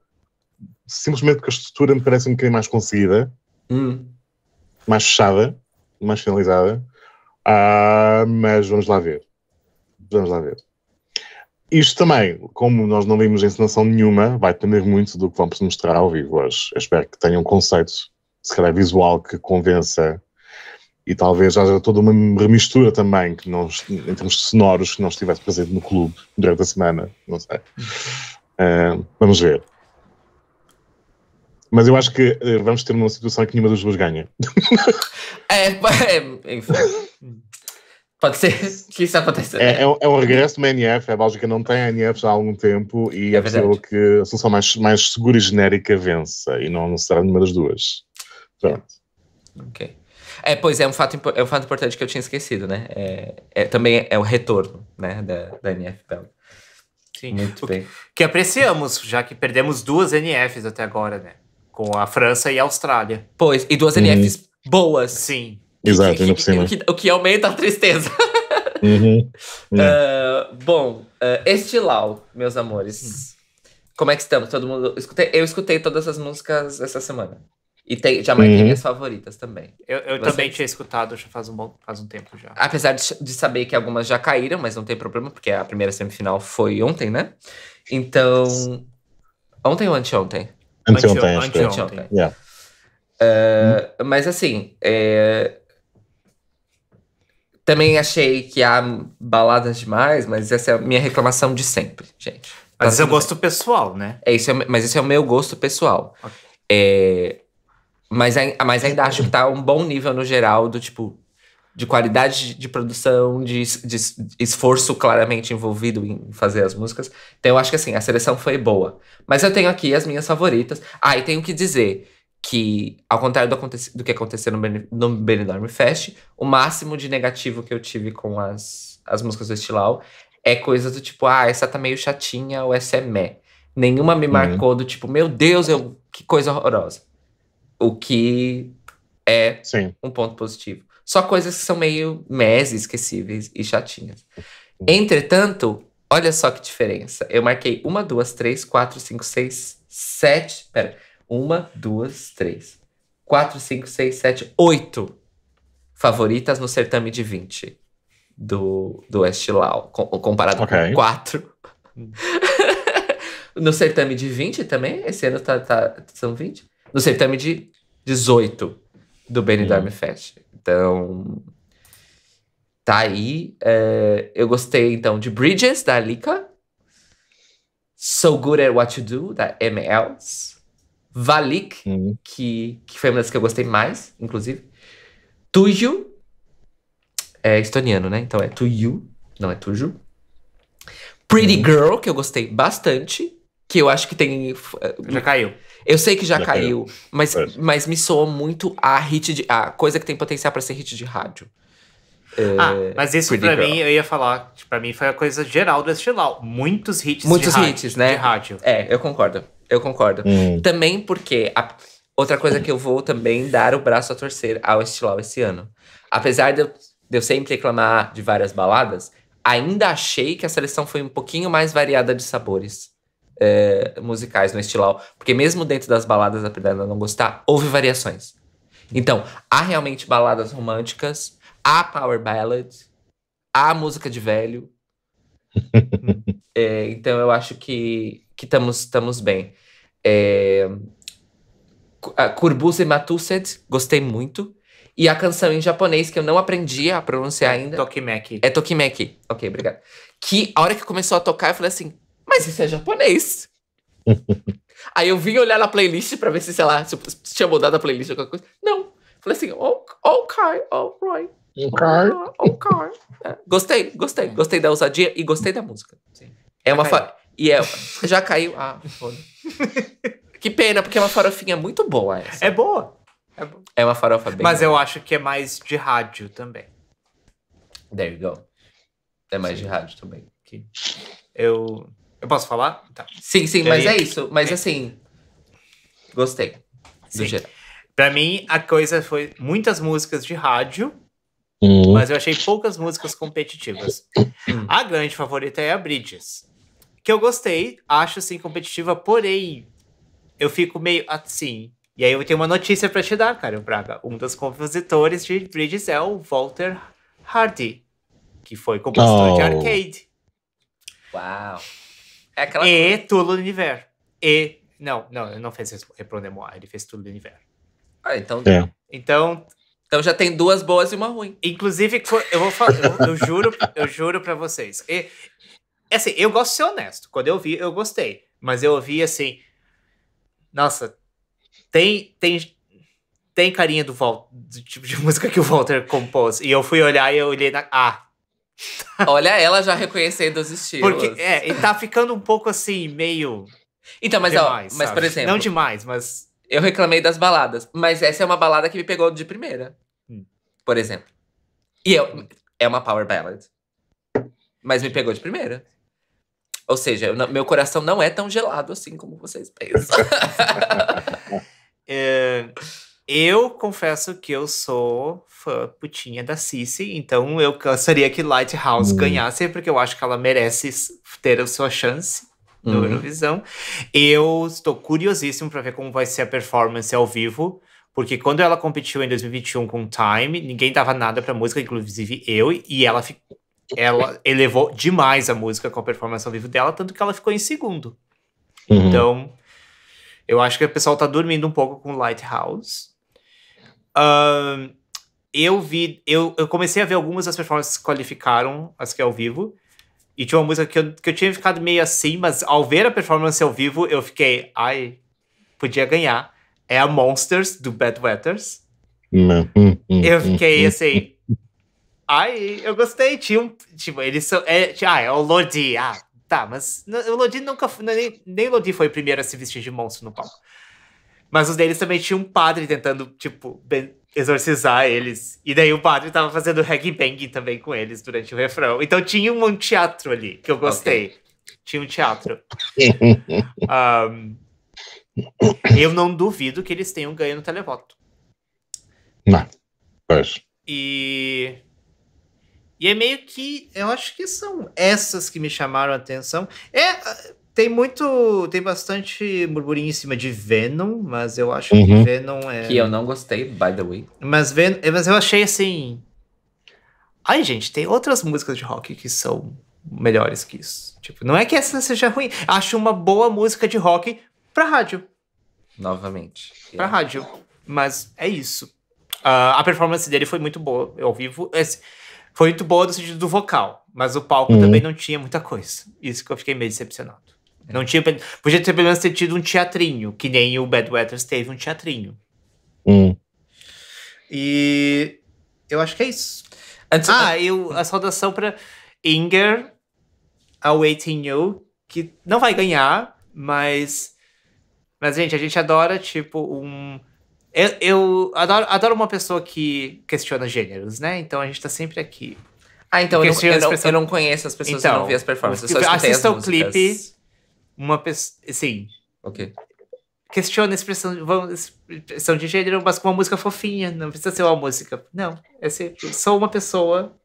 simplesmente porque a estrutura me parece um bocadinho mais conseguida, hum. mais fechada, mais finalizada. Uh, mas vamos lá ver. Vamos lá ver. Isto também, como nós não vimos encenação nenhuma, vai depender muito do que vamos mostrar ao vivo hoje. Eu espero que tenham um conceito se calhar visual que convença e talvez haja toda uma remistura também que não, em termos sonoros que não estivesse presente no clube durante a semana, não sei. Uh, vamos ver. Mas eu acho que uh, vamos ter uma situação em que nenhuma das duas ganha. É, é, enfim. Pode ser que isso aconteça. É, né? é, é, um regresso do NF. A Bélgica não tem NF já há algum tempo e é, é possível que a solução mais, mais segura e genérica vença e não será nenhuma das duas. Ok. É, pois é um fato, é um fato importante que eu tinha esquecido, né? É, é também é o retorno né, da, da NFL. Sim. Muito bem. Que, que apreciamos, já que perdemos duas NFs até agora, né? Com a França e a Austrália. Pois, e duas uhum. NFs boas. Sim. Exato, por cima. o, que, o que aumenta a tristeza. Uhum. Uhum. Uh, bom, uh, Lau, meus amores. Hum. Como é que estamos? Todo mundo. Escutei, eu escutei todas as músicas essa semana. E tem, já marquei uhum. minhas favoritas também. Eu, eu também é tinha escutado já faz um, bom, faz um tempo já. Apesar de, de, saber que algumas já caíram, mas não tem problema, porque a primeira semifinal foi ontem, né? Então. Ontem ou anteontem? Anteontem, é. anteontem. Acho anteontem. Yeah. Uh, Mas assim. É... Também achei que há baladas demais, mas essa é a minha reclamação de sempre, gente. Mas tá é o gosto pessoal, né? É isso, é, mas esse é o meu gosto pessoal. Okay. É, mas, ah, mas ainda acho que tá um bom nível no geral do tipo de qualidade de produção, de, de, esforço claramente envolvido em fazer as músicas. Então eu acho que assim, a seleção foi boa. Mas eu tenho aqui as minhas favoritas. Ah, e tenho que dizer que, ao contrário do, do que aconteceu no, no Benidorm Fest, o máximo de negativo que eu tive com as, as músicas do Estilau é coisas do tipo, ah, essa tá meio chatinha ou essa é meh. Nenhuma me uhum. marcou do tipo, meu Deus, eu, que coisa horrorosa. O que é Sim. um ponto positivo. Só coisas que são meio meses esquecíveis e chatinhas. Entretanto, olha só que diferença. Eu marquei uma, duas, três, quatro, cinco, seis, sete. Pera. Uma, duas, três. Quatro, cinco, seis, sete, oito favoritas no certame de 20 do, do Estilau, comparado okay. com quatro. Hum. no certame de 20 também? Esse ano tá, tá, são 20? No certame de 18 do Benidorm hum. Dorme Fest. Então, tá aí. É, eu gostei, então, de Bridges, da Lika. So Good at What You Do, da MLs. Valik, hum. que, que foi uma das que eu gostei mais, inclusive. Tuju, é estoniano, né? Então é Tuju, não é Tuju. Pretty hum. Girl, que eu gostei bastante. Que eu acho que tem. Já caiu. Eu sei que já, caiu, caiu, mas, é. mas me soa muito a hit de. a coisa que tem potencial para ser hit de rádio. É, ah, mas isso pra mim, eu ia falar, tipo, pra mim foi a coisa geral do Estilau. Muitos hits Muitos de hits, rádio, né? De rádio. É, eu concordo. Eu concordo. Hum. Também porque. A, outra coisa que eu vou também dar o braço a torcer ao Estilau esse ano. Apesar de eu, de eu sempre reclamar de várias baladas, ainda achei que a seleção foi um pouquinho mais variada de sabores é, musicais no estilão. Porque mesmo dentro das baladas, apesar de não gostar, houve variações. Então, há realmente baladas românticas, há power ballads, há música de velho. é, então, eu acho que estamos bem. É, Kurbus e Matused, gostei muito. E a canção em japonês, que eu não aprendi a pronunciar é ainda. Tokimeki. É Tokimeki. Ok, obrigado. Que a hora que começou a tocar, eu falei assim: mas isso é japonês. Aí eu vim olhar na playlist pra ver se, sei lá, se tinha mudado a playlist ou alguma coisa. Não. Falei assim, ok, oh Ok. Ah, ok. É. Gostei, gostei. É. Gostei da ousadia e gostei da música. Sim. É já uma fa... E é... Já caiu. Ah, foda. que pena, porque é uma farofinha muito boa essa. É boa. É, boa. é uma farofa bem. Mas boa. eu acho que é mais de rádio também. There you go. É mais Sim. de rádio também. Eu eu posso falar? Tá. Sim, sim, mas é isso. Mas é. assim, gostei. Do Sim. geral. Pra mim, a coisa foi muitas músicas de rádio, Hum. mas eu achei poucas músicas competitivas. A grande favorita é a Bridges, que eu gostei, acho sim competitiva, porém eu fico meio assim. E aí eu tenho uma notícia pra te dar, Karen Braga. Um dos compositores de Bridges é o Walter Hardy, que foi compositor de oh. arcade. Uau. É aquela E coisa. Tulo universo. E. Não, não, ele não fez reprodemoir, ele fez Tulo do Ah, então. É. Então. Então já tem duas boas e uma ruim. Inclusive, eu vou falar, eu, eu, juro, eu juro para vocês. E, assim, eu gosto de ser honesto. Quando eu vi, eu gostei. Mas eu ouvi assim. Nossa, tem, tem, tem carinha do, Val, do tipo de música que o Walter compôs. E eu fui olhar e eu olhei na. Ah, Olha ela já reconhecendo os estilos. Porque, é, e tá ficando um pouco assim, meio. Então, mas, demais, ó, mas por exemplo. Não demais, mas. Eu reclamei das baladas, mas essa é uma balada que me pegou de primeira. Hum. Por exemplo. E eu, é uma power ballad. Mas me pegou de primeira. Ou seja, eu, meu coração não é tão gelado assim como vocês pensam. é. Eu confesso que eu sou fã putinha da Cici, então eu cansaria que Lighthouse uhum. ganhasse, porque eu acho que ela merece ter a sua chance no uhum. Eurovisão. Eu estou curiosíssimo para ver como vai ser a performance ao vivo, porque quando ela competiu em 2021 com Time, ninguém dava nada para música, inclusive eu, e ela ficou, ela elevou demais a música com a performance ao vivo dela, tanto que ela ficou em segundo. Uhum. Então, eu acho que o pessoal está dormindo um pouco com Lighthouse eu vi. Eu, eu comecei a ver algumas das performances que qualificaram, as que é ao vivo. E tinha uma música que eu, que eu tinha ficado meio assim, mas ao ver a performance ao vivo, eu fiquei. Ai, podia ganhar. É a Monsters do Bad Wetters. Hum, hum, hum, eu fiquei assim. Ai, eu gostei. Tinha um. Tipo, eles são. É, ah, é o Lodi. Ah, tá, mas o Lodi nunca. Nem, nem Lodi foi o primeiro a se vestir de monstro no palco. Mas os deles também tinha um padre tentando, tipo, exorcizar eles. E daí o padre tava fazendo reggae bang também com eles durante o refrão. Então tinha um teatro ali que eu gostei. Okay. Tinha um teatro. um, eu não duvido que eles tenham ganho no televoto. Não. Pois. E. E é meio que. Eu acho que são essas que me chamaram a atenção. É tem muito. Tem bastante burburinho em cima de Venom, mas eu acho uhum. que Venom é. Que eu não gostei, by the way. Mas, Ven... mas eu achei assim. Ai, gente, tem outras músicas de rock que são melhores que isso. Tipo, não é que essa seja ruim. Acho uma boa música de rock pra rádio. Novamente. Pra é. rádio. Mas é isso. Uh, a performance dele foi muito boa ao vivo. foi muito boa no sentido do vocal, mas o palco uhum. também não tinha muita coisa. Isso que eu fiquei meio decepcionado. Não tinha. Podia ter pelo menos ter tido um teatrinho, que nem o Bad Weathers teve um teatrinho. Hum. E eu acho que é isso. Antes, ah, eu, a saudação para Inger, a Waiting You, que não vai ganhar, mas. Mas, gente, a gente adora, tipo, um. Eu, eu adoro, adoro uma pessoa que questiona gêneros, né? Então a gente tá sempre aqui. Ah, então eu não, eu, não, eu não, conheço as pessoas então, que não vi as performances. Assista o clipe uma pessoa. Sim. Ok. Questiona a expressão, vamos, expressão de gênero, mas com uma música fofinha. Não precisa ser uma música. Não. É ser só uma pessoa.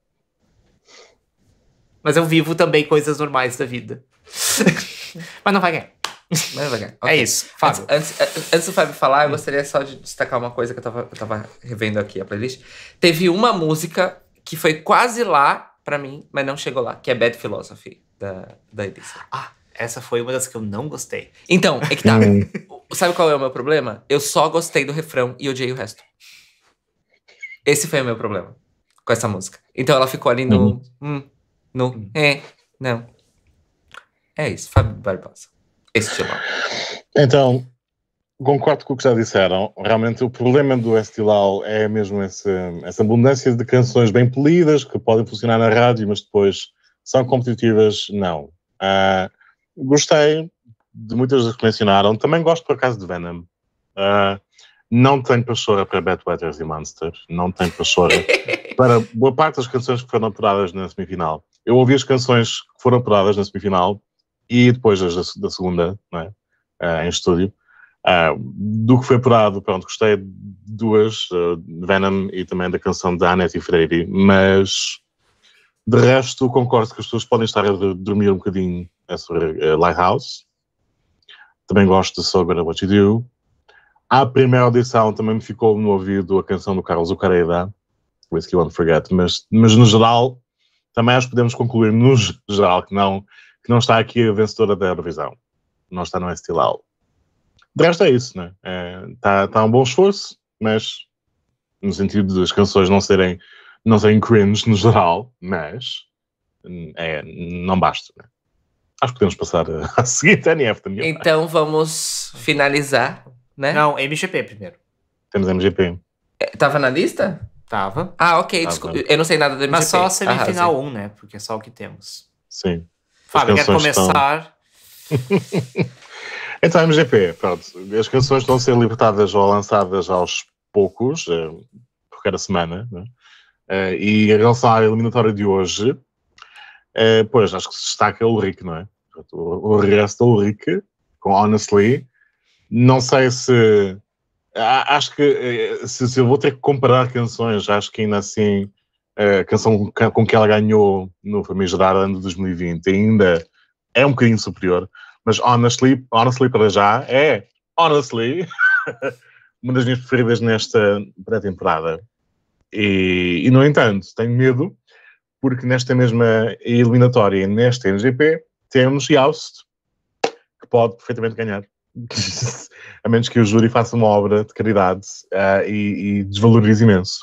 Mas eu vivo também coisas normais da vida. mas não vai ganhar. Mas vai ganhar. É okay. É isso. Fábio. Antes, antes, antes, do Fábio falar, eu gostaria só de destacar uma coisa que eu tava, eu tava revendo aqui a playlist. Teve uma música que foi quase lá para mim, mas não chegou lá, que é Bad Philosophy, da, da Ibiza. Ah, essa foi uma das que eu não gostei. Então, é que tá. Hum. Sabe qual é o meu problema? Eu só gostei do refrão e odiei o resto. Esse foi o meu problema com essa música. Então ela ficou ali no. Hum, hum no. Hum. É. Não. É isso, Fábio Barbosa. esse Estilo. Então, concordo com o que já disseram. Realmente o problema do Estilal é mesmo esse, essa abundância de canções bem polidas que podem funcionar na rádio, mas depois são competitivas, não. Uh, Gostei de muitas das que mencionaram. Também gosto, por acaso, de Venom. Uh, não tenho pastora para Bad Weathers e Monster. Não tenho pastora para boa parte das canções que foram apuradas na semifinal. Eu ouvi as canções que foram apuradas na semifinal e depois as da, da segunda, é? uh, em estúdio. Uh, do que foi apurado, pronto, gostei de duas, uh, Venom e também da canção da Annette Freire, mas de resto concordo que as pessoas podem estar a dormir um bocadinho é sobre uh, Lighthouse. Também gosto de Sober What You Do. À primeira audição também me ficou no ouvido a canção do Carlos Ucareda, Whiskey Won't Forget, mas, mas no geral, também acho que podemos concluir no geral que não, que não está aqui a vencedora da Eurovisão. Não está no Estilal. De resto é isso, né? Está é, tá, tá um bom esforço, mas no sentido das canções não serem, não serem cringe no geral, mas é, não basta, né? Acho que podemos passar eh, à seguinte NF, Daniel. Então vamos finalizar, né? Não, MGP primeiro. Temos MGP. Estava eh, na lista? Tava. Ah, ok. Tava. Desculpa, eu não sei nada do MGP. Mas só semifinal Arrasa. Ah, 1, né? Porque é só o que temos. Sim. Fábio, quer começar? Estão... então, MGP, pronto. As canções estão a ser libertadas ou lançadas aos poucos, eh, por cada semana, né? Uh, e em relação à eliminatória de hoje, Uh, pois, acho que se destaca é o Rick, não é? O, o regresso do Rick, com Honestly. Não sei se. Acho que eh, se, se, eu vou ter que comparar canções, acho que ainda assim eh, a canção com que ela ganhou no Famigerado ano de 2020 ainda é um bocadinho superior, mas Honestly, honestly para já é Honestly uma das minhas preferidas nesta pré-temporada. E, e, no entanto, tenho medo porque nesta mesma eliminatória, neste NGP, temos Youst, que pode perfeitamente ganhar. a menos que o júri faça uma obra de caridade uh, e, e, desvalorize imenso.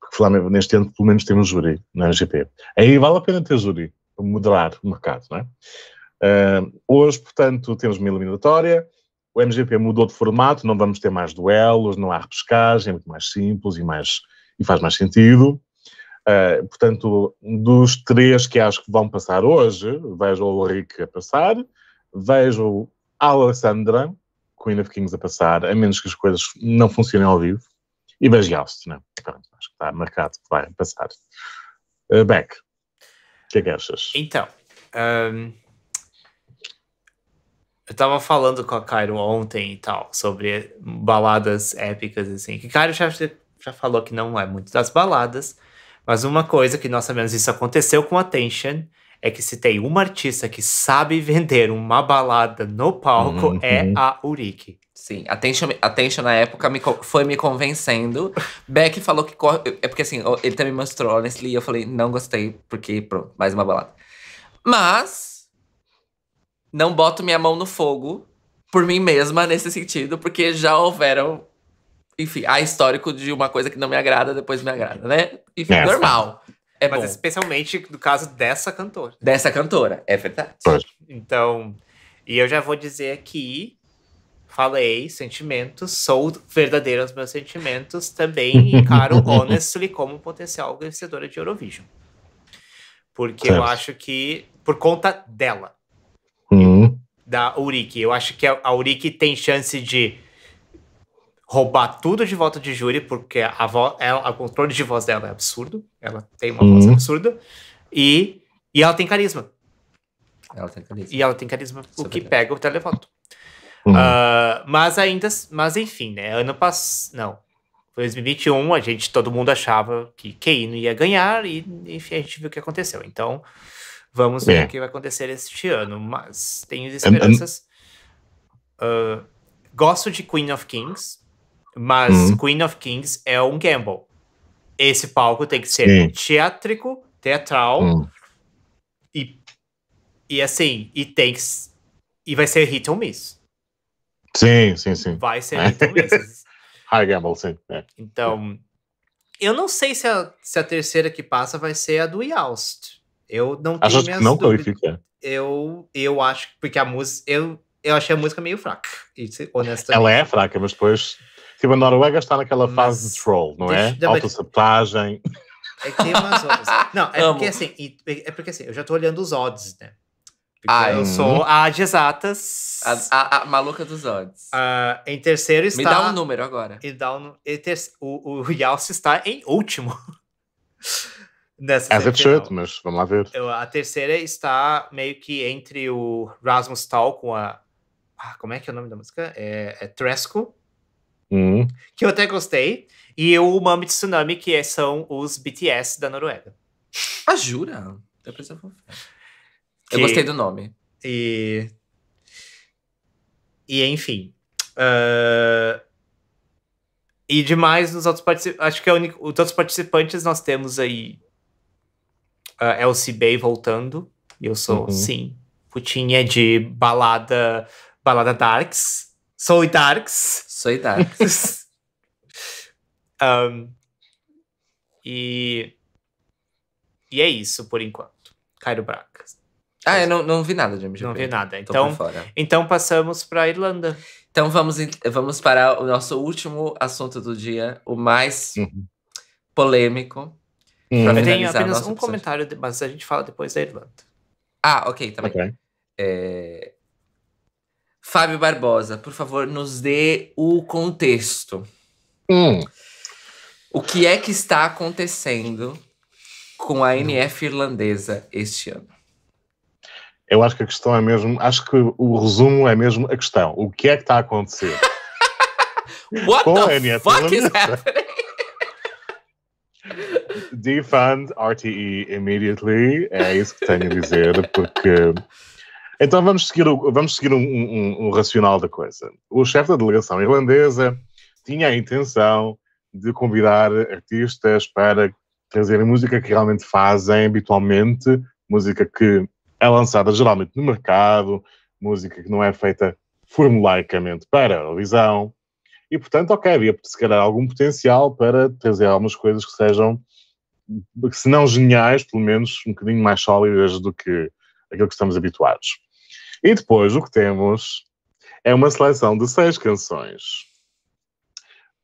Porque Flamengo neste ano, pelo menos, temos júri na NGP. Aí vale a pena ter júri, para moderar o mercado, não é? Uh, hoje, portanto, temos uma eliminatória. O MGP mudou de formato, não vamos ter mais duelos, não há repescagem, é muito mais simples e, mais, e faz mais sentido. Eh, portanto, dos três que acho que vão passar hoje, vejo o Ulrich a passar, vejo a Alessandra, Queen of Kings, a passar, a menos que as coisas não funcionem ao vivo, e vejo Austin, né? acho que está marcado que vai passar. Uh, Beck, o que é que achas? Então, um, eu estava falando com a Cairo ontem e tal, sobre baladas épicas, assim, que Cairo já, já falou que não é muito das baladas, mas uma coisa que nós sabemos isso aconteceu com a Tension é que se tem uma artista que sabe vender uma balada no palco é uhum. é a Uriki. Sim, a Tension, a Tension na época me, foi me convencendo. Beck falou que corre. É porque assim, ele também mostrou Honestly e eu falei, não gostei, porque pronto, mais uma balada. Mas. Não boto minha mão no fogo por mim mesma nesse sentido, porque já houveram enfim, há histórico de uma coisa que não me agrada, depois me agrada, né? Enfim, é. normal. É Mas bom. especialmente no caso dessa cantora. Dessa cantora, é verdade. Pois. Então, e eu já vou dizer aqui, falei sentimentos, sou verdadeiro aos meus sentimentos, também encaro Honestly como potencial vencedora de Eurovision. Porque certo. eu acho que, por conta dela, uhum. da Uriki, eu acho que a, a tem chance de roubar tudo de volta de júri, porque a vo, ela, o controle de voz dela é absurdo. Ela tem uma uhum. voz absurda. E, e ela tem carisma. Ela tem carisma. E ela tem carisma, Isso o é que verdade. pega o televoto. Uhum. Uh, mas ainda, mas enfim, né? Ano passado, não. 2021, a gente, todo mundo achava que Keino ia ganhar e, enfim, a gente viu o que aconteceu. Então, vamos ver é. o que vai acontecer este ano. Mas tenho é, é, esperanças. Uh, gosto de Queen of Kings, mas uhum. Queen of Kings é um gamble. Esse palco tem que ser Sim. teatrico, teatral uhum. e, e assim, e tem que, e vai ser hit ou miss. Sim, sim, sim. Vai ser é. hit ou miss. High gamble, sim. É. Então, eu não sei se a, se a terceira que passa vai ser a do Youst. Eu não acho tenho que não qualifica. Eu, eu acho, porque a música. Eu, eu achei a música meio fraca, honestamente. Ela é fraca, mas depois Tipo, a Noruega está naquela mas, fase de troll, não é? Autossabotagem. É que tem umas odds. Não, é porque assim, é porque assim, eu já estou olhando os odds, né? ah, eu sou uhum. a de exatas. A, a, a maluca dos odds. Uh, em terceiro está. Me dá um número agora. E dá um, e ter, o, o Yalce está em último. Nessa As it should, mas vamos lá ver. a terceira está meio que entre o Rasmus Tal com a. Ah, como é que é o nome da música? É, é Tresco. Hum. Que eu até gostei. E o Mami Tsunami, que é, são os BTS da Noruega. Ah, jura? Então eu, pensava... que... eu gostei do nome. E. E enfim. Uh... E demais nos outros participantes. Acho que é unico... os outros participantes nós temos aí. Uh, Elsie Bay voltando. E eu sou, uhum. sim, putinha de balada. Balada Darks. Sou Darks. Sei um, e. E é isso por enquanto. Cairo Braca. Ah, eu não, não vi nada de MGP. Não vi nada. Então, então passamos para Irlanda. Então vamos, vamos para o nosso último assunto do dia, o mais uhum. polêmico. Uhum. Eu tenho apenas um episódio. comentário, mas a gente fala depois da Irlanda. Ah, ok, também. Tá okay. É, Fábio Barbosa, por favor, nos dê o contexto. Hum. O que é que está acontecendo com a NF irlandesa este ano? Eu acho que a questão é mesmo, acho que o resumo é mesmo a questão. O que é que está a acontecer? What com the a NF fuck irlandesa? is happening? Defund RTE immediately, é isso que tenho a dizer, porque então vamos seguir, o, vamos seguir um, um, um racional da coisa. O chefe da delegação irlandesa tinha a intenção de convidar artistas para trazerem música que realmente fazem habitualmente, música que é lançada geralmente no mercado, música que não é feita formulaicamente para a visão E, portanto, ok, havia se calhar algum potencial para trazer algumas coisas que sejam, se não geniais, pelo menos um bocadinho mais sólidas do que aquilo que estamos habituados. E depois o que temos é uma seleção de seis canções,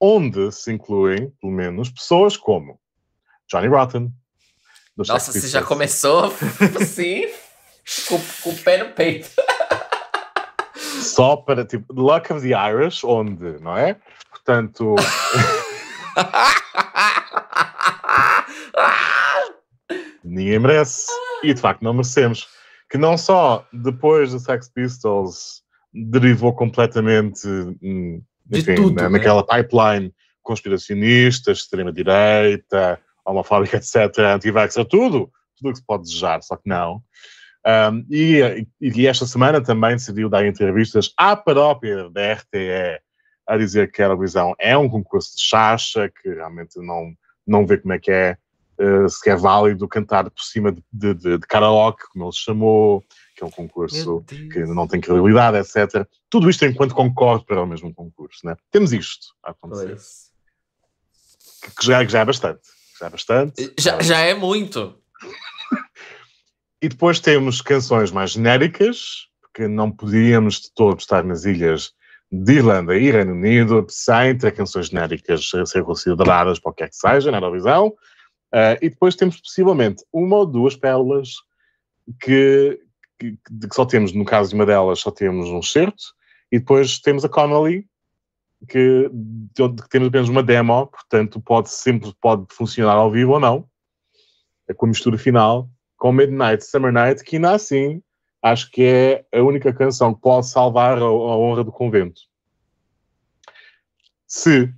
onde se incluem, pelo menos, pessoas como Johnny Rotten. Nossa, você já começou assim, com, com o pé no peito. Só para, tipo, Luck of the Irish, onde, não é? Portanto. Ninguém merece. E de facto não merecemos que não só depois do Sex Pistols derivou completamente hum, enfim, tudo, né? naquela pipeline conspiracionista, extrema-direita, homofóbica, etc., anti-vaxxer, é tudo, tudo o que se pode desejar, só que não. Um, e, e, esta semana também decidiu dar entrevistas à própria da RTE a dizer que a Eurovisão é um concurso de chacha, que realmente não, não vê como é que é, eh, se é válido cantar por cima de, de, de, de karaoke, como ele chamou, que é um concurso que não tem credibilidade, etc. Tudo isto enquanto concorre para o mesmo concurso. Né? Temos isto a acontecer. Que, que, já, que já é bastante. Já é bastante. Já, já é muito. e depois temos canções mais genéricas, porque não podíamos de todo estar nas ilhas de Irlanda e Reino Unido, sem ter canções genéricas a ser consideradas para o que é que seja na Eurovisão. Uh, e depois temos possivelmente uma ou duas pérolas que, que, que, só temos, no caso de uma delas, só temos um certo, e depois temos a Connolly, que, que temos apenas uma demo, portanto pode sempre pode funcionar ao vivo ou não, com a mistura final, com Midnight Summer Night, que ainda assim acho que é a única canção que pode salvar a, a honra do convento. Se,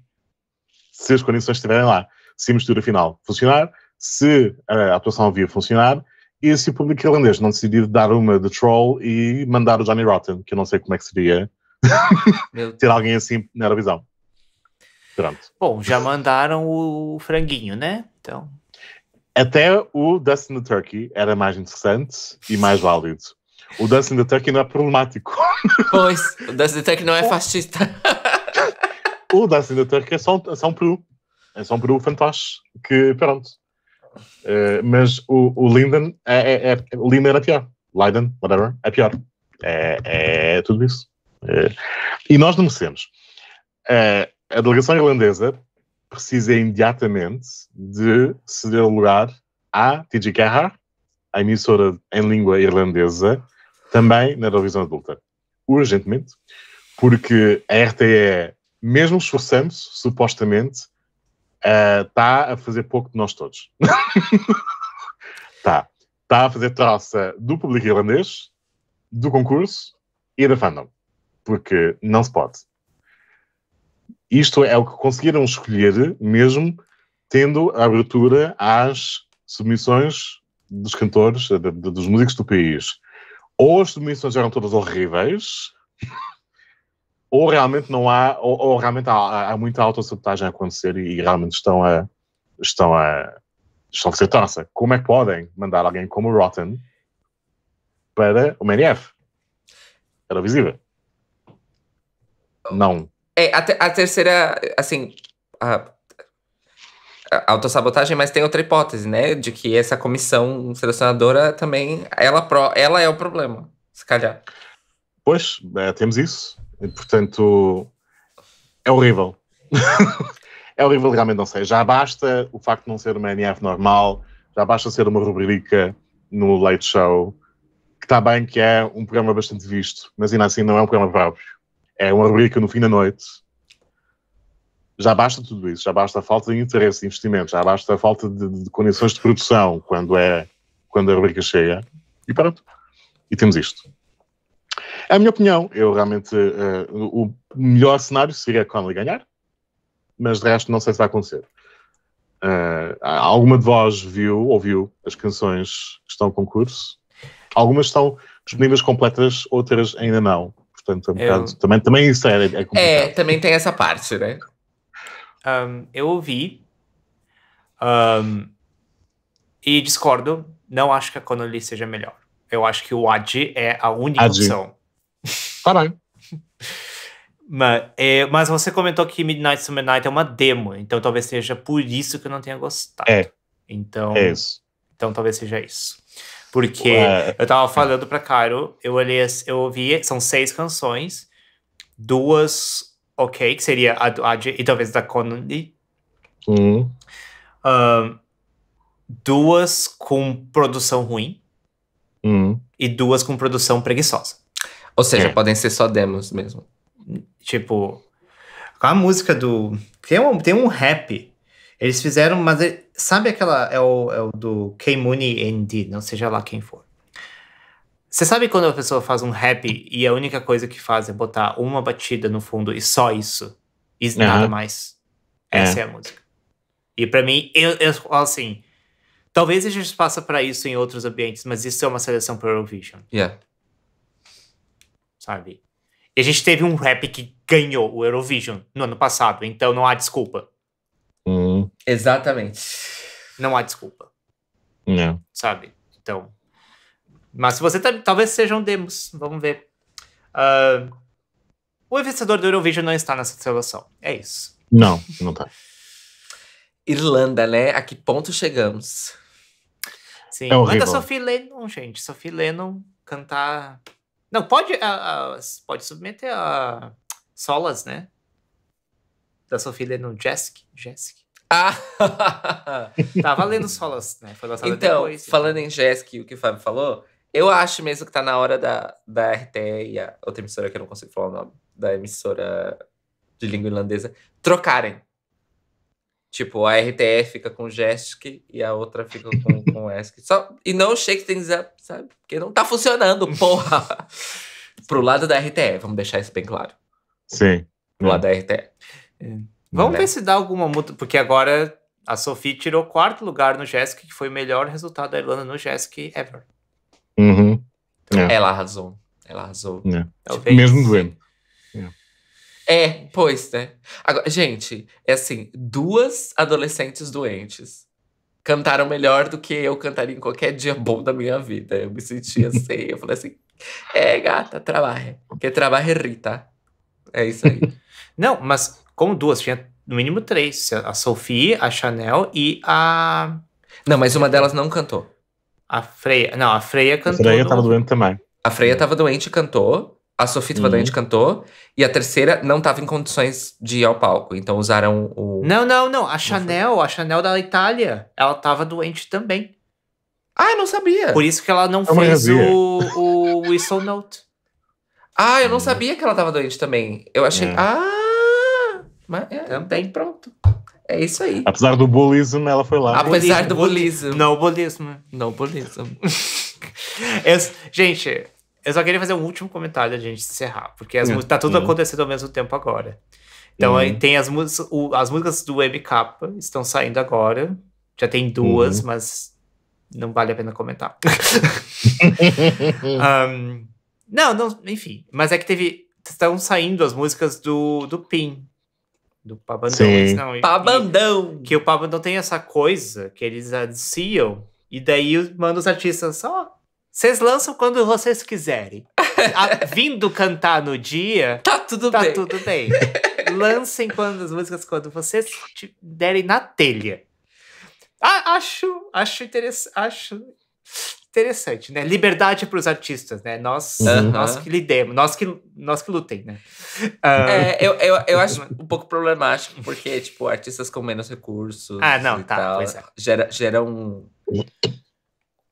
se as condições estiverem lá se a mistura final funcionar, se a atuação havia funcionar e se o público irlandês não decidir dar uma de troll e mandar o Johnny Rotten, que eu não sei como é que seria ter alguém assim na Eurovisão. Pronto. Bom, já mandaram o franguinho, né? Então. Até o Dustin in the Turkey era mais interessante e mais válido. O Dustin in the Turkey não é problemático. Pois, o Dustin in the Turkey não é fascista. o Dustin in the Turkey é só, um, é só um peru. É só um peru fantoche, que pronto. Uh, mas o, o Linden é, é, é, Linden é pior. Leiden, whatever, é pior. É, é tudo isso. Uh, e nós não merecemos. Uh, a delegação irlandesa precisa imediatamente de ceder lugar à TG Carrar, a emissora em língua irlandesa, também na televisão adulta. Urgentemente, porque a RTE, mesmo esforçando-se, supostamente, está ah, uh, a fazer pouco de nós todos. Está. tá a fazer troça do público irlandês, do concurso e da fandom. Porque não se pode. Isto é o que conseguiram escolher, mesmo tendo a abertura às submissões dos cantores, de, de, dos músicos do país. Ou as submissões eram todas horríveis, ou realmente não há, ou, ou realmente há, há muita autossabotagem a acontecer e, realmente estão a, estão a, estão a ser taça. Como é que podem mandar alguém como o Rotten para o MNF? Era visível. Não. É, a, te, a terceira, assim, a, a autossabotagem, mas tem outra hipótese, né? De que essa comissão selecionadora também, ela, ela é o problema, se calhar. Pois, é, temos isso portanto, é horrível. é horrível, realmente não sei. Já basta o facto de não ser uma NF normal, já basta ser uma rubrica no Late Show, que está bem que é um programa bastante visto, mas ainda assim não é um programa próprio. É uma rubrica no fim da noite. Já basta tudo isso, já basta a falta de interesse, de investimento, já basta a falta de, de condições de produção quando é quando a rubrica chega. E pronto. E temos isto. A minha opinião, eu realmente uh, o melhor cenário seria Conley ganhar, mas de resto não sei se vai acontecer. Uh, alguma de vós viu, ouviu as canções que estão no concurso? Algumas estão disponíveis completas, outras ainda não. Portanto, é um eu... também, também isso é, é complicado. É, também tem essa parte, né? Um, eu ouvi um, e discordo. Não acho que a Connolly seja melhor. Eu acho que o Adi é a única opção. Caralho. Tá mas, é, mas você comentou que Midnight Summer Night é uma demo, então talvez seja por isso que eu não tenha gostado. É. Então, é isso. então talvez seja isso. Porque Ué. eu tava falando pra Caro, eu olhei, eu ouvi, são seis canções, duas ok, que seria a, a e talvez da Connolly. Hum. Um, duas com produção ruim hum. e duas com produção preguiçosa. Ou seja, é. podem ser só demos mesmo. Tipo, a música do. Tem um, tem um rap. Eles fizeram, mas. É, sabe aquela. É o, é o do K Mooney ND, não seja lá quem for. Você sabe quando a pessoa faz um rap e a única coisa que faz é botar uma batida no fundo e só isso? E uhum. nada mais. É. Essa é. é, a música. E para mim, eu, eu assim. Talvez a gente passa para isso em outros ambientes, mas isso é uma seleção para Eurovision. Yeah sabe? E a gente teve um rap que ganhou o Eurovision no ano passado, então não há desculpa. Hum. Exatamente. Não há desculpa. Não. Sabe? Então. Mas se você tá, talvez sejam demos, vamos ver. Uh, o vencedor do Eurovision não está nessa seleção. É isso. Não, não tá. Irlanda, né? A que ponto chegamos? Sim, é horrível. manda Sophie Lennon, gente. Sophie Lennon cantar não, pode, uh, uh, pode submeter a solas, né? Da sua filha no Jesk. Jesk. Ah! tá valendo solas, né? Foi lançado então, depois. Então, falando em Jesk, o que o Fábio falou, eu acho mesmo que tá na hora da, da RT e a outra emissora, que eu não consigo falar o nome, da emissora de língua irlandesa, trocarem. Tipo, a RTE fica com Jesk e a outra fica com, com ESC. Só, e não shake things up, sabe? Porque não tá funcionando, porra! Pro lado da RTE, vamos deixar isso bem claro. Sim. Pro é. lado da RTE. É. Vamos ver se dá alguma multa, porque agora a Sophie tirou quarto lugar no Jesk, que foi o melhor resultado da Irlanda no Jesk ever. Uhum. Então, é. Ela arrasou. Ela arrasou. É. Mesmo doendo. É, pois, né? Agora, gente, é assim, duas adolescentes doentes cantaram melhor do que eu cantaria em qualquer dia bom da minha vida. Eu me sentia assim, eu falei assim, é, gata, trabalha. porque trabalha Rita. Tá? É isso aí. Não, mas como duas, tinha no mínimo três. A Sophie, a Chanel e a... Não, mas uma delas não cantou. A Freia, não, a Freia cantou. A Freia no... tava doente também. A Freia tava doente e cantou. A Sophie Travadante uhum. cantou. E a terceira não estava em condições de ir ao palco. Então usaram o. Não, não, não. A Chanel, a Chanel da Itália, ela estava doente também. Ah, eu não sabia. Por isso que ela não eu fez o, o Whistle Note. Ah, eu não hum. sabia que ela estava doente também. Eu achei. É. Ah! Mas é, também, pronto. É isso aí. Apesar do bulismo ela foi lá. Apesar do bulismo. Não bulismo. Não bulismo. gente, eu só queria fazer um último comentário a gente encerrar, porque as hum, tá tudo hum. acontecendo ao mesmo tempo agora. Então uhum. tem as, o, as músicas do MK estão saindo agora. Já tem duas, uhum. mas não vale a pena comentar. um, não, não, enfim. Mas é que teve. Estão saindo as músicas do, do PIN. Do Pabandão. Não, Pabandão! E, que o Pabandão tem essa coisa que eles anunciam. E daí mandam os artistas só vocês lançam quando vocês quiserem. A, vindo cantar no dia. Tá tudo tá bem. Tá tudo bem. Lancem quando as músicas quando vocês derem na telha. Ah, acho, acho interessante, acho interessante, né? Liberdade para os artistas, né? Nós, uhum. nós que lidemos, nós que, nós que lutem, né? Uh... É, eu, eu, eu acho um pouco problemático, porque, tipo, artistas com menos recursos. Ah, não, tá. Tal, é. gera, gera um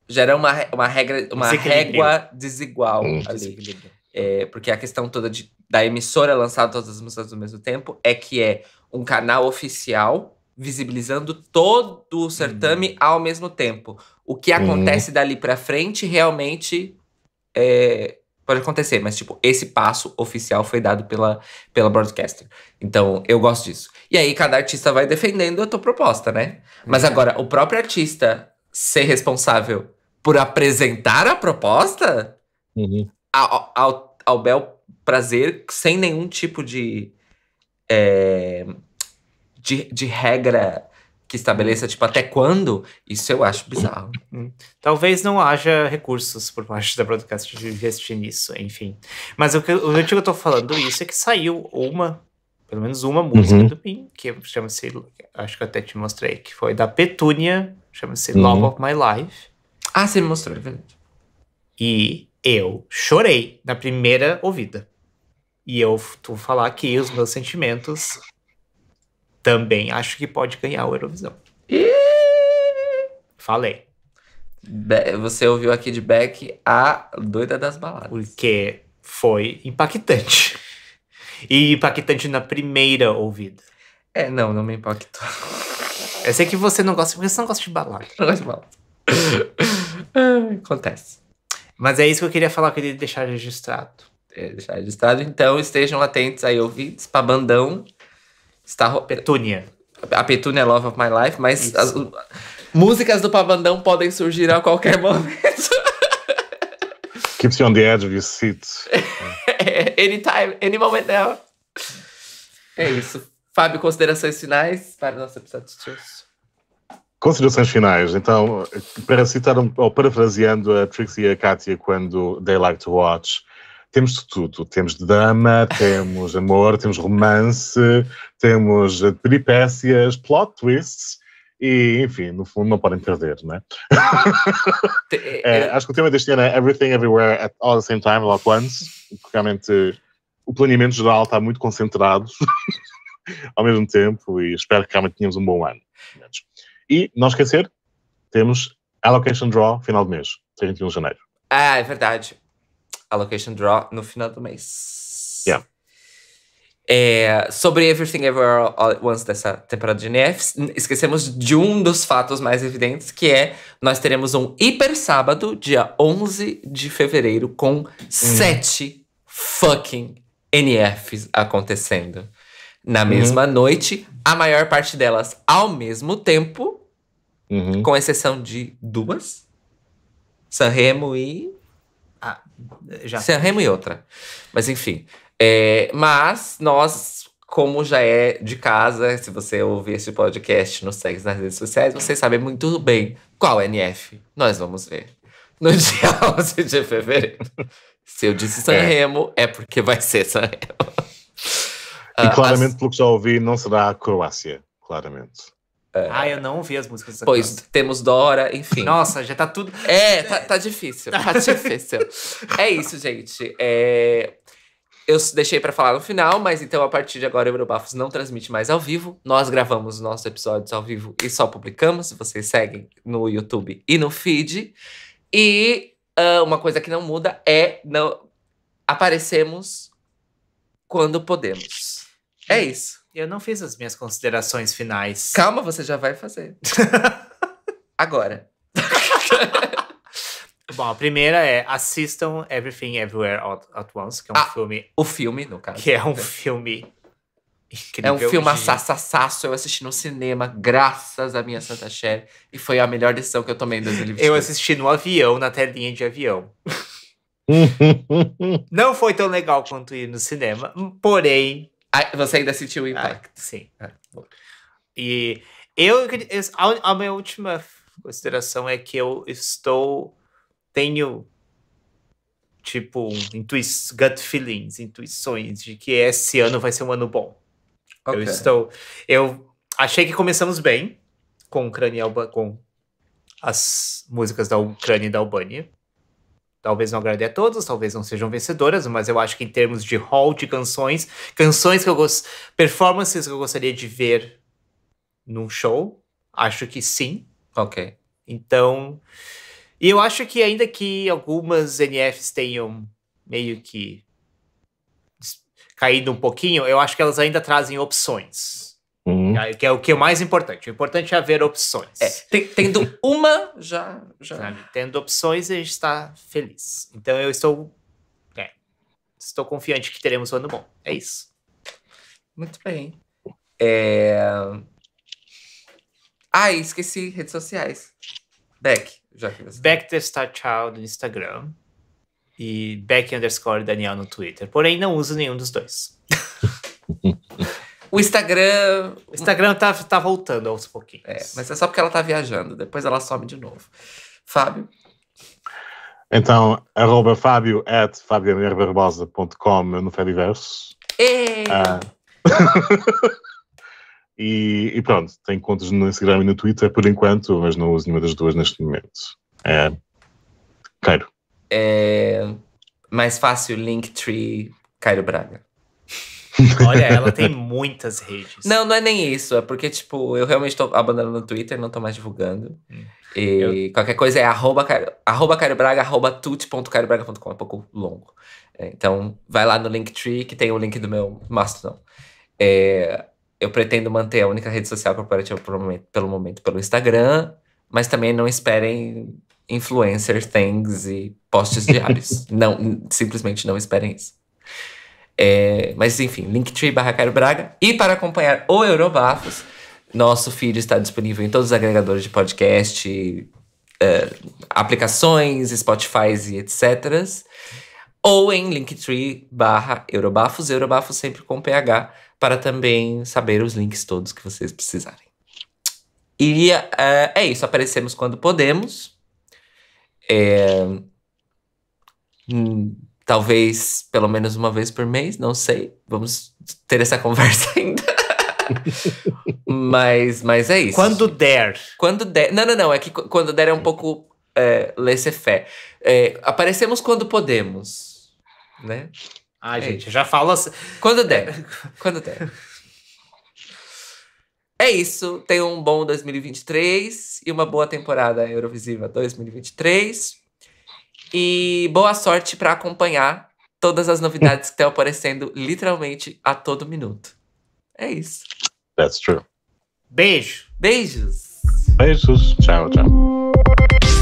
gera uma, uma regra, uma régua desigual hum. ali. É, porque a questão toda de, da emissora lançar todas as músicas ao mesmo tempo é que é um canal oficial visibilizando todo o certame hum. ao mesmo tempo. O que acontece hum. dali para frente realmente é, pode acontecer, mas tipo, esse passo oficial foi dado pela, pela broadcaster. Então, eu gosto disso. E aí cada artista vai defendendo a tua proposta, né? Mas agora, o próprio artista ser responsável por apresentar a proposta uhum. ao, ao, ao, bel prazer, sem nenhum tipo de, é, de, de regra que estabeleça, tipo, até quando, isso eu acho bizarro. Hum. Talvez não haja recursos por parte da broadcast de investir nisso, enfim. Mas o que, o que eu tô falando isso é que saiu uma, pelo menos uma uhum. música uhum. do Pim, que chama-se, acho que eu até te mostrei, que foi da Petúnia, chama-se uhum. Love of My Life. Ah, você me mostrou, é verdade. E eu chorei na primeira ouvida. E eu vou falar que os meus sentimentos também acho que pode ganhar o Eurovisão. E... Falei. Você ouviu aqui de Beck a doida das baladas. Porque foi impactante. E impactante na primeira ouvida. É, não, não me impactou. Eu sei que você não gosta, porque você não gosta de balada. Não gosto de balada. Ah, acontece. Mas é isso que eu queria falar, eu queria deixar registrado. É, deixar registrado, então estejam atentos aí, ouvintes, pra bandão. Está Petúnia. A Petúnia é Love of My Life, mas as, uh, músicas do Pavandão podem surgir a qualquer momento. Keeps you on the edge of your seat. Anytime, any moment now. É isso. Fábio, considerações finais para o nosso episódio de hoje. Considerações finais. Então, para citar, ou parafraseando a Trixie e a Kátia quando They Like to Watch, temos de tudo. Temos de drama, temos amor, temos romance, temos peripécias, plot twists e, enfim, no fundo não podem perder, não? é, é eh, acho que o tema deste ano é Everything Everywhere at All the Same Time, All at Once. Realmente o planeamento geral está muito concentrado ao mesmo tempo e espero que realmente tenhamos um bom ano. E, não esquecer, temos Allocation Draw final de mês, 31 de janeiro. Ah, é verdade. Allocation Draw no final do mês. Yeah. É, sobre Everything Everywhere All at Once dessa temporada de NFs, esquecemos de um dos fatos mais evidentes, que é nós teremos um hiper sábado, dia 11 de fevereiro, com hum. sete fucking NFs acontecendo. Na mesma hum. noite, a maior parte delas ao mesmo tempo, uhum. com exceção de duas: Sanremo e. Ah, já. Sanremo e outra. Mas enfim. É, mas nós, como já é de casa, se você ouvir esse podcast, nos segue nas redes sociais, vocês sabem muito bem qual NF nós vamos ver no dia 11 de fevereiro. Se eu disse é. Sanremo, é. é porque vai ser Sanremo. E ah, claramente, pelo que já ouvi, não será a Croácia, claramente. Ah, eu não ouvi as músicas dessa Pois classe. temos Dora, enfim. Nossa, já tá tudo. É, tá, tá difícil, tá difícil. é isso, gente. É... Eu deixei para falar no final, mas então a partir de agora o Eurobafos não transmite mais ao vivo. Nós gravamos nossos episódios ao vivo e só publicamos. Vocês seguem no YouTube e no feed. E uh, uma coisa que não muda é não aparecemos quando podemos. É isso. Eu não fiz as minhas considerações finais. Calma, você já vai fazer. Agora. Bom, a primeira é assistam Everything Everywhere All at Once, que é um ah, filme. O filme, no caso. Que é um filme. Incrível, é um filme assassaço. Eu assisti no cinema, graças à minha Santa Cher. E foi a melhor decisão que eu tomei em 2022. Eu assisti no avião, na telinha de avião. não foi tão legal quanto ir no cinema, porém, você ainda sentiu o impacto? Ah, sim. Ah, e eu, a, a minha última consideração é que eu estou, tenho tipo gut feelings, intuições de que esse ano vai ser um ano bom. Okay. Eu estou, eu achei que começamos bem com Ucrânia com as músicas da Ucrânia e da Albânia talvez não agrade a todos, talvez não sejam vencedoras, mas eu acho que em termos de hall de canções, canções que eu gosto, performances que eu gostaria de ver num show, acho que sim. Ok. Então, e eu acho que ainda que algumas NFs tenham meio que caído um pouquinho, eu acho que elas ainda trazem opções Uhum. Que é o que é o mais importante. O importante é haver opções. É, tendo uma, já, já. Tendo opções, a gente está feliz. Então eu estou. É, estou confiante que teremos um ano bom. É isso. Muito bem. É... Ah, esqueci redes sociais. Beck, já que você. Beck the Star tá no Instagram e Beck underscore Daniel no Twitter. Porém, não uso nenhum dos dois. O Instagram. O Instagram tá, tá voltando aos pouquinhos. É, mas é só porque ela tá viajando, depois ela some de novo. Fábio. Então, arroba Fábio at fabiamirbarbosa.com no Fediverso. E... Ah. e, e pronto, tem contas no Instagram e no Twitter por enquanto, mas não uso nenhuma das duas neste momento. É, Cairo. É mais fácil Linktree Cairo Braga. Olha, ela tem muitas redes. Não, não é nem isso. É porque, tipo, eu realmente estou abandonando o Twitter, não estou mais divulgando. Hum. E eu... qualquer coisa é arroba, arroba Braga, arroba Braga.com. É um pouco longo. É, então, vai lá no Linktree, que tem o link do meu Mastodon. É, eu pretendo manter a única rede social corporativa pelo momento, pelo momento pelo Instagram, mas também não esperem influencer things e posts diários. não, simplesmente não esperem isso. É, mas enfim, linktree barra Cairo Braga. E para acompanhar o Eurobafos, nosso feed está disponível em todos os agregadores de podcast, é, aplicações, Spotify e etc. Ou em linktree barra Eurobafos, Eurobafos sempre com PH, para também saber os links todos que vocês precisarem. E é, é isso, aparecemos quando podemos. É, hum, Talvez pelo menos uma vez por mês, não sei. Vamos ter essa conversa ainda. mas, mas é isso. Quando der. Quando der. Não, não, não. É que quando der é um pouco é, laissez-faire. É, aparecemos quando podemos, né? Ah, é gente, já falo assim. Quando der. É. quando der. É isso. Tenham um bom 2023 e uma boa temporada Eurovisiva 2023. E boa sorte para acompanhar todas as novidades que estão aparecendo literalmente a todo minuto. É isso. That's true. Beijo. Beijos. Beijos. Tchau, tchau.